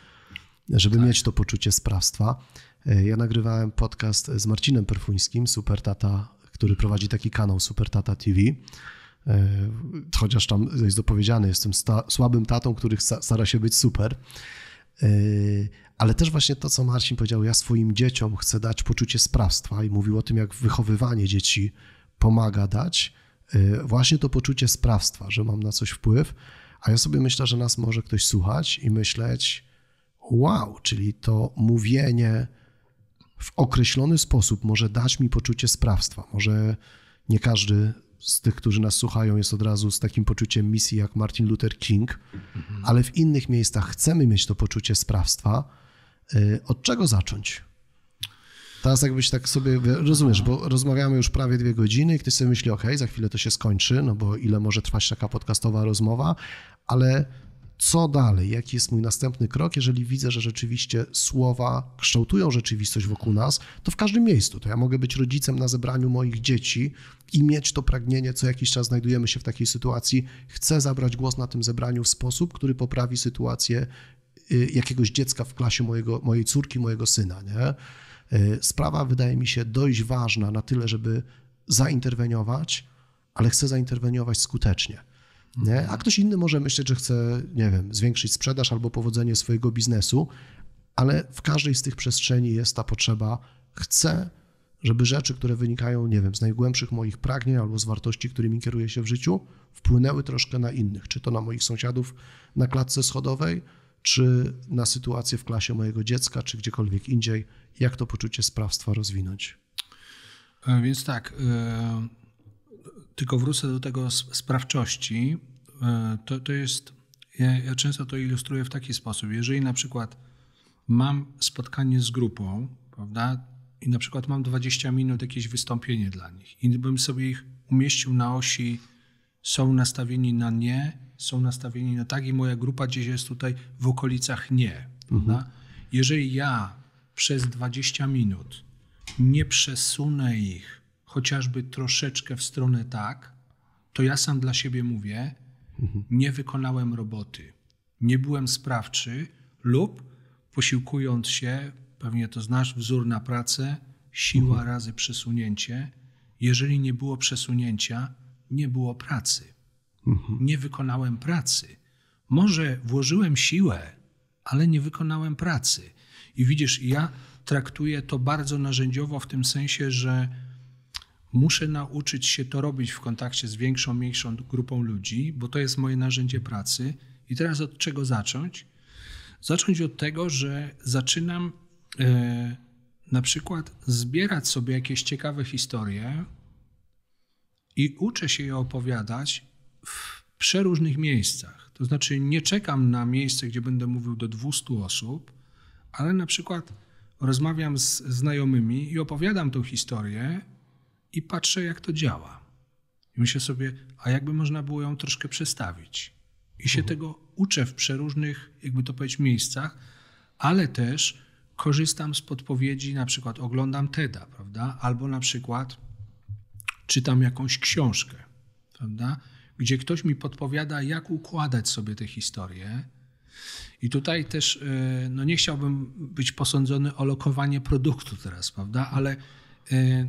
żeby tak. mieć to poczucie sprawstwa. E, ja nagrywałem podcast z Marcinem Perfuńskim, Super Tata, który prowadzi taki kanał Super Tata TV. E, chociaż tam jest dopowiedziane, jestem słabym tatą, który stara się być super. E, ale też właśnie to, co Marcin powiedział, ja swoim dzieciom chcę dać poczucie sprawstwa i mówił o tym, jak wychowywanie dzieci pomaga dać właśnie to poczucie sprawstwa, że mam na coś wpływ. A ja sobie myślę, że nas może ktoś słuchać i myśleć, wow, czyli to mówienie, w określony sposób może dać mi poczucie sprawstwa. Może nie każdy z tych, którzy nas słuchają, jest od razu z takim poczuciem misji jak Martin Luther King, mhm. ale w innych miejscach chcemy mieć to poczucie sprawstwa. Y, od czego zacząć? Teraz jakbyś tak sobie, rozumiesz, bo rozmawiamy już prawie dwie godziny i ktoś sobie myśli, ok, za chwilę to się skończy, no bo ile może trwać taka podcastowa rozmowa, ale co dalej, jaki jest mój następny krok, jeżeli widzę, że rzeczywiście słowa kształtują rzeczywistość wokół nas, to w każdym miejscu. To ja mogę być rodzicem na zebraniu moich dzieci i mieć to pragnienie, co jakiś czas znajdujemy się w takiej sytuacji, chcę zabrać głos na tym zebraniu w sposób, który poprawi sytuację y, jakiegoś dziecka w klasie mojego, mojej córki, mojego syna. Nie? Y, sprawa wydaje mi się dość ważna na tyle, żeby zainterweniować, ale chcę zainterweniować skutecznie nie? Mhm. A ktoś inny może myśleć, że chce, nie wiem, zwiększyć sprzedaż albo powodzenie swojego biznesu, ale w każdej z tych przestrzeni jest ta potrzeba, chcę, żeby rzeczy, które wynikają, nie wiem, z najgłębszych moich pragnień albo z wartości, którymi kieruję się w życiu, wpłynęły troszkę na innych, czy to na moich sąsiadów na klatce schodowej, czy na sytuację w klasie mojego dziecka, czy gdziekolwiek indziej, jak to poczucie sprawstwa rozwinąć. E, więc tak, e, tylko wrócę do tego sprawczości, e, to, to jest, ja, ja często to ilustruję w taki sposób. Jeżeli na przykład mam spotkanie z grupą, prawda, i na przykład mam 20 minut jakieś wystąpienie dla nich i bym sobie ich umieścił na osi, są nastawieni na nie, są nastawieni na tak i moja grupa gdzieś jest tutaj w okolicach nie. Mhm. Jeżeli ja przez 20 minut nie przesunę ich chociażby troszeczkę w stronę tak, to ja sam dla siebie mówię, nie wykonałem roboty, nie byłem sprawczy lub posiłkując się, pewnie to znasz, wzór na pracę, siła mhm. razy przesunięcie. Jeżeli nie było przesunięcia, nie było pracy. Mhm. Nie wykonałem pracy. Może włożyłem siłę, ale nie wykonałem pracy. I widzisz, ja traktuję to bardzo narzędziowo w tym sensie, że Muszę nauczyć się to robić w kontakcie z większą, mniejszą grupą ludzi, bo to jest moje narzędzie pracy. I teraz od czego zacząć? Zacząć od tego, że zaczynam e, na przykład zbierać sobie jakieś ciekawe historie i uczę się je opowiadać w przeróżnych miejscach. To znaczy, nie czekam na miejsce, gdzie będę mówił do 200 osób, ale na przykład rozmawiam z znajomymi i opowiadam tą historię i patrzę, jak to działa. I myślę sobie, a jakby można było ją troszkę przestawić. I się mhm. tego uczę w przeróżnych, jakby to powiedzieć, miejscach, ale też korzystam z podpowiedzi, na przykład oglądam TEDa, prawda? Albo na przykład czytam jakąś książkę, prawda? Gdzie ktoś mi podpowiada, jak układać sobie te historie. I tutaj też e, no nie chciałbym być posądzony o lokowanie produktu teraz, prawda? Ale e,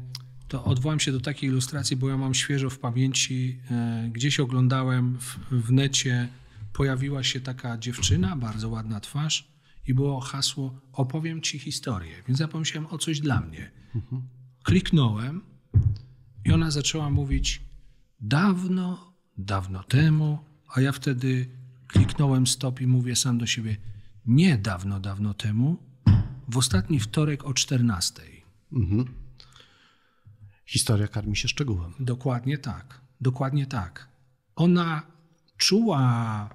to odwołam się do takiej ilustracji, bo ja mam świeżo w pamięci, e, gdzieś oglądałem w, w necie, pojawiła się taka dziewczyna, bardzo ładna twarz i było hasło opowiem ci historię, więc ja pomyślałem o coś dla mnie. Kliknąłem i ona zaczęła mówić dawno, dawno temu, a ja wtedy kliknąłem stop i mówię sam do siebie nie dawno, dawno temu, w ostatni wtorek o 14.00. Mhm. Historia karmi się szczegółem. Dokładnie tak. Dokładnie tak. Ona czuła,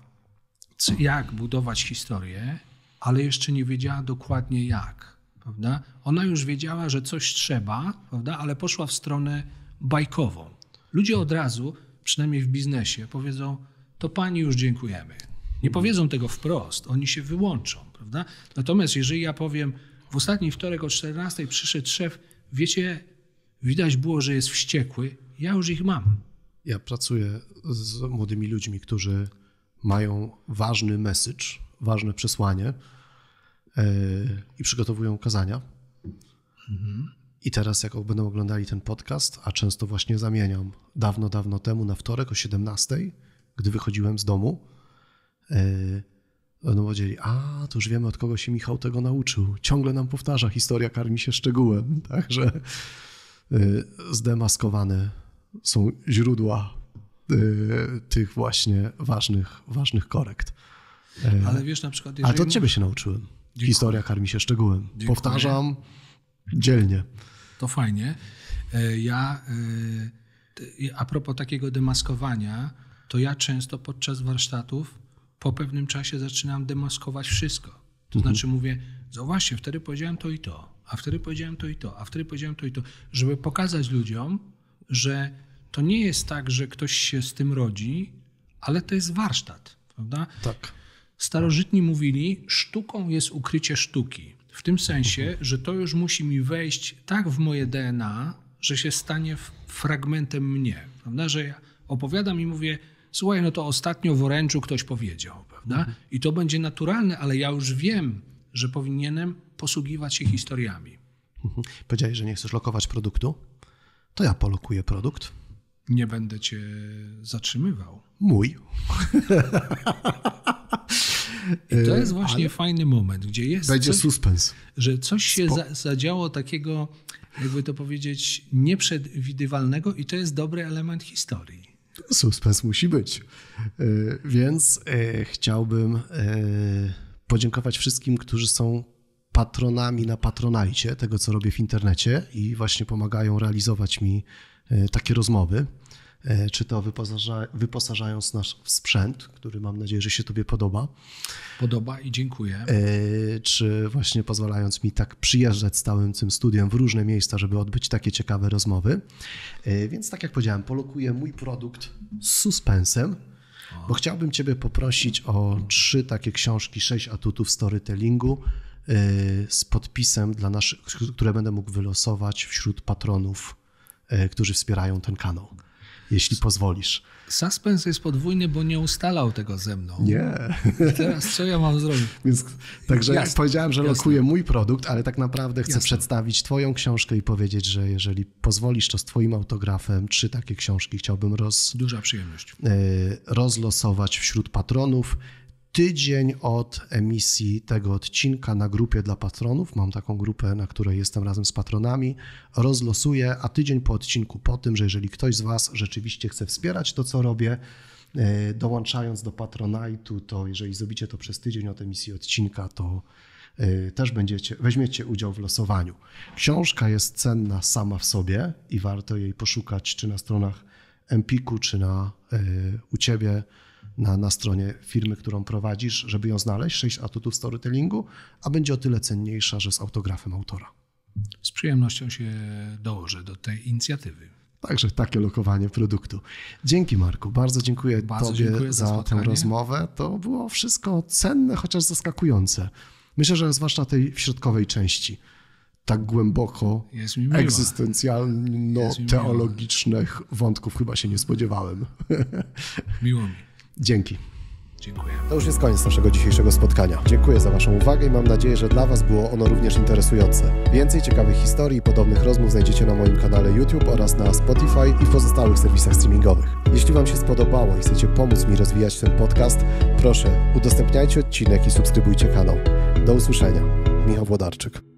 jak budować historię, ale jeszcze nie wiedziała dokładnie jak. Prawda? Ona już wiedziała, że coś trzeba, prawda? ale poszła w stronę bajkową. Ludzie od razu, przynajmniej w biznesie, powiedzą: To pani już dziękujemy. Nie mhm. powiedzą tego wprost, oni się wyłączą. Prawda? Natomiast jeżeli ja powiem, w ostatni wtorek o 14 przyszedł szef, wiecie, Widać było, że jest wściekły. Ja już ich mam. Ja pracuję z młodymi ludźmi, którzy mają ważny message, ważne przesłanie yy, i przygotowują kazania. Mhm. I teraz, jak będą oglądali ten podcast, a często właśnie zamieniam dawno, dawno temu na wtorek o 17, gdy wychodziłem z domu, yy, będą powiedzieli, a to już wiemy, od kogo się Michał tego nauczył. Ciągle nam powtarza, historia karmi się szczegółem. Także Y, zdemaskowane są źródła y, tych właśnie ważnych, ważnych korekt. E, Ale wiesz na przykład... Jeżeli... Ale to od ciebie się nauczyłem. Dziękuję. Historia karmi się szczegółem. Dziękuję. Powtarzam dzielnie. To fajnie. E, ja e, a propos takiego demaskowania, to ja często podczas warsztatów po pewnym czasie zaczynam demaskować wszystko. To mhm. znaczy mówię, zauważcie, wtedy powiedziałem to i to a wtedy powiedziałem to i to, a wtedy powiedziałem to i to, żeby pokazać ludziom, że to nie jest tak, że ktoś się z tym rodzi, ale to jest warsztat, prawda? Tak. Starożytni mówili, sztuką jest ukrycie sztuki. W tym sensie, że to już musi mi wejść tak w moje DNA, że się stanie fragmentem mnie, prawda? Że ja opowiadam i mówię, słuchaj, no to ostatnio w oręczu ktoś powiedział, prawda? I to będzie naturalne, ale ja już wiem, że powinienem posługiwać się historiami. Mhm. Powiedziałeś, że nie chcesz lokować produktu? To ja polokuję produkt. Nie będę cię zatrzymywał. Mój. I to jest e, właśnie Ale fajny moment, gdzie jest. Będzie coś, suspens. Że coś się za, zadziało takiego, jakby to powiedzieć, nieprzewidywalnego, i to jest dobry element historii. Suspens musi być. E, więc e, chciałbym podziękować wszystkim, którzy są patronami na patronajcie tego, co robię w internecie i właśnie pomagają realizować mi e, takie rozmowy. E, czy to wyposaża, wyposażając nasz sprzęt, który mam nadzieję, że się Tobie podoba. Podoba i dziękuję. E, czy właśnie pozwalając mi tak przyjeżdżać z całym tym studiem w różne miejsca, żeby odbyć takie ciekawe rozmowy. Więc, tak jak powiedziałem, polokuję mój produkt z suspensem. Bo chciałbym Ciebie poprosić o trzy takie książki, sześć atutów storytellingu, Y, z podpisem dla naszych, które będę mógł wylosować wśród patronów, y, którzy wspierają ten kanał. Jeśli pozwolisz. Suspens jest podwójny, bo nie ustalał tego ze mną. Nie. teraz co ja mam zrobić? Więc, także jasne, powiedziałem, że lokuję mój produkt, ale tak naprawdę chcę jasne. przedstawić Twoją książkę i powiedzieć, że jeżeli pozwolisz, to z Twoim autografem trzy takie książki chciałbym roz, Duża przyjemność. Y, rozlosować wśród patronów tydzień od emisji tego odcinka na grupie dla patronów. Mam taką grupę, na której jestem razem z patronami. Rozlosuję, a tydzień po odcinku po tym, że jeżeli ktoś z Was rzeczywiście chce wspierać to, co robię, e, dołączając do Patronite'u, to jeżeli zrobicie to przez tydzień od emisji odcinka, to e, też będziecie, weźmiecie udział w losowaniu. Książka jest cenna sama w sobie i warto jej poszukać czy na stronach Empiku, czy na e, u Ciebie na, na stronie firmy, którą prowadzisz, żeby ją znaleźć, sześć atutów storytellingu, a będzie o tyle cenniejsza, że z autografem autora. Z przyjemnością się dołożę do tej inicjatywy. Także takie lokowanie produktu. Dzięki Marku, bardzo dziękuję bardzo Tobie dziękuję za, za tę rozmowę. To było wszystko cenne, chociaż zaskakujące. Myślę, że zwłaszcza tej środkowej części, tak głęboko egzystencjalno-teologicznych wątków chyba się nie spodziewałem. Miło mi. Dzięki. Dziękuję. To już jest koniec naszego dzisiejszego spotkania. Dziękuję za Waszą uwagę i mam nadzieję, że dla Was było ono również interesujące. Więcej ciekawych historii i podobnych rozmów znajdziecie na moim kanale YouTube oraz na Spotify i pozostałych serwisach streamingowych. Jeśli Wam się spodobało i chcecie pomóc mi rozwijać ten podcast, proszę udostępniajcie odcinek i subskrybujcie kanał. Do usłyszenia. Michał Włodarczyk.